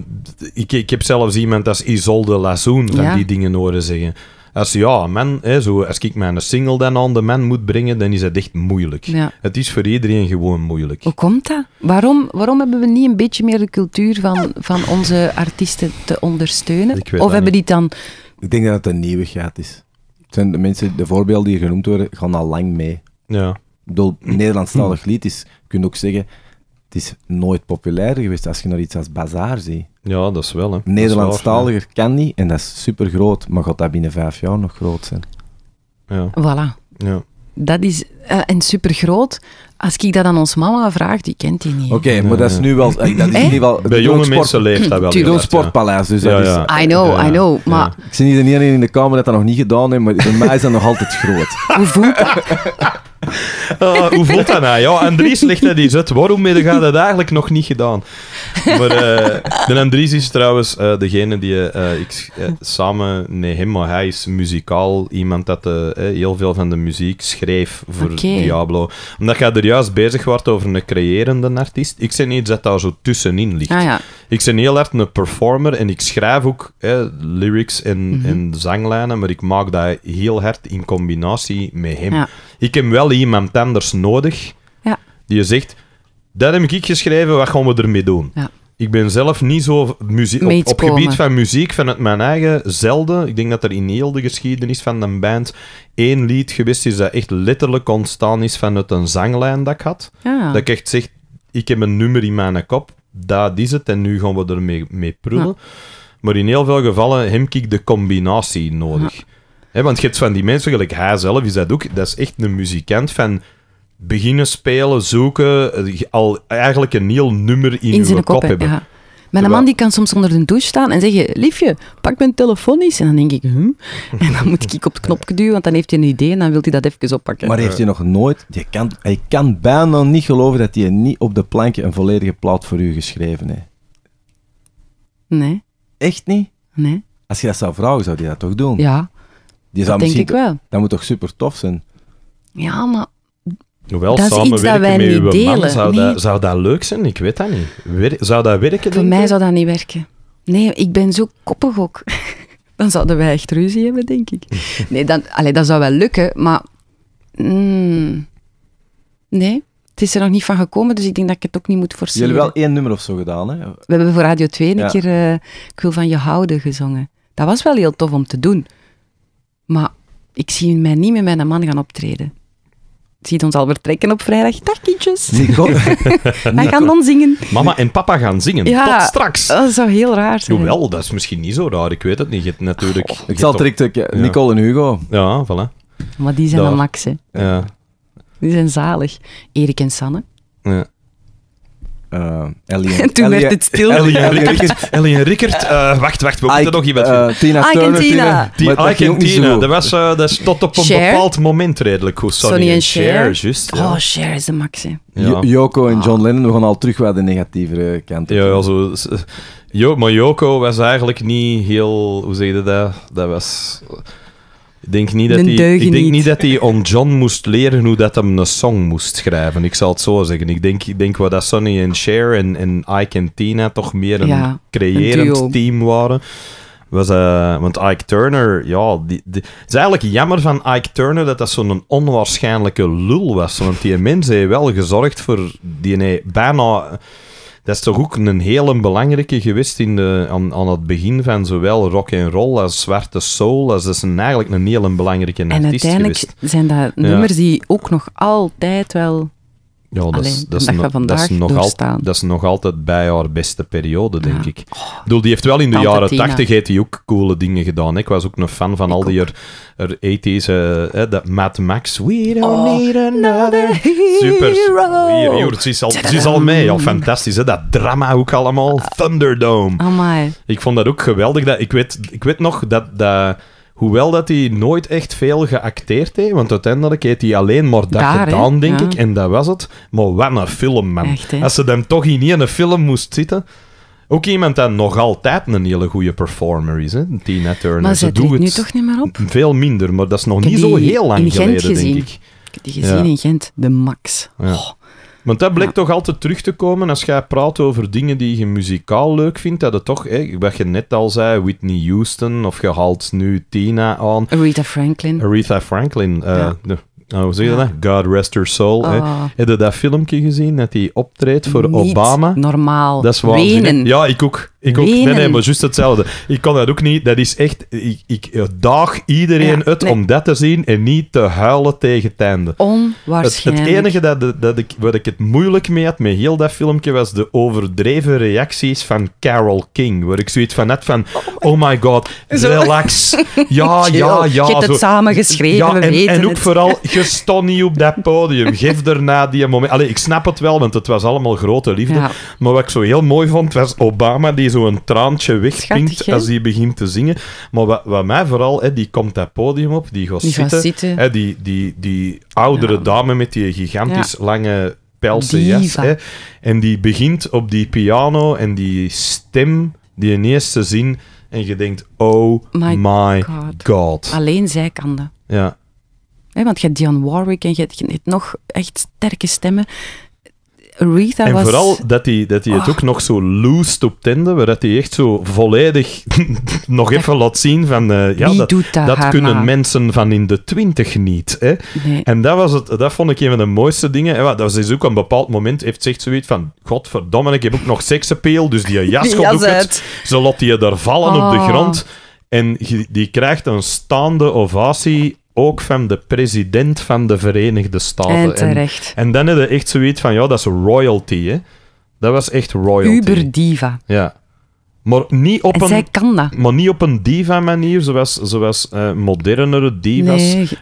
ik, ik heb zelfs iemand als Isolde Lazoen van die dingen horen zeggen. Als, ja, man, hè, zo, als ik mijn single dan aan de man moet brengen, dan is het echt moeilijk. Ja. Het is voor iedereen gewoon moeilijk. Hoe komt dat? Waarom, waarom hebben we niet een beetje meer de cultuur van, van onze artiesten te ondersteunen? Of hebben niet. die dan... Ik denk dat het een nieuwigheid is. Het zijn de mensen, de voorbeelden die genoemd worden, gaan al lang mee. Ja bedoel, Nederlandstalig lied is, je kunt ook zeggen, het is nooit populair geweest als je naar iets als Bazaar ziet. Ja, dat is wel. Hè. Nederlandstaliger waar, kan niet en dat is super groot, maar gaat dat binnen vijf jaar nog groot zijn? Ja. Voilà. Ja. Dat is, uh, en super groot. Als ik dat aan ons mama vraag, die kent die niet. Oké, okay, maar dat is nu wel. dat is niet wel Bij jonge sport, mensen leeft dat wel. is een sportpaleis. Dus ja, dat ja. Is, I know, ja, I know. Maar... Ik zie niet iedereen in de kamer dat dat nog niet gedaan heeft, maar bij mij is dat nog altijd groot. Hoe voelt dat? Eh, hoe voelt dat nou? Ja, Andries ligt dat die zet. Waarom heb je dat eigenlijk nog niet gedaan? Maar eh, de Andries is trouwens eh, degene die ik samen... Nee, hem, maar hij is muzikaal. Iemand dat heel veel van de muziek schreef voor Diablo. Omdat jij er juist bezig wordt over een creërende artiest. Ik zeg niet dat daar zo tussenin ligt. Ah, ja ik ben heel hard een performer en ik schrijf ook hè, lyrics mhm. en, zanglijnen, maar ik maak dat heel hard in combinatie met hem. Ik heb wel iemand anders nodig ja. die zegt: Dat heb ik geschreven, wat gaan we ermee doen? Ja. Ik ben zelf niet zo op, op gebied van muziek vanuit mijn eigen zelden. Ik denk dat er in heel de geschiedenis van de band één lied geweest is dat echt letterlijk ontstaan is vanuit een zanglijn dat ik had. Dat ik echt zeg, ik heb een nummer in mijn kop dat is het en nu gaan we ermee mee prullen. Maar in heel veel gevallen heb ik de combinatie nodig. want je hebt van die mensen, gelijk hij zelf is dat ook, dat is echt een muzikant van beginnen spelen, zoeken, eh, al eigenlijk een heel nummer in, in kop, hebben. Mijn een man die kan soms onder de douche staan en zeggen, liefje, pak mijn telefoon eens. En dan denk ik, hm? En dan moet ik op het knopje duwen, want dan heeft hij een idee en dan wil hij dat even oppakken. Maar heeft hij nog nooit... Je kan, je kan bijna niet geloven dat hij niet op de plankje een volledige plaat voor u geschreven heeft. Nee. Echt niet? Nee. Als je dat zou vragen, zou die dat toch doen? Ja, die zou dat denk ik wel. Dat moet toch super tof zijn? Ja, maar Hoewel, dat is iets dat wij met niet delen. zou, dat, zou dat leuk zijn? Ik weet dat niet. zou dat werken? Voor mij zou dat niet werken. Nee, ik ben zo koppig ook. dan zouden wij echt ruzie hebben, denk ik. Nee, dan, allee, dat zou wel lukken, maar... Mm. nee, het is er nog niet van gekomen, dus ik denk dat ik het ook niet moet forceren. Jullie hebben wel één nummer of zo gedaan, hè? We hebben voor Radio 2 een keer uh, Ik wil van je houden gezongen. Dat was wel heel tof om te doen. Maar ik zie mij niet met mijn man gaan optreden ziet ons al vertrekken op vrijdag. Dag kindjes. Hij Wij gaan dan zingen. Mama en papa gaan zingen. Tot straks. Dat zou heel raar zijn. Jawel, dat is misschien niet zo raar. Ik weet het niet. Je hebt natuurlijk... Oh, ik zal direct... Eh, ja. Nicole en Hugo. Ja, voilà. Maar die zijn de max, hè. Ja. Die zijn zalig. Erik en Sanne. Ja. Uh, Ellie en, toen werd het stil. Ellie en Rickert. Eh, wacht, wacht, we ah, moeten nog iemand. Uh, eh, Tina ah, Ike Turner. Tina. Tina. Dat, was, dat is tot op een bepaald moment redelijk goed. Sonny, Cher. Oh, Cher is de maxi. Joko en John ah. Lennon, we gaan al terug naar de negatieve kant. Ja, also, jo, maar Joko was eigenlijk niet heel... Hoe zeg je dat? Dat was denk niet dat hij, ik denk niet dat hij on John moest leren hoe dat hem een song moest schrijven. Ik zal het zo zeggen. Ik denk, ik denk wat dat Sonny en Cher en, en Ike en Tina toch meer een creërend team waren. Was, uh, want Ike Turner, ja, het is eigenlijk jammer van Ike Turner dat dat zo'n onwaarschijnlijke lul was. Want die mensen hebben wel gezorgd voor die bijna dat is toch ook een hele belangrijke geweest in de, aan, aan het begin van zowel rock en roll als zwarte soul. dat is dus eigenlijk een hele belangrijke en artiest En uiteindelijk zijn dat nummers die ook nog altijd wel ja, dat is, dat, dat, is nog dat is nog altijd bij haar beste periode, denk ik. Oh. ik bedoel, die heeft wel in de jaren tachtig ook coole dingen gedaan. Ik was ook een fan van al die er, er 80's, uh, dat Mad Max. We don't oh, need nou, another hero. Super. Hier, hier, ze, is al, ze is al mee. Ja, fantastisch, hè? dat drama ook allemaal. Thunderdome. Oh my. Ik vond dat ook geweldig. Dat, ik, weet, ik weet nog dat... dat Hoewel dat hij nooit echt veel geacteerd heeft, want uiteindelijk heeft hij alleen maar dat gedaan, denk ik. En dat was het. Maar wat een film, man. Als ze hem toch in een film moest zitten... Ook iemand dat nog altijd een hele goede performer is, hè? Tina Turner. Maar ze doet het nu toch niet meer op? Veel minder, maar dat is nog niet zo heel lang geleden, denk ik. Ik heb die gezien in Gent, de Max. Ja. Oh. Want dat blijkt toch altijd terug te komen als jij praat over dingen die je muzikaal leuk vindt. Dat het toch, hè, wat je net al zei, Whitney Houston of je haalt nu Tina aan. Aretha Franklin. Aretha Franklin. Eh, oh, hoe zeg je dat? God rest her soul. Oh. Heb je dat filmpje gezien dat hij optreedt voor Niet Obama? normaal. Dat is waar. Wenen. Ja, ik ook. Ik ook, nee, nee, maar juist hetzelfde. Ik kon dat ook niet. Dat is echt. Ik, ik daag iedereen ja, uit om dat te zien en niet te huilen tegen het Onwaarschijnlijk. Het, enige dat, dat ik, wat ik het moeilijk mee had met heel dat filmpje was de overdreven reacties van Carol King. Waar ik zoiets van net van: oh my god, relax. Ja, ja, ja. Je hebt het samengeschreven. Ja, en, we weten en ook vooral, je stond niet op dat podium. Geef daarna die moment. Allee, ik snap het wel, want het was allemaal grote liefde. Maar wat ik zo heel mooi vond, was Obama die zo'n traantje wegpinkt als hij begint te zingen. Maar wat, wat mij vooral, hè, die komt dat podium op, die gaat zitten. Hè, die, die, die oudere dame met die gigantisch lange pelsen jas. Hè, en die begint op die piano en die stem, die in eerste zien. En je denkt, oh my, god. god. Alleen zij kan dat. Ja, want je hebt Dionne Warwick en je hebt, nog echt sterke stemmen. en vooral dat hij dat die het oh. ook nog zo loose optende, waar dat hij echt zo volledig nog even laat zien van... Eh, ja, dat, dat, kunnen mensen van in de twintig niet. Hè? En dat, was het, dat vond ik een van de mooiste dingen. Hè? Dat is dus ook een bepaald moment, heeft zegt zoiets van... Godverdomme, ik heb ook nog seksappeal, dus die jas komt ook Ze laat je daar vallen op de oh. grond. En die krijgt een staande ovatie ook van de president van de Verenigde Staten. En terecht. En, dan heb je echt zoiets van, ja, dat is royalty, hè. Dat was echt royalty. Uber diva. Ja. Maar niet op een, Maar niet op een diva-manier, zoals, zoals eh, modernere divas,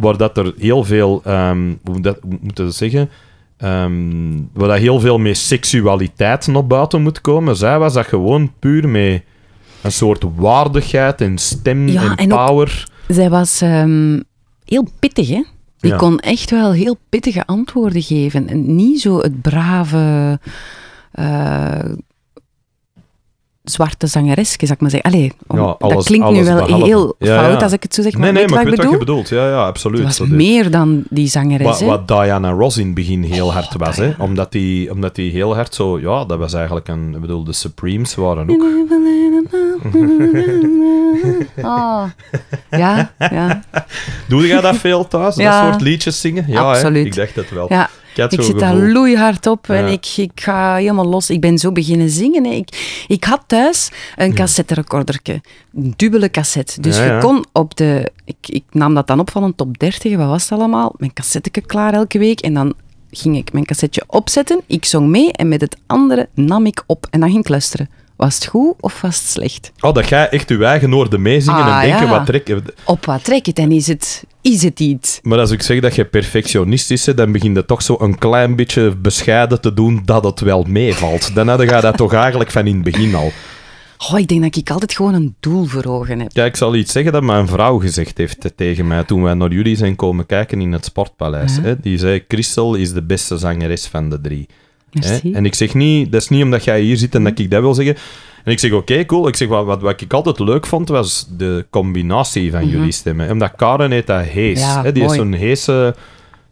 waar, dat er heel veel, ehm, hoe, moeten hoe dat zeggen, ehm, waar dat heel veel mee seksualiteit naar buiten moet komen. Zij was dat gewoon puur mee een soort waardigheid en stem en, power. Zij was ehm, heel pittig, hè? Die kon echt wel heel pittige antwoorden geven. En niet zo het brave, eh, zwarte zangeres, zou ik maar zeggen. Allee, dat klinkt nu wel heel fout als ik het zo zeg, maar nee, nee, maar ik bedoel. Ja, ja, absoluut. Het was dus- meer dan die zangeres. Wat, wat, Diana Ross in het begin heel hard was, hè? Omdat, die, omdat die heel hard zo... Ja, dat was eigenlijk een... Ik bedoel, de Supremes waren ook... Oh. Ja, ja. Doe jij dat veel thuis, dat soort liedjes zingen? Ja, absoluut. ik dacht dat wel. Ja ik zit daar loeihard op en ik, ik ga helemaal los. Ik ben zo beginnen zingen. Ik, ik had thuis een cassette recorderke, een dubbele cassette. Dus je kon op de... Ik, ik nam dat dan op van een top 30, wat was het allemaal? Mijn cassetteke klaar elke week en dan ging ik mijn cassetje opzetten. Ik zong mee en met het andere nam ik op en dan ging ik luisteren. Was het goed of was het slecht? Oh, dat je echt je eigen oorden meezingen ah, en denken, wat trek... Op wat trek je? En is het is het iets. Maar als ik zeg dat je perfectionistisch is, dan begin je toch zo een klein beetje bescheiden te doen dat het wel meevalt. Dan gaat je dat toch eigenlijk van in het begin al. Oh, ik denk dat ik altijd gewoon een doel voor ogen heb. Ja, ik zal iets zeggen dat mijn vrouw gezegd heeft tegen mij toen wij naar jullie zijn komen kijken in het Sportpaleis. Hè? Die zei, Christel is de beste zangeres van de drie. Hè? En ik zeg niet, dat is niet omdat jij hier zit en dat ik dat wil zeggen. En ik zeg, oké, cool. Ik zeg, wat, wat, wat, ik altijd leuk vond, was de combinatie van mhm. jullie stemmen. Omdat Karen heet dat hees. Die is zo'n heese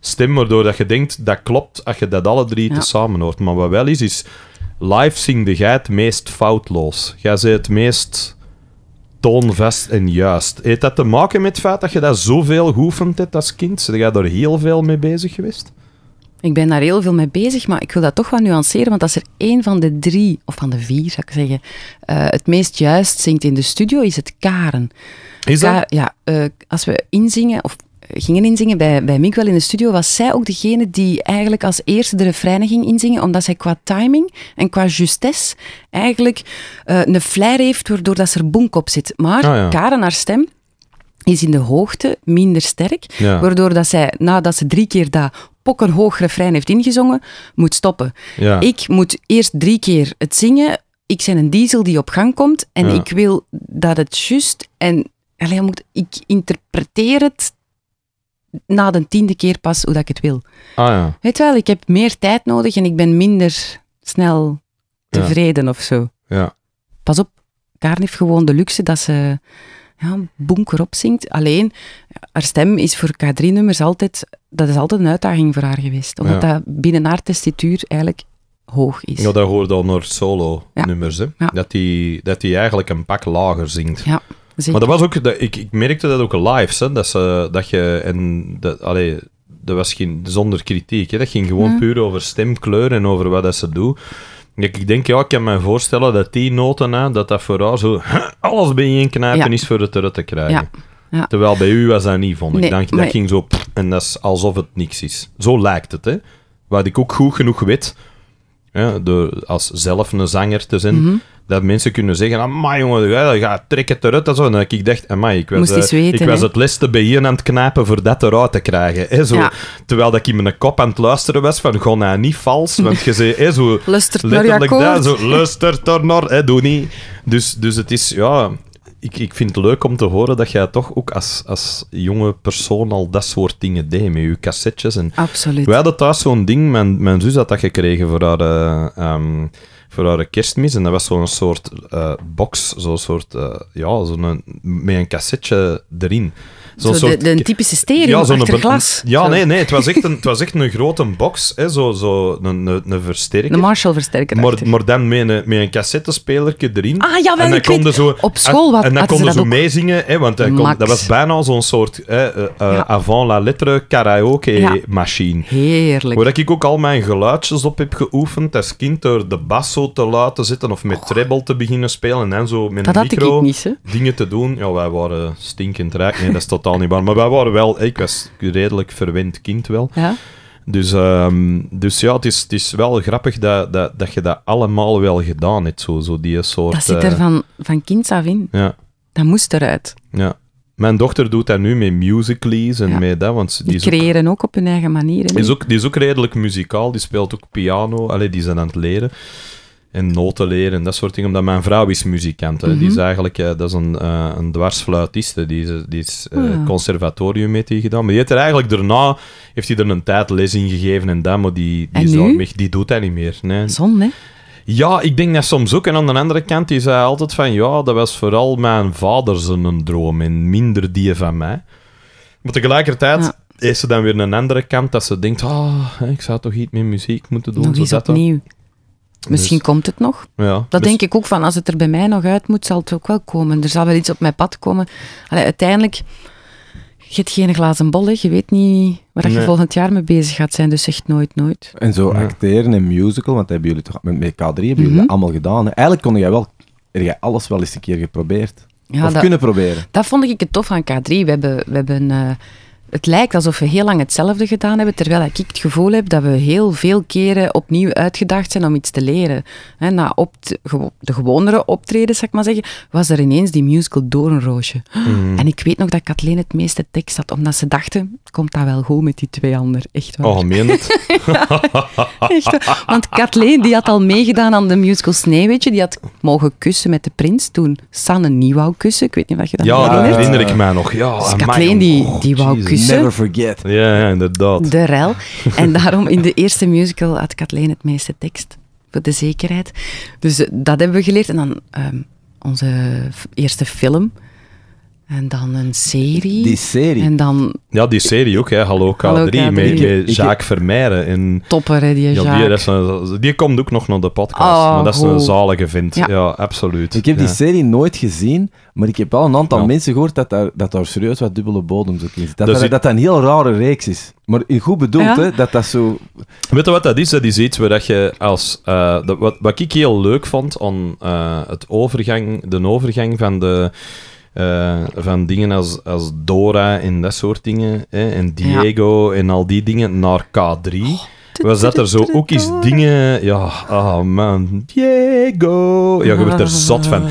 stem, waardoor dat je denkt, dat klopt als je dat alle drie ja. tezamen hoort. Maar wat wel is, is live zing jij het meest foutloos. Jij zei het meest toonvast en juist. Heeft dat te maken met het feit dat je dat zoveel geoefend hebt als kind? Zijn jij daar heel veel mee bezig geweest? Ik ben daar heel veel mee bezig, maar ik wil dat toch wel nuanceren, want als er één van de drie, of van de vier zou ik zeggen, eh, het meest juist zingt in de studio, is het Karen. Is dat? ja, eh, als we inzingen, of eh, gingen inzingen bij, bij Mink wel in de studio, was zij ook degene die eigenlijk als eerste de refreinen ging inzingen, omdat zij qua timing en qua justesse eigenlijk een flair heeft, waardoor dat ze er bonk op zit. Maar ah, Karen, haar stem, is in de hoogte minder sterk, waardoor dat zij, nadat ze drie keer dat een hoog refrein heeft ingezongen, moet stoppen. Ik moet eerst drie keer het zingen. Ik ben een diesel die op gang komt en ik wil dat het juist en alleen moet ik interpreteer het na de tiende keer pas hoe dat ik het wil. Ah, ja. Weet wel, ik heb meer tijd nodig en ik ben minder snel tevreden of zo. Ja. Pas op, Kaarn heeft gewoon de luxe dat ze ja, bunker opzingt. Alleen, haar stem is voor K3-nummers altijd, dat is altijd een uitdaging voor haar geweest. Omdat dat binnen haar testituur eigenlijk hoog is. Ja, dat hoort al naar solo-nummers, Dat die, dat die eigenlijk een pak lager zingt. Ja. Maar dat was ook, dat, ik, ik merkte dat ook live, hè, dat, ze, dat je, en dat, allee, dat was geen, zonder kritiek, hè, dat ging gewoon puur over stemkleur en over wat dat ze doet. Ik denk, ja, ik kan me voorstellen dat die noten, hè, dat dat voor haar zo alles bij je ja. is voor het eruit te krijgen. Ja. Terwijl bij u was dat niet, vond ik. Nee, dat ging zo... en dat is alsof het niks is. Zo lijkt het, hè. Wat ik ook goed genoeg weet, hè, door als zelf een zanger te zijn, mhm dat mensen kunnen zeggen, maar jongen, dat gaat trekken het eruit. En, zo. en ik dacht, amai, ik was, eh, ik was het leste je aan het knapen voor dat eruit te krijgen. Hè, zo. Terwijl dat ik in mijn kop aan het luisteren was van, ga nou niet vals, want je zei, hè, zo, letterlijk dat, zo, luister er naar, doe niet. Dus, dus het is, ja... Ik, ik vind het leuk om te horen dat jij toch ook als, als jonge persoon al dat soort dingen deed met je cassettes. En Absoluut. Wij hadden thuis zo'n ding, mijn, mijn zus had dat gekregen voor haar... Eh, ehm, voor haar kerstmis. En dat was zo'n soort eh, box, zo'n soort, eh, ja, zo'n, eh, met een cassetje erin. Zo, zo soort, de, de, typische stereo ja, glas. Ja, nee, nee. Het was echt een, het was echt een grote box. Hè, zo, zo een, een, versterker. Een Marshall-versterker. Maar, maar, dan met een, met een erin. Ah, ja, en dan konden zo, Op school wat En dan konden ze meezingen, hè, want dat was bijna zo'n soort hè, eh, eh, avant la lettre karaoke-machine. Ja. Heerlijk. Waar ik ook al mijn geluidjes op heb geoefend als kind door de bas zo te laten zitten of met treble te beginnen spelen en zo met een micro dingen te doen. Ja, wij waren stinkend rijk. Nee, dat is totaal maar wij waren wel, ik was redelijk verwend kind wel. Ja. Dus, ehm, dus ja, het is, het is wel grappig dat, dat, dat je dat allemaal wel gedaan hebt. Zo, zo die soort, dat zit er eh, van, van kinds af in. Ja. Dat moest eruit. Ja. Mijn dochter doet dat nu met musicalies en met dat. Want die, creëren ook, op hun eigen manier. Die is, ook, die is ook redelijk muzikaal, die speelt ook piano. Allee, die zijn aan het leren en noten leren dat soort dingen. Omdat mijn vrouw is muzikant. Die is mhm. eigenlijk, eh, dat is een, uh, een dwarsfluitiste. Die is, die is eh, oh conservatorium mee hij gedaan. Maar die heeft er eigenlijk daarna, heeft hij er een tijd les in gegeven en dat, maar die, die, die doet hij niet meer. Nee. Zon, hè? Ja, ik denk dat soms ook. En aan de andere kant, die zei altijd van, ja, dat was vooral mijn vader zijn droom en minder die van mij. Maar tegelijkertijd... is ze dan weer een andere kant dat ze denkt: ah, ik zou toch iets met muziek moeten doen. Nog opnieuw. Misschien dus- komt het nog. Ja, dat dus- denk ik ook van, als het er bij mij nog uit moet, zal het ook wel komen. Er zal wel iets op mijn pad komen. Allee, uiteindelijk, je hebt geen glazen bol, je weet niet waar nee. je volgend jaar mee bezig gaat zijn, dus echt nooit, nooit. En zo acteren en musical, want hebben jullie toch, met K3 hebben jullie mhm. dat allemaal gedaan. Eigenlijk kon jij wel, heb jij alles wel eens een keer geprobeerd. of dat, kunnen proberen. Dat vond ik het tof aan K3. We hebben, we hebben eh, het lijkt alsof we heel lang hetzelfde gedaan hebben, terwijl ik het gevoel heb dat we heel veel keren opnieuw uitgedacht zijn om iets te leren. na op de, gewone optreden, gewonere optredens, zeg maar zeggen, was er ineens die musical Doornroosje. Mm. En ik weet nog dat Kathleen het meeste tekst had, omdat ze dachten, komt dat wel goed met die twee anderen? Echt waar. Oh, meen het? echt, want Kathleen die had al meegedaan aan de musical Sneeuwwitje, die had mogen kussen met de prins toen Sanne niet wou kussen. Ik weet niet wat je dat ja, Ja, herinner ik mij nog. Ja, dus Kathleen die, die oh, wou kussen Never forget. Ja, ja, inderdaad. De rel. En daarom in de eerste musical had Kathleen het meeste tekst. Voor de zekerheid. Dus eh, dat hebben we geleerd. En dan um, onze eerste film en dan een serie. Die serie. En dan... Ja, die serie ook, hè. Hallo K3, Hallo K3. met Jacques Vermeijden. En... Topper, hè, die Jacques. Ja, die, die, komt ook nog naar de podcast, oh, maar dat is een zalige vind. Ja. absoluut. Ik heb die serie nooit gezien, maar ik heb wel een aantal mensen gehoord dat daar, dat daar serieus wat dubbele bodems op is. Dat dus dat, dat, een heel rare reeks is. Maar goed bedoeld, hè, dat dat zo... Weet je wat dat is? Dat is iets waar dat je als... Eh, dat, wat, wat ik heel leuk vond aan eh, het overgang, de overgang van de eh, van dingen als, als Dora en dat soort dingen, hè, en Diego en al die dingen, naar K3. was dat er zo ook eens dingen... Ja, oh man, Diego. Ja, je wordt er zot van.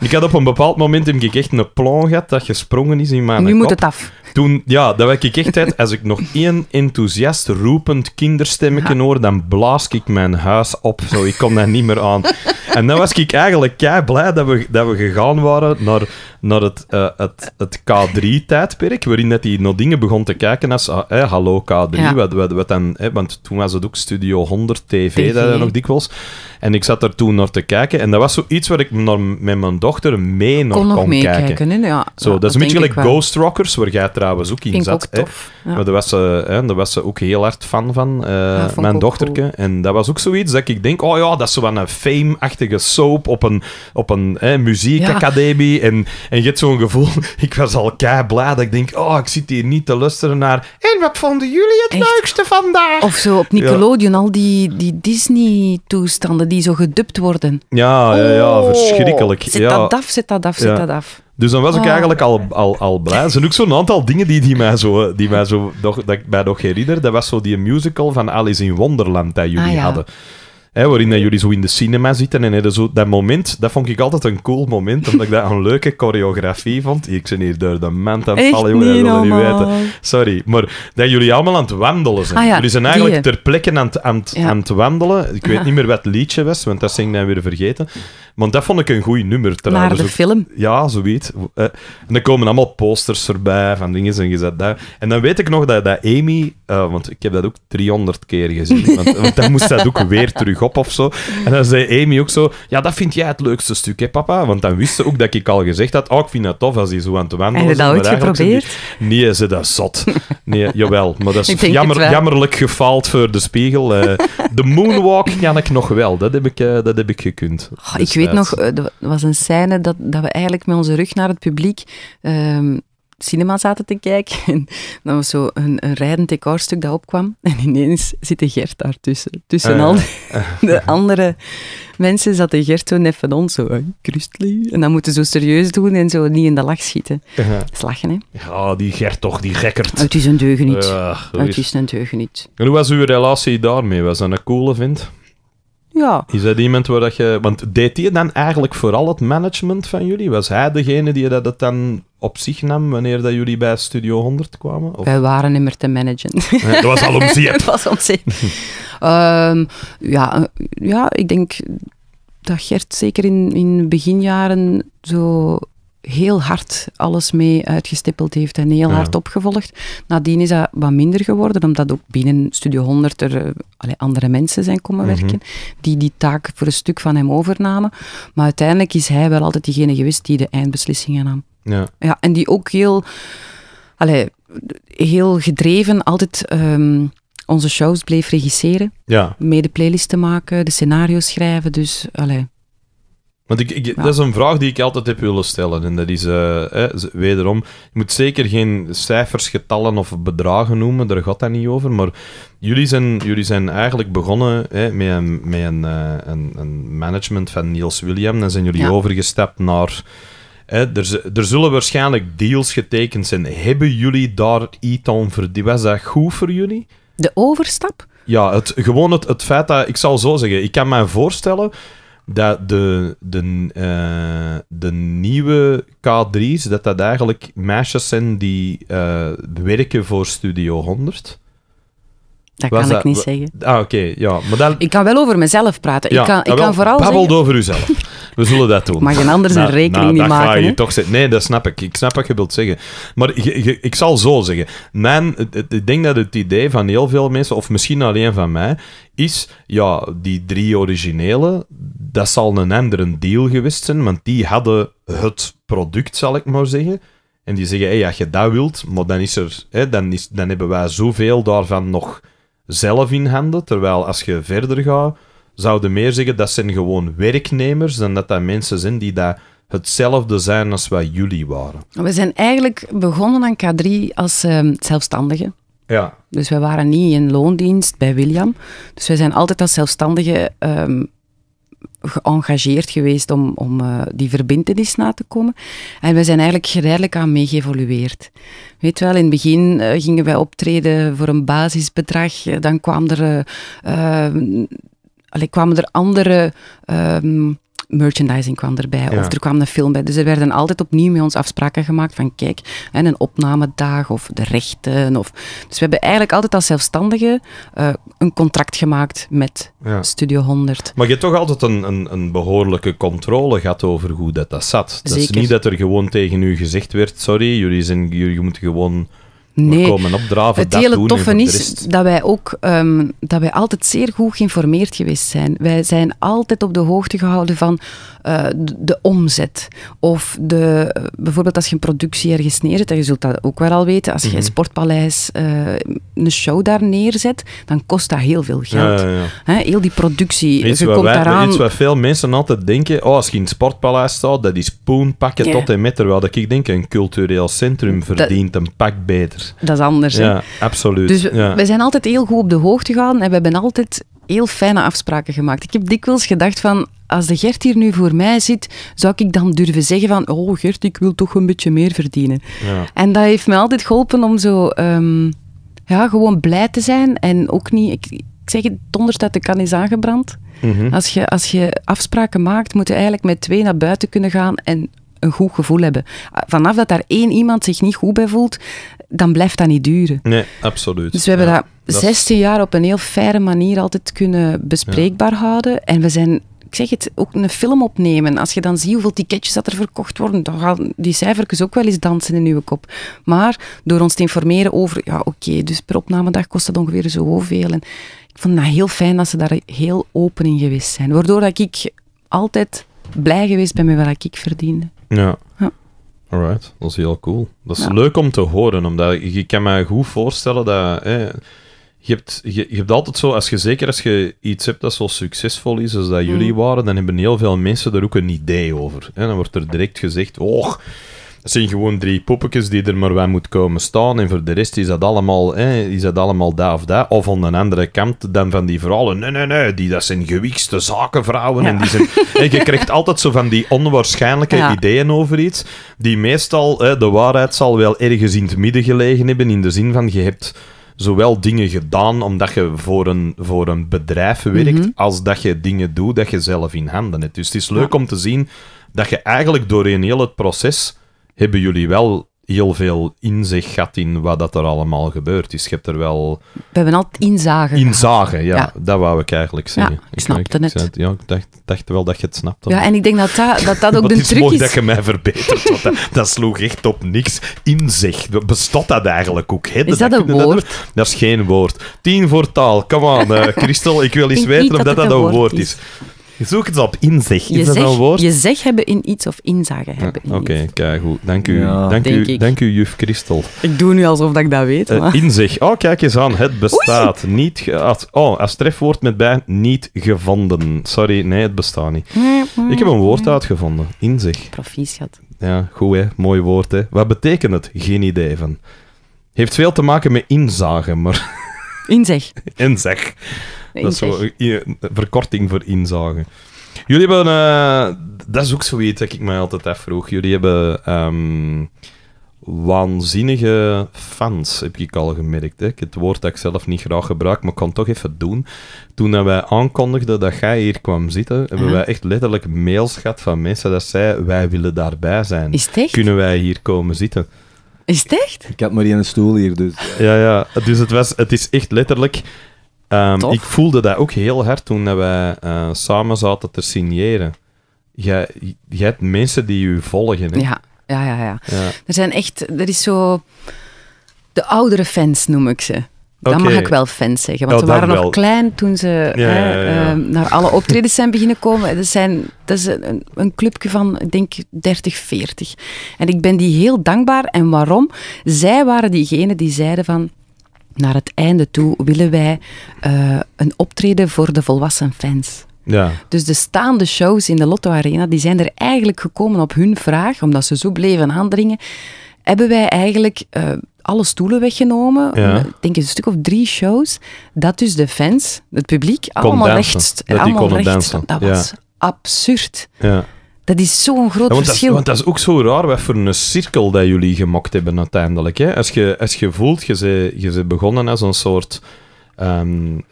Ik had op een bepaald moment heb ik echt een plan gehad dat gesprongen is in mijn Nu moet het af. Toen, ja, dat werd ik echt uit. Als ik nog één enthousiast roepend kinderstemmetje hoor, dan blaas ik mijn huis op. Zo, ik kom daar niet meer aan. En dan was ik eigenlijk kei blij dat we, dat we gegaan waren naar, naar het, eh, het, het K3-tijdperk, waarin dat hij nog dingen begon te kijken als ah, hallo K3, ja. wat, wat, dan, want toen was het ook Studio 100 TV, TV. dat er nog dikwijls. En ik zat er toen naar te kijken en dat was zoiets waar ik met mijn dochter mee naar kon, nog mee kon kijken. ja, zo, dat is een beetje gelijk Ghost Rockers, waar jij trouwens we ook in zat. hè Maar daar was, ze, daar was ze ook heel hard fan van, eh, mijn dochterke. En dat was ook zoiets dat ik denk, oh ja, dat is zo'n fame-achtige soap op een, op een hè, muziekacademie. En, en je hebt zo'n gevoel, ik was al kei blij dat ik denk, oh, ik zit hier niet te luisteren naar... En wat vonden jullie het leukste vandaag? Of zo op Nickelodeon, al die, die Disney-toestanden die zo gedubt worden. Ja, ja, ja, oh. verschrikkelijk. Zet ja. dat af, zit dat af, zit dat af. Dus dan was ik oh. eigenlijk al, al, al blij. Er zijn ook zo'n aantal dingen die, die mij zo, die mij zo dat ik mij nog herinner. Dat was zo die musical van Alice in Wonderland dat jullie ah, hadden. Hè, waarin jullie zo in de cinema zitten en hè, zo, dat moment, dat vond ik altijd een cool moment, omdat ik dat een leuke choreografie vond. Ik zit hier door de mand aan het vallen, jongen, dat weten. Sorry, maar dat jullie allemaal aan het wandelen zijn. Ah jullie zijn eigenlijk ter plekke aan het, aan, aan het wandelen. Ik weet niet meer wat liedje was, want dat zing ik dan weer vergeten. Want dat vond ik een goed nummer trouwens. Naar de film? Ja, zoiets. Uh, en dan komen allemaal posters erbij van dingen en gezet daar. En dan weet ik nog dat, dat Amy, eh, want ik heb dat ook 300 keer gezien, want, want dan moest dat ook weer terug op En dan zei Amy ook zo, ja, dat vind jij het leukste stuk, hè papa? Want dan wist ze ook dat ik al gezegd had, oh, ik vind dat tof als hij zo aan het wandelen is. Heb je dat ooit geprobeerd? nee, ze dat zot. Nee, jawel. Maar dat is jammer, jammerlijk gefaald voor de spiegel. Uh, de moonwalk kan ik nog wel. Dat heb ik, eh, dat heb ik gekund. ik dus, weet nog, eh, er was een scène dat, dat we eigenlijk met onze rug naar het publiek... Ehm, cinema zaten te kijken. En dan was zo een, een rijdend decorstuk dat opkwam. En ineens zit eh. de Gert daartussen. Tussen uh, al de, andere mensen zat de Gert zo net van ons. Zo, Christly. En dan moeten ze zo serieus doen en zo niet in de lach schieten. uh eh. Slachen, hè? Ja, die Gert toch, die gekkert. Het is een deugeniet. niet het is een deugeniet. En hoe was uw relatie daarmee? Was dat een coole vindt? Ja. Is dat iemand waar dat je... Want deed hij dan eigenlijk vooral het management van jullie? Was hij degene die dat dan op zich nam wanneer dat jullie bij Studio 100 kwamen? Wij waren niet meer te managen. Ja, dat was al om zeep. was ehm, ja, eh, ja, ik denk dat Gert zeker in, in beginjaren zo heel hard alles mee uitgestippeld heeft en heel hard opgevolgd. Nadien is dat wat minder geworden, omdat ook binnen Studio 100 er eh, andere mensen zijn komen mhm. werken, die die taak voor een stuk van hem overnamen. Maar uiteindelijk is hij wel altijd diegene geweest die de eindbeslissingen nam. Ja. ja en die ook heel, allee, heel gedreven altijd... Ehm, onze shows bleef regisseren, ja. mede playlisten maken, de scenario's schrijven. Dus allee, want ik, dat is een vraag die ik altijd heb willen stellen. En dat is, eh, wederom, je moet zeker geen cijfers, getallen of bedragen noemen, daar gaat dat niet over. Maar jullie zijn, jullie zijn eigenlijk begonnen met, een, met een, eh, een, een, management van Niels William. Dan zijn jullie overgestapt naar... er, er, zullen waarschijnlijk deals getekend zijn. Hebben jullie daar iets aan verdiend? Was dat goed voor jullie? De overstap? Ja, het, gewoon het, het feit dat... Ik zal zo zeggen, ik kan me voorstellen dat de, de, eh, de nieuwe K3's, dat dat eigenlijk meisjes zijn die eh, werken voor Studio 100. Dat kan ik niet zeggen. Ah, oké. ja, maar Ik kan wel over mezelf praten. Ja, ik kan, ik ah, kan vooral over uzelf. We zullen dat doen. Mag je anders een rekening niet maken. Ga je toch Nee, dat snap ik. Ik snap wat je wilt zeggen. Maar ik zal zo zeggen. Mijn, ik denk dat het idee van heel veel mensen, of misschien alleen van mij, is, ja, die drie originele, dat zal een andere deal geweest zijn, want die hadden het product, zal ik maar zeggen. En die zeggen, hey, als je dat wilt, maar dan, is er, hè, dan, is, dan hebben wij zoveel daarvan nog zelf in handen. Terwijl als je verder gaat, zouden meer zeggen dat zijn gewoon werknemers dan dat dat mensen zijn die dat hetzelfde zijn als wij jullie waren. We zijn eigenlijk begonnen aan K3 als uh, ehm, zelfstandigen. Ja. Dus wij waren niet in loondienst bij William. Dus wij zijn altijd als zelfstandigen ehm, geëngageerd geweest om, om uh, die verbindenis na te komen. En we zijn eigenlijk geleidelijk aan geëvolueerd. Weet wel, in het begin eh, gingen wij optreden voor een basisbedrag. Eh, dan kwam er, uh, kwamen er andere... Ehm, merchandising kwam erbij. Of er kwam een film bij. Dus er werden altijd opnieuw met ons afspraken gemaakt van kijk, en een opnamedag of de rechten. Of... Dus we hebben eigenlijk altijd als zelfstandige eh, een contract gemaakt met Studio 100. Maar je hebt toch altijd een, een, een, behoorlijke controle gehad over hoe dat, dat zat. Dat is niet dat er gewoon tegen u gezegd werd, sorry, jullie, zijn, jullie moeten gewoon Nee. Het hele toffe is dat wij ook ehm, dat wij altijd zeer goed geïnformeerd geweest zijn. Wij zijn altijd op de hoogte gehouden van eh, de, omzet. Of de, bijvoorbeeld als je een productie ergens neerzet, en je zult dat ook wel al weten, als je mhm. een sportpaleis eh, een show daar neerzet, dan kost dat heel veel geld. heel die productie. Iets, je komt wij, daaraan... iets wat veel mensen altijd denken, oh, als je in een sportpaleis staat, dat is poen pakken tot en met. Terwijl dat ik denk, een cultureel centrum verdient een pak beter. Dat is anders. Ja, absoluut. Dus we zijn altijd heel goed op de hoogte gegaan en we hebben altijd heel fijne afspraken gemaakt. Ik heb dikwijls gedacht van, als de Gert hier nu voor mij zit, zou ik dan durven zeggen van, oh Gert, ik wil toch een beetje meer verdienen. Ja. En dat heeft me altijd geholpen om zo, ehm, ja, gewoon blij te zijn en ook niet... Ik, zeg het, donders dat de kan is aangebrand. Mhm. als, je, als je afspraken maakt, moet je eigenlijk met twee naar buiten kunnen gaan en een goed gevoel hebben. Vanaf dat daar één iemand zich niet goed bij voelt, dan blijft dat niet duren. Nee, absoluut. Dus we hebben dat 16 jaar op een heel fijne manier altijd kunnen bespreekbaar houden. En we zijn ik zeg het, ook een film opnemen. Als je dan ziet hoeveel ticketjes dat er verkocht worden, dan gaan die cijfertjes ook wel eens dansen in nieuwe kop. Maar door ons te informeren over, ja oké, dus per opnamedag kost dat ongeveer zoveel. En ik vond dat heel fijn dat ze daar heel open in geweest zijn. Waardoor dat ik altijd blij geweest ben met wat ik verdiende. Ja. ja. Alright, dat is heel cool. Dat is leuk om te horen, omdat je kan me goed voorstellen dat... Hè, je hebt, je, je, hebt altijd zo, als je, zeker als je iets hebt dat zo succesvol is als dat jullie mm. waren, dan hebben heel veel mensen er ook een idee over. En dan wordt er direct gezegd, oh, het zijn gewoon drie poppetjes die er maar bij moet komen staan. En voor de rest is dat allemaal, hè, is dat allemaal daar of daar. Of aan een andere kant dan van die vrouwen Nee, nee, nee. Die, dat zijn gewikste zakenvrouwen. En, die je krijgt altijd zo van die onwaarschijnlijke ideeën over iets. Die meestal, hè, de waarheid zal wel ergens in het midden gelegen hebben. In de zin van je hebt zowel dingen gedaan omdat je voor een, voor een bedrijf werkt, mhm. als dat je dingen doet dat je zelf in handen hebt. Dus het is leuk om te zien dat je eigenlijk doorheen heel het proces hebben jullie wel heel veel inzicht gehad in wat dat er allemaal gebeurd is. Je hebt er wel... We hebben altijd inzagen. Inzagen, ja. ja. Dat wou ik eigenlijk zeggen. Ja, ik, snap snapte ik, het. ja, ik dacht, dacht, wel dat je het snapte. Ja, en ik denk dat dat, dat, ook de is truc is. mooi dat je mij verbetert, want dat, dat, sloeg echt op niks. Inzicht, bestond dat eigenlijk ook? Hè? Is dat, dat een woord? Dat, is geen woord. Tien voor taal, come on, uh, Christel, ik wil eens weten of dat, dat een woord is. Zoek het op, inzicht. Is je dat zeg, een woord? Je zeg hebben in iets of inzagen ah, hebben in iets. Oké, kijk goed. Dank u, dank, u, dank u, juf Christel. Ik doe nu alsof ik dat weet. Eh, inzicht. Oh, kijk eens aan. Het bestaat niet... Als, oh, als trefwoord met bij niet gevonden. Sorry, nee, het bestaat niet. ik heb een woord uitgevonden. Inzicht. Proficiat. Ja, goed hè. Mooi woord hè. Wat betekent het? Geen idee van. Heeft veel te maken met inzagen, maar... Inzicht. Inzicht dat is zo een verkorting voor inzagen. Jullie hebben, eh, dat is ook zoiets dat ik mij altijd afvroeg. Jullie hebben ehm, waanzinnige fans, heb ik al gemerkt. Hè? Het woord dat ik zelf niet graag gebruik, maar ik kan toch even doen. Toen wij aankondigden dat jij hier kwam zitten, hebben mhm. wij echt letterlijk mails gehad van mensen dat zeiden: Wij willen daarbij zijn. Is echt? Kunnen wij hier komen zitten? Is het echt? Ik had maar één stoel hier, dus. Ja, ja. Dus het, was, het is echt letterlijk. Ehm, ik voelde dat ook heel hard toen wij eh, samen zaten te signeren. Jij, jij hebt mensen die je volgen. Hè? Ja. Ja, ja, ja, ja, Er zijn echt, er is zo. De oudere fans noem ik ze. Dan mag ik wel fans zeggen. Want oh, ze waren nog klein toen ze ehm, naar alle optredens zijn beginnen komen. Dat, zijn, dat is een, een clubje van, ik denk, 30, 40. En ik ben die heel dankbaar. En waarom? Zij waren diegenen die zeiden van naar het einde toe willen wij eh, een optreden voor de volwassen fans. Ja. Dus de staande shows in de Lotto Arena, die zijn er eigenlijk gekomen op hun vraag, omdat ze zo bleven aandringen, hebben wij eigenlijk eh, alle stoelen weggenomen. Ja. Ik denk een stuk of drie shows. Dat dus de fans, het publiek, allemaal dansen. Dat allemaal rechts. Dat was ja. absurd. Ja. Dat is zo'n groot want verschil. Dat, want dat is ook zo raar wat voor een cirkel dat jullie gemokt hebben uiteindelijk. Hè? Als, je, als je voelt, je bent, begonnen als een soort... Um,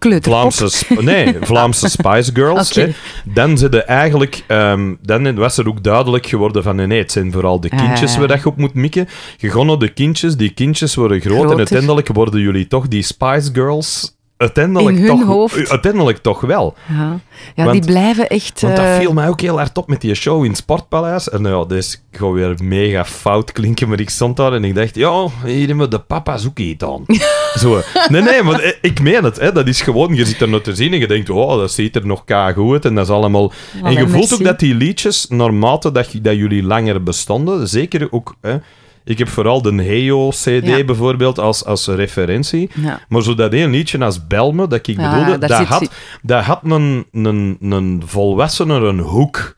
Vlaamse, nee, Vlaamse Spice Girls. Dan, zitten eigenlijk, ehm, dan was er ook duidelijk geworden van nee, het zijn vooral de kindjes uh. waar je op moet mikken. Gegonnen de kindjes, die kindjes worden groot en uiteindelijk worden jullie toch die Spice Girls uiteindelijk in hun toch, hoofd. Uiteindelijk toch wel. Ja, ja want, die blijven echt... Want dat eh, viel mij ook heel hard op met die show in het Sportpaleis. En nou ja, dus ik ga weer mega fout klinken, maar ik stond daar en ik dacht, ja, hier hebben de papa zoek dan." Zo. Nee, nee, maar eh, ik meen het. Hè. Dat is gewoon, je zit er nog te zien en je denkt, oh, dat ziet er nog goed en dat is allemaal... en je voelt ook dat die liedjes, naarmate dat, dat jullie langer bestonden, zeker ook... Hè, ik heb vooral de Heo-CD bijvoorbeeld als, als referentie. Maar zo dat één liedje als Belme, dat ik bedoelde, dat, had, dat had een, een, een volwassenere hoek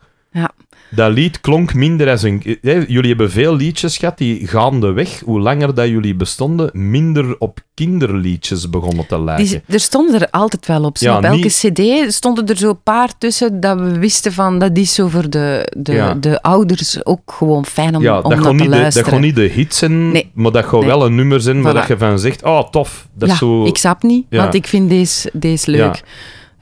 dat lied klonk minder als een... jullie hebben veel liedjes gehad die gaandeweg, hoe langer dat jullie bestonden, minder op kinderliedjes begonnen te lijken. er stonden er altijd wel op. Ja, op elke cd stonden er zo'n paar tussen dat we wisten van, dat is zo voor de, de, de ouders ook gewoon fijn om, om dat, te luisteren. De, dat gewoon niet de hits zijn, nee. maar dat gewoon wel een nummer zijn waar dat je van zegt, oh, tof. Dat ja, zo... ik snap niet, want ik vind deze, deze leuk.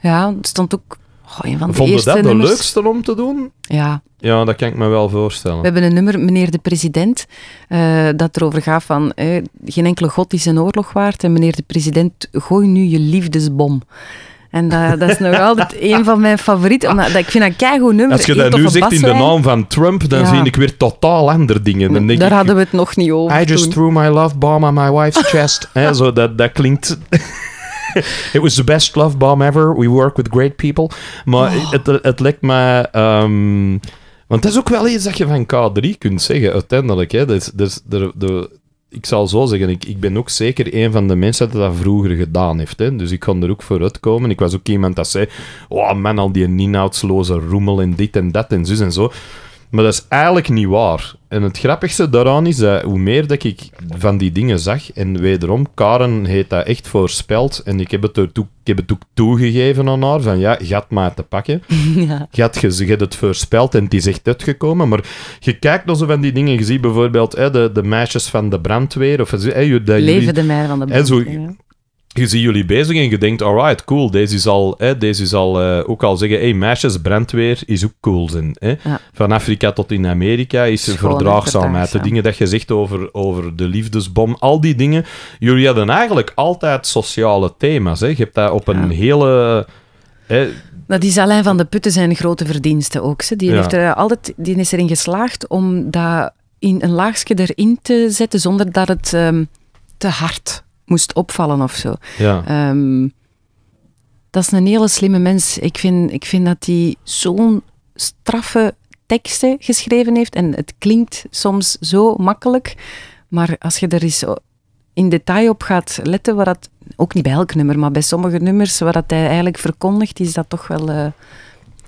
Ja, stond ook Goh, van Vonden dat de leukste om te doen? Ja. Ja, dat kan ik me wel voorstellen. We hebben een nummer, meneer de president, uh, dat erover gaat van eh, geen enkele god is een oorlog waard en meneer de president, gooi nu je liefdesbom. En dat, dat is nog altijd een van mijn favorieten. Omdat, ik vind dat een keigoed nummer. Als je dat nu zegt in de naam van Trump, dan zie ik weer totaal andere dingen. Daar hadden we het nog niet over I just threw my love bomb on my wife's chest. zo, dat, dat klinkt... it was the best love bomb ever. We work with great people. Maar oh. het, lijkt me... Ehm, want dat is ook wel iets dat je van K3 kunt zeggen, uiteindelijk. Hè. de, dus, de, dus, ik zal zo zeggen, ik, ik ben ook zeker een van de mensen dat dat vroeger gedaan heeft. Hè. Dus ik kon er ook voor uitkomen. Ik was ook iemand dat zei, oh man, al die inhoudsloze roemel en dit en dat en zo en zo. Maar dat is eigenlijk niet waar. En het grappigste daaraan is dat hoe meer dat ik van die dingen zag, en wederom, Karen heeft dat echt voorspeld, en ik heb het, er toe, ik heb het ook toegegeven aan haar, van ja, gaat maar te pakken. Ja. je, hebt het voorspeld en het is echt uitgekomen, maar je kijkt naar zo van die dingen, je ziet bijvoorbeeld hè, de, de meisjes van de brandweer, of hè, Leven de meijer van de brandweer. zo, je ziet jullie bezig en je denkt, alright, cool, deze zal, hè, deze al uh, ook al zeggen, hey, meisjes, brandweer is ook cool zijn. Hè? Van Afrika tot in Amerika is er verdraagzaamheid. De dingen dat je zegt over, over de liefdesbom, al die dingen. Jullie hadden eigenlijk altijd sociale thema's. Hè? Je hebt daar op een hele... Hè, dat is Alain van de Putten zijn grote verdiensten ook. Ze. Die, heeft er eh, altijd, die is erin geslaagd om dat in een laagje erin te zetten zonder dat het ehm, te hard moest opvallen of zo. Ja. Ehm, dat is een hele slimme mens. Ik vind, ik vind dat hij zo'n straffe teksten geschreven heeft. En het klinkt soms zo makkelijk. Maar als je er eens in detail op gaat letten, waar dat, ook niet bij elk nummer, maar bij sommige nummers waar hij eigenlijk verkondigt, is dat toch wel eh,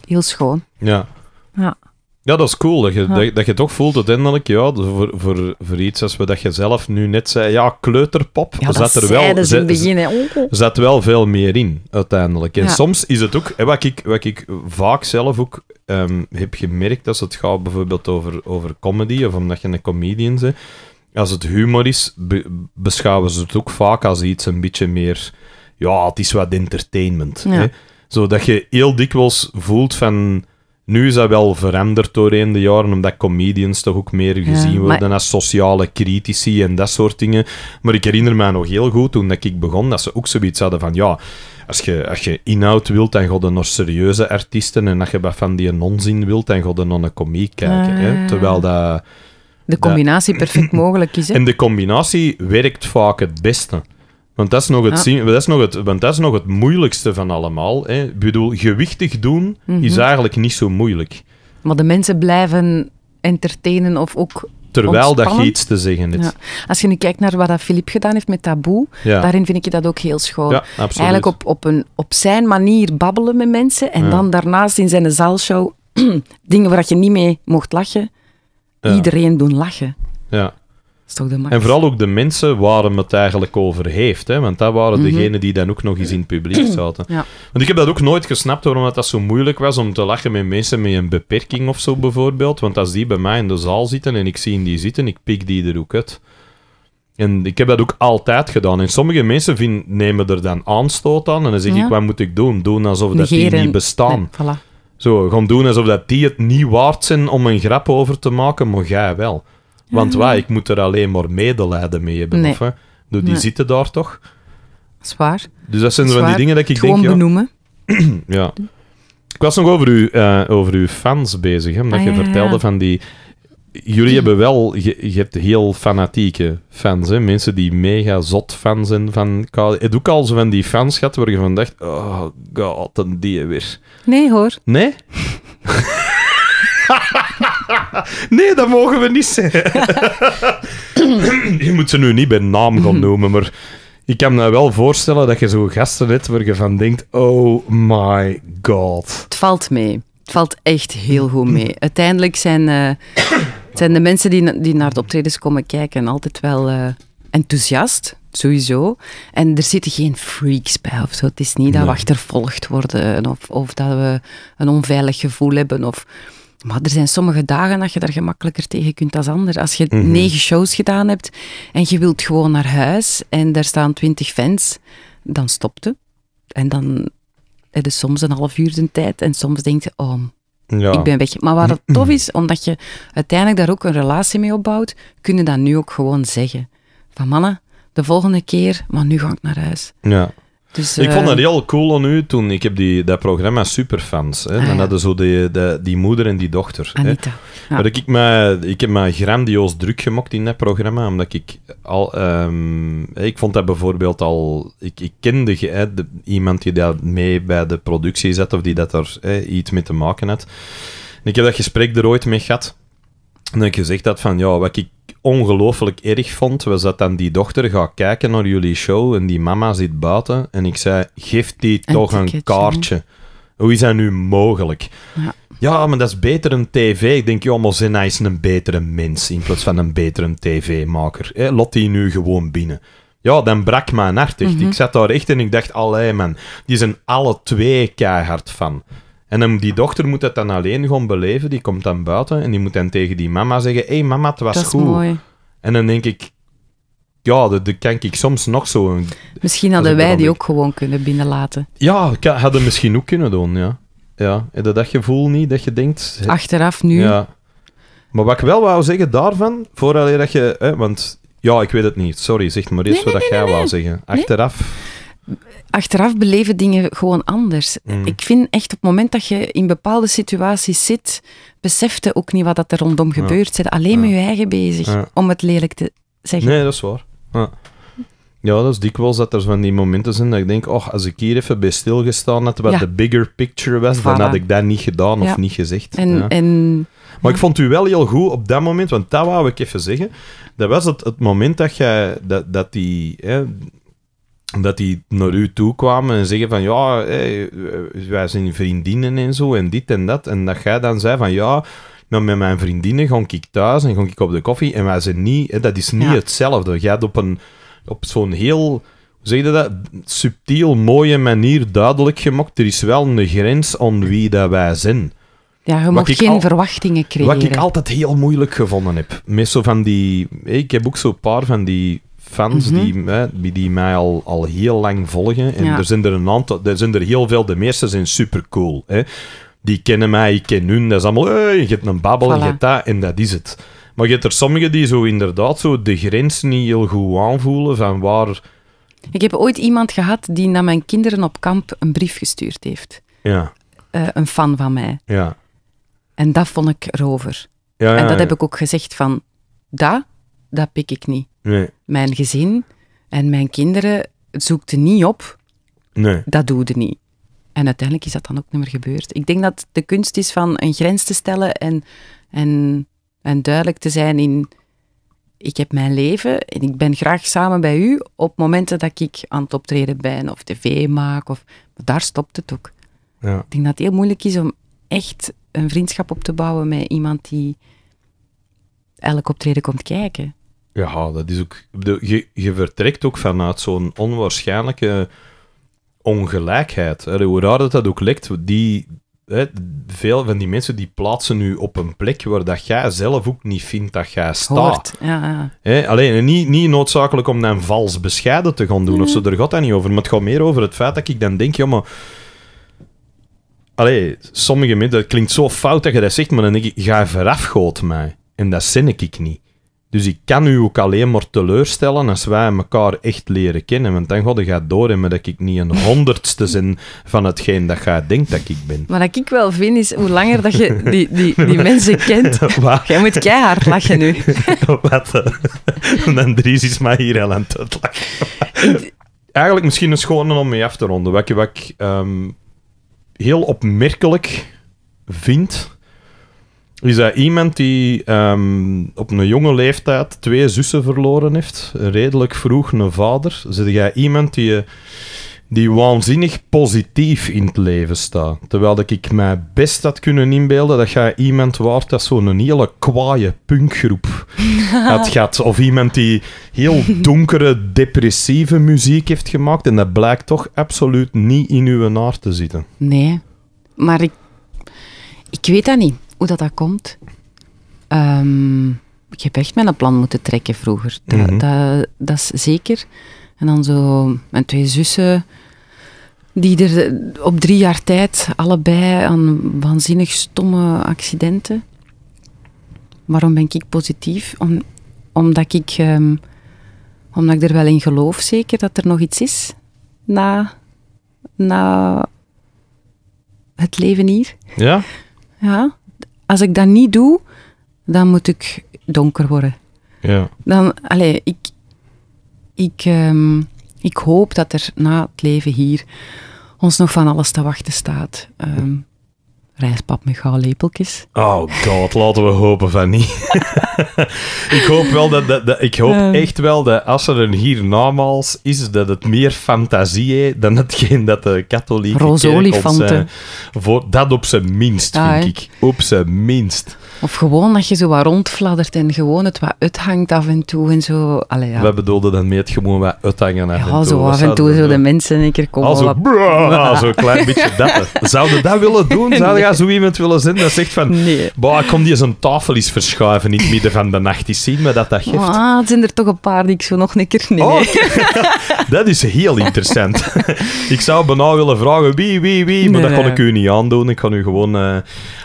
heel schoon. Ja. ja. Ja, dat is cool. Dat je, dat, je toch voelt uiteindelijk, ja, voor, voor, voor iets als we dat je zelf nu net zei, ja, kleuterpop, ja, zat er wel, het begin, oh, oh. zat wel veel meer in, uiteindelijk. En soms is het ook, hè, wat, ik, wat ik vaak zelf ook ehm, heb gemerkt, als het gaat bijvoorbeeld over, over comedy, of omdat je een comedian bent, als het humor is, beschouwen ze het ook vaak als iets een beetje meer, ja, het is wat entertainment. Ja. Hè? Zodat je heel dikwijls voelt van nu is dat wel veranderd doorheen de jaren, omdat comedians toch ook meer gezien worden als sociale critici en dat soort dingen. Maar ik herinner me nog heel goed toen ik begon, dat ze ook zoiets hadden van ja. Als je, als je inhoud wilt, dan ga nog serieuze artiesten. En als je wat van die onzin wilt, dan ga je naar een komiek kijken. Hè? Ah, Terwijl dat... De combinatie perfect mogelijk is. Hè? En de combinatie werkt vaak het beste. Want dat is nog het, dat is nog het, want dat is nog het moeilijkste van allemaal. Hè. Ik bedoel, gewichtig doen is mhm. eigenlijk niet zo moeilijk. Maar de mensen blijven entertainen of ook Terwijl dat je iets te zeggen is. Als je nu kijkt naar wat dat Filip gedaan heeft met Taboe, daarin vind ik je dat ook heel schoon. Ja, Eigenlijk op, op, een, op zijn manier babbelen met mensen en dan daarnaast in zijn zaalshow dingen waar je niet mee mocht lachen, iedereen doen lachen. Ja. En vooral ook de mensen waar hem het eigenlijk over heeft. Hè? Want dat waren mhm. degenen die dan ook nog eens in het publiek zaten. Want ik heb dat ook nooit gesnapt waarom dat, dat zo moeilijk was om te lachen met mensen met een beperking of zo bijvoorbeeld. Want als die bij mij in de zaal zitten en ik zie die zitten, ik pik die er ook uit. En ik heb dat ook altijd gedaan. En sommige mensen nemen er dan aanstoot aan en dan zeg ik, wat moet ik doen? Doen alsof dat die niet bestaan. Zo, gaan doen alsof dat die het niet waard zijn om een grap over te maken, maar jij wel. Want waar, mm. ik moet er alleen maar medelijden mee hebben. Nee. Die zitten daar toch? Zwaar. Dus dat zijn zo van die dingen dat ik denk... Ja. Ik was nog over, eh, over uw fans bezig, hè, omdat ah, je vertelde van die... Jullie hebben wel... Je, hebt heel fanatieke fans, hè. Mensen die mega zot fans zijn van Kali. Het ook al zo van die fans gehad waar je van dacht... Oh god, een die weer. Nee hoor. Nee? nee, dat mogen we niet zeggen. je moet ze nu niet bij naam gaan mhm. noemen, maar ik kan me wel voorstellen dat je zo gasten hebt waar je van denkt: oh my god. Het valt mee. Het valt echt heel goed mee. Uiteindelijk zijn, eh, zijn de mensen die, die naar de optredens komen kijken altijd wel eh, enthousiast sowieso. En er zitten geen freaks bij of zo. Het is niet dat we achtervolgd worden of, of dat we een onveilig gevoel hebben. Of... Maar er zijn sommige dagen dat je daar gemakkelijker tegen kunt als anders. Als je mhm. negen shows gedaan hebt en je wilt gewoon naar huis en daar staan twintig fans, dan stopt het. En dan het je soms een half uur de tijd en soms denk je, oh, ja. ik ben weg. Maar wat het tof is, omdat je uiteindelijk daar ook een relatie mee opbouwt, kun je dat nu ook gewoon zeggen. Van mannen, de volgende keer, maar nu ga ik naar huis. Ja. Dus, ik vond dat eh, heel cool aan u toen. Ik heb die, dat programma Superfans. Hè. Ah, ja. hadden zo die, die, moeder en die dochter. Hè. ik, me, ik heb me grandioos druk gemokt in dat programma. Omdat ik al. Ehm, ik vond dat bijvoorbeeld al. Ik, ik kende hè, iemand die daar mee bij de productie zat. Of die dat er hè, iets mee te maken had. En ik heb dat gesprek er ooit mee gehad. En ik gezegd had van ja, wat ik ongelooflijk erg vond, was dat dan die dochter gaat kijken naar jullie show en die mama zit buiten. En ik zei, geef die toch een kaartje. Hoe is dat nu mogelijk? Ja. maar dat is beter een tv. Ik denk, joh, maar Zena is een betere mens in plaats van een betere tv-maker. Eh, lot die nu gewoon binnen. Ja, dan brak mijn hart echt. Ik mhm. zat daar echt en ik dacht, allee man, die zijn alle twee keihard van. En dan, die dochter moet dat dan alleen gewoon beleven. Die komt dan buiten en die moet dan tegen die mama zeggen: Hé hey mama, het was dat goed. Mooi. En dan denk ik, ja, dat, kan ik soms nog zo. Misschien hadden wij die ook gewoon kunnen binnenlaten. Ja, had hadden misschien ook kunnen doen, ja. Ja, dat, dat gevoel niet, dat je denkt... Achteraf nu. Ja. Maar wat ik wel wou zeggen daarvan, voordat dat je... Hè, want ja, ik weet het niet, sorry, zeg maar eerst wat nee, jij nee, wou zeggen. Achteraf achteraf beleven dingen gewoon anders. Mm. Ik vind echt op het moment dat je in bepaalde situaties zit, beseft je ook niet wat er rondom gebeurt. Zijn alleen met je eigen bezig, om het lelijk te zeggen. Nee, dat is waar. Ja. Ja, dat is dikwijls dat er van die momenten zijn dat ik denk, oh, als ik hier even bij stilgestaan had, wat de bigger picture was, dan had ik dat niet gedaan of niet gezegd. En, ja. en, maar ik vond u wel heel goed op dat moment, want dat wou ik even zeggen. Dat was het, het moment dat, jij, dat, dat die... Hè, dat die naar u toe kwamen en zeggen van ja, eh, wij zijn vriendinnen en zo en dit en dat. En dat jij dan zei van ja, nou met mijn vriendinnen ga ik thuis en ga ik op de koffie en wij zijn niet, eh, dat is niet hetzelfde. Jij hebt op, een, op zo'n heel, zeg je dat, subtiel mooie manier duidelijk gemaakt, er is wel een grens aan wie dat wij zijn. Ja, je mocht geen verwachtingen creëren. Wat ik altijd heel moeilijk gevonden heb. Met zo van die... Ik heb ook zo'n paar van die fans mhm. die, die mij al, al heel lang volgen. En er zijn er een aantal, er zijn er heel veel, de meeste zijn super cool. Hè. Die kennen mij, ik ken hun, dat is allemaal, je hebt een babbel, je hebt dat en dat is het. Maar je hebt er sommigen die zo inderdaad zo de grens niet heel goed aanvoelen van waar. Ik heb ooit iemand gehad die naar mijn kinderen op kamp een brief gestuurd heeft. Ja. Eh, een fan van mij. Ja. En dat vond ik rover Ja, ja, en dat heb ik ook gezegd van, dat, dat pik ik niet. Nee mijn gezin en mijn kinderen zoekten niet op. Nee. Dat doe niet. En uiteindelijk is dat dan ook niet meer gebeurd. Ik denk dat de kunst is van een grens te stellen en, en, en duidelijk te zijn in... Ik heb mijn leven en ik ben graag samen bij u op momenten dat ik aan het optreden ben of tv maak. Of, maar daar stopt het ook. Ja. Ik denk dat het heel moeilijk is om echt een vriendschap op te bouwen met iemand die elk optreden komt kijken. Ja, dat is ook. je, je vertrekt ook vanuit zo'n onwaarschijnlijke ongelijkheid. Hè. Hoe raar dat dat ook lekt, die, veel van die mensen die plaatsen nu op een plek waar dat jij zelf ook niet vindt dat jij staat. ja, alleen niet, niet noodzakelijk om dan vals bescheiden te gaan doen of zo, mhm. daar gaat dat niet over. Maar het gaat meer over het feit dat ik dan denk, ja, maar. Allee, sommige mensen, dat klinkt zo fout dat je dat zegt, maar dan denk ik, ga verafgoot mij. En dat zin ik niet. Dus ik kan u ook alleen maar teleurstellen als wij elkaar echt leren kennen. Want dan ga je door me dat ik niet een honderdste zin van hetgeen dat jij denkt dat ik ben. Maar wat ik wel vind, is hoe langer dat je die, die, die mensen kent... Jij moet keihard lachen nu. wat? En drie is mij hier al aan het lachen. Eigenlijk misschien een schone om mee af te ronden. Wat ik, wat ehm, heel opmerkelijk vind is dat iemand die ehm, op een jonge leeftijd twee zussen verloren heeft? Redelijk vroeg een vader. Zit jij iemand die, die waanzinnig positief in het leven staat? Terwijl ik mij best had kunnen inbeelden dat jij iemand waard dat zo'n hele kwaaie punkgroep had gehad. Of iemand die heel donkere, depressieve muziek heeft gemaakt. En dat blijkt toch absoluut niet in uw naar te zitten. Nee, maar ik, ik weet dat niet hoe dat, dat komt. Um, ik heb echt mijn plan moeten trekken vroeger. Mhm. Dat, is zeker. En dan zo mijn twee zussen, die er op drie jaar tijd allebei aan waanzinnig stomme accidenten. Waarom ben ik positief? Om, omdat, ik, ehm, omdat ik er wel in geloof, zeker, dat er nog iets is na, na het leven hier. Ja? Ja als ik dat niet doe, dan moet ik donker worden. Ja. Dan, allee, ik, ik, ehm, ik hoop dat er na het leven hier ons nog van alles te wachten staat. Um, rijstpap met gouden lepeltjes. Oh god, laten we hopen van niet. ik hoop, wel dat, dat, ik hoop ehm. echt wel dat als er een hier namals is, dat het meer fantasie is dan hetgeen dat de katholieke kerk voor Dat op zijn minst, ja, ah, vind ik. Op zijn minst. Of gewoon dat je zo wat rondfladdert en gewoon het wat uithangt af en toe en zo. Allee, ja. We bedoelden dan mee het gewoon wat uithangen af en toe. zo af en toe zo de mensen een keer komen. Zo, ah, zo, ah, klein beetje dat. Zouden dat willen doen? Zou nee. zo iemand willen zijn dat zegt van... Nee. ik kom die zo'n tafel eens verschuiven in het midden van de nacht. Is zien me dat dat geeft. Ah, het zijn er toch een paar die ik zo nog een keer... Nee, oh. dat is heel interessant. ik zou bijna willen vragen wie, wie, wie. Maar dat kon ik u niet aandoen. Ik kan u gewoon... Eh,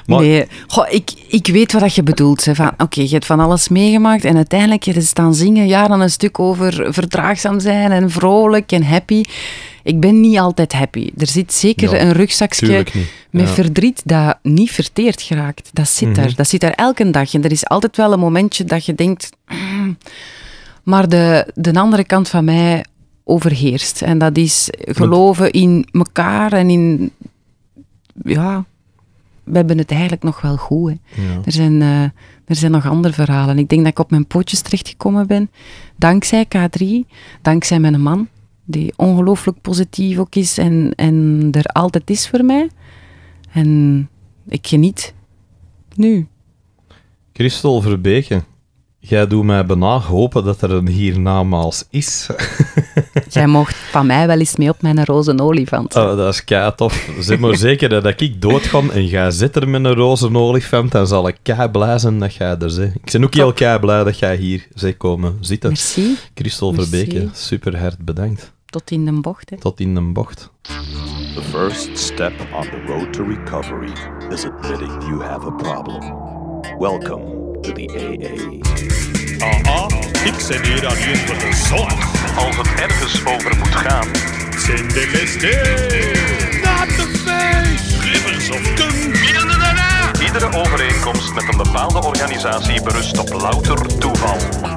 maar... Nee. Goh, ik, ik weet weet wat je bedoelt. Van, Oké, je hebt van alles meegemaakt en uiteindelijk je staan zingen. Ja, dan een stuk over verdraagzaam zijn en vrolijk en happy. Ik ben niet altijd happy. Er zit zeker een rugzakje met verdriet dat niet verteerd geraakt. Dat zit mm daar. Dat zit daar elke dag. En er is altijd wel een momentje dat je denkt... maar de, de andere kant van mij overheerst. En dat is geloven in elkaar en in... Ja, we hebben het eigenlijk nog wel goed. Hè. Er, zijn, eh, er zijn nog andere verhalen. Ik denk dat ik op mijn pootjes gekomen ben dankzij K3, dankzij mijn man, die ongelooflijk positief ook is en, en er altijd is voor mij. En ik geniet nu. Christel Verbeke, Jij doet mij bijna hopen dat er een hiernamaals is. Jij mocht van mij wel eens mee op mijn roze olifant. Oh, ah, dat is kei tof. Zeg maar zeker dat ik dood ga en jij zit er met een roze olifant, dan zal ik kei blij zijn dat jij er zit. Ik ben ook heel kei blij dat jij hier zit komen zitten. Merci. Christel Verbeke, super hard bedankt. Tot in de bocht, hè. Tot in de bocht. The first step on the road to recovery is admitting you have a problem. Welcome to the AA. Aha, ik zit hier aan hier voor de zon. Als het ergens over moet gaan, zijn de LSD. Not the face! Rivers of Kung, Iedere overeenkomst met een bepaalde organisatie berust op louter toeval.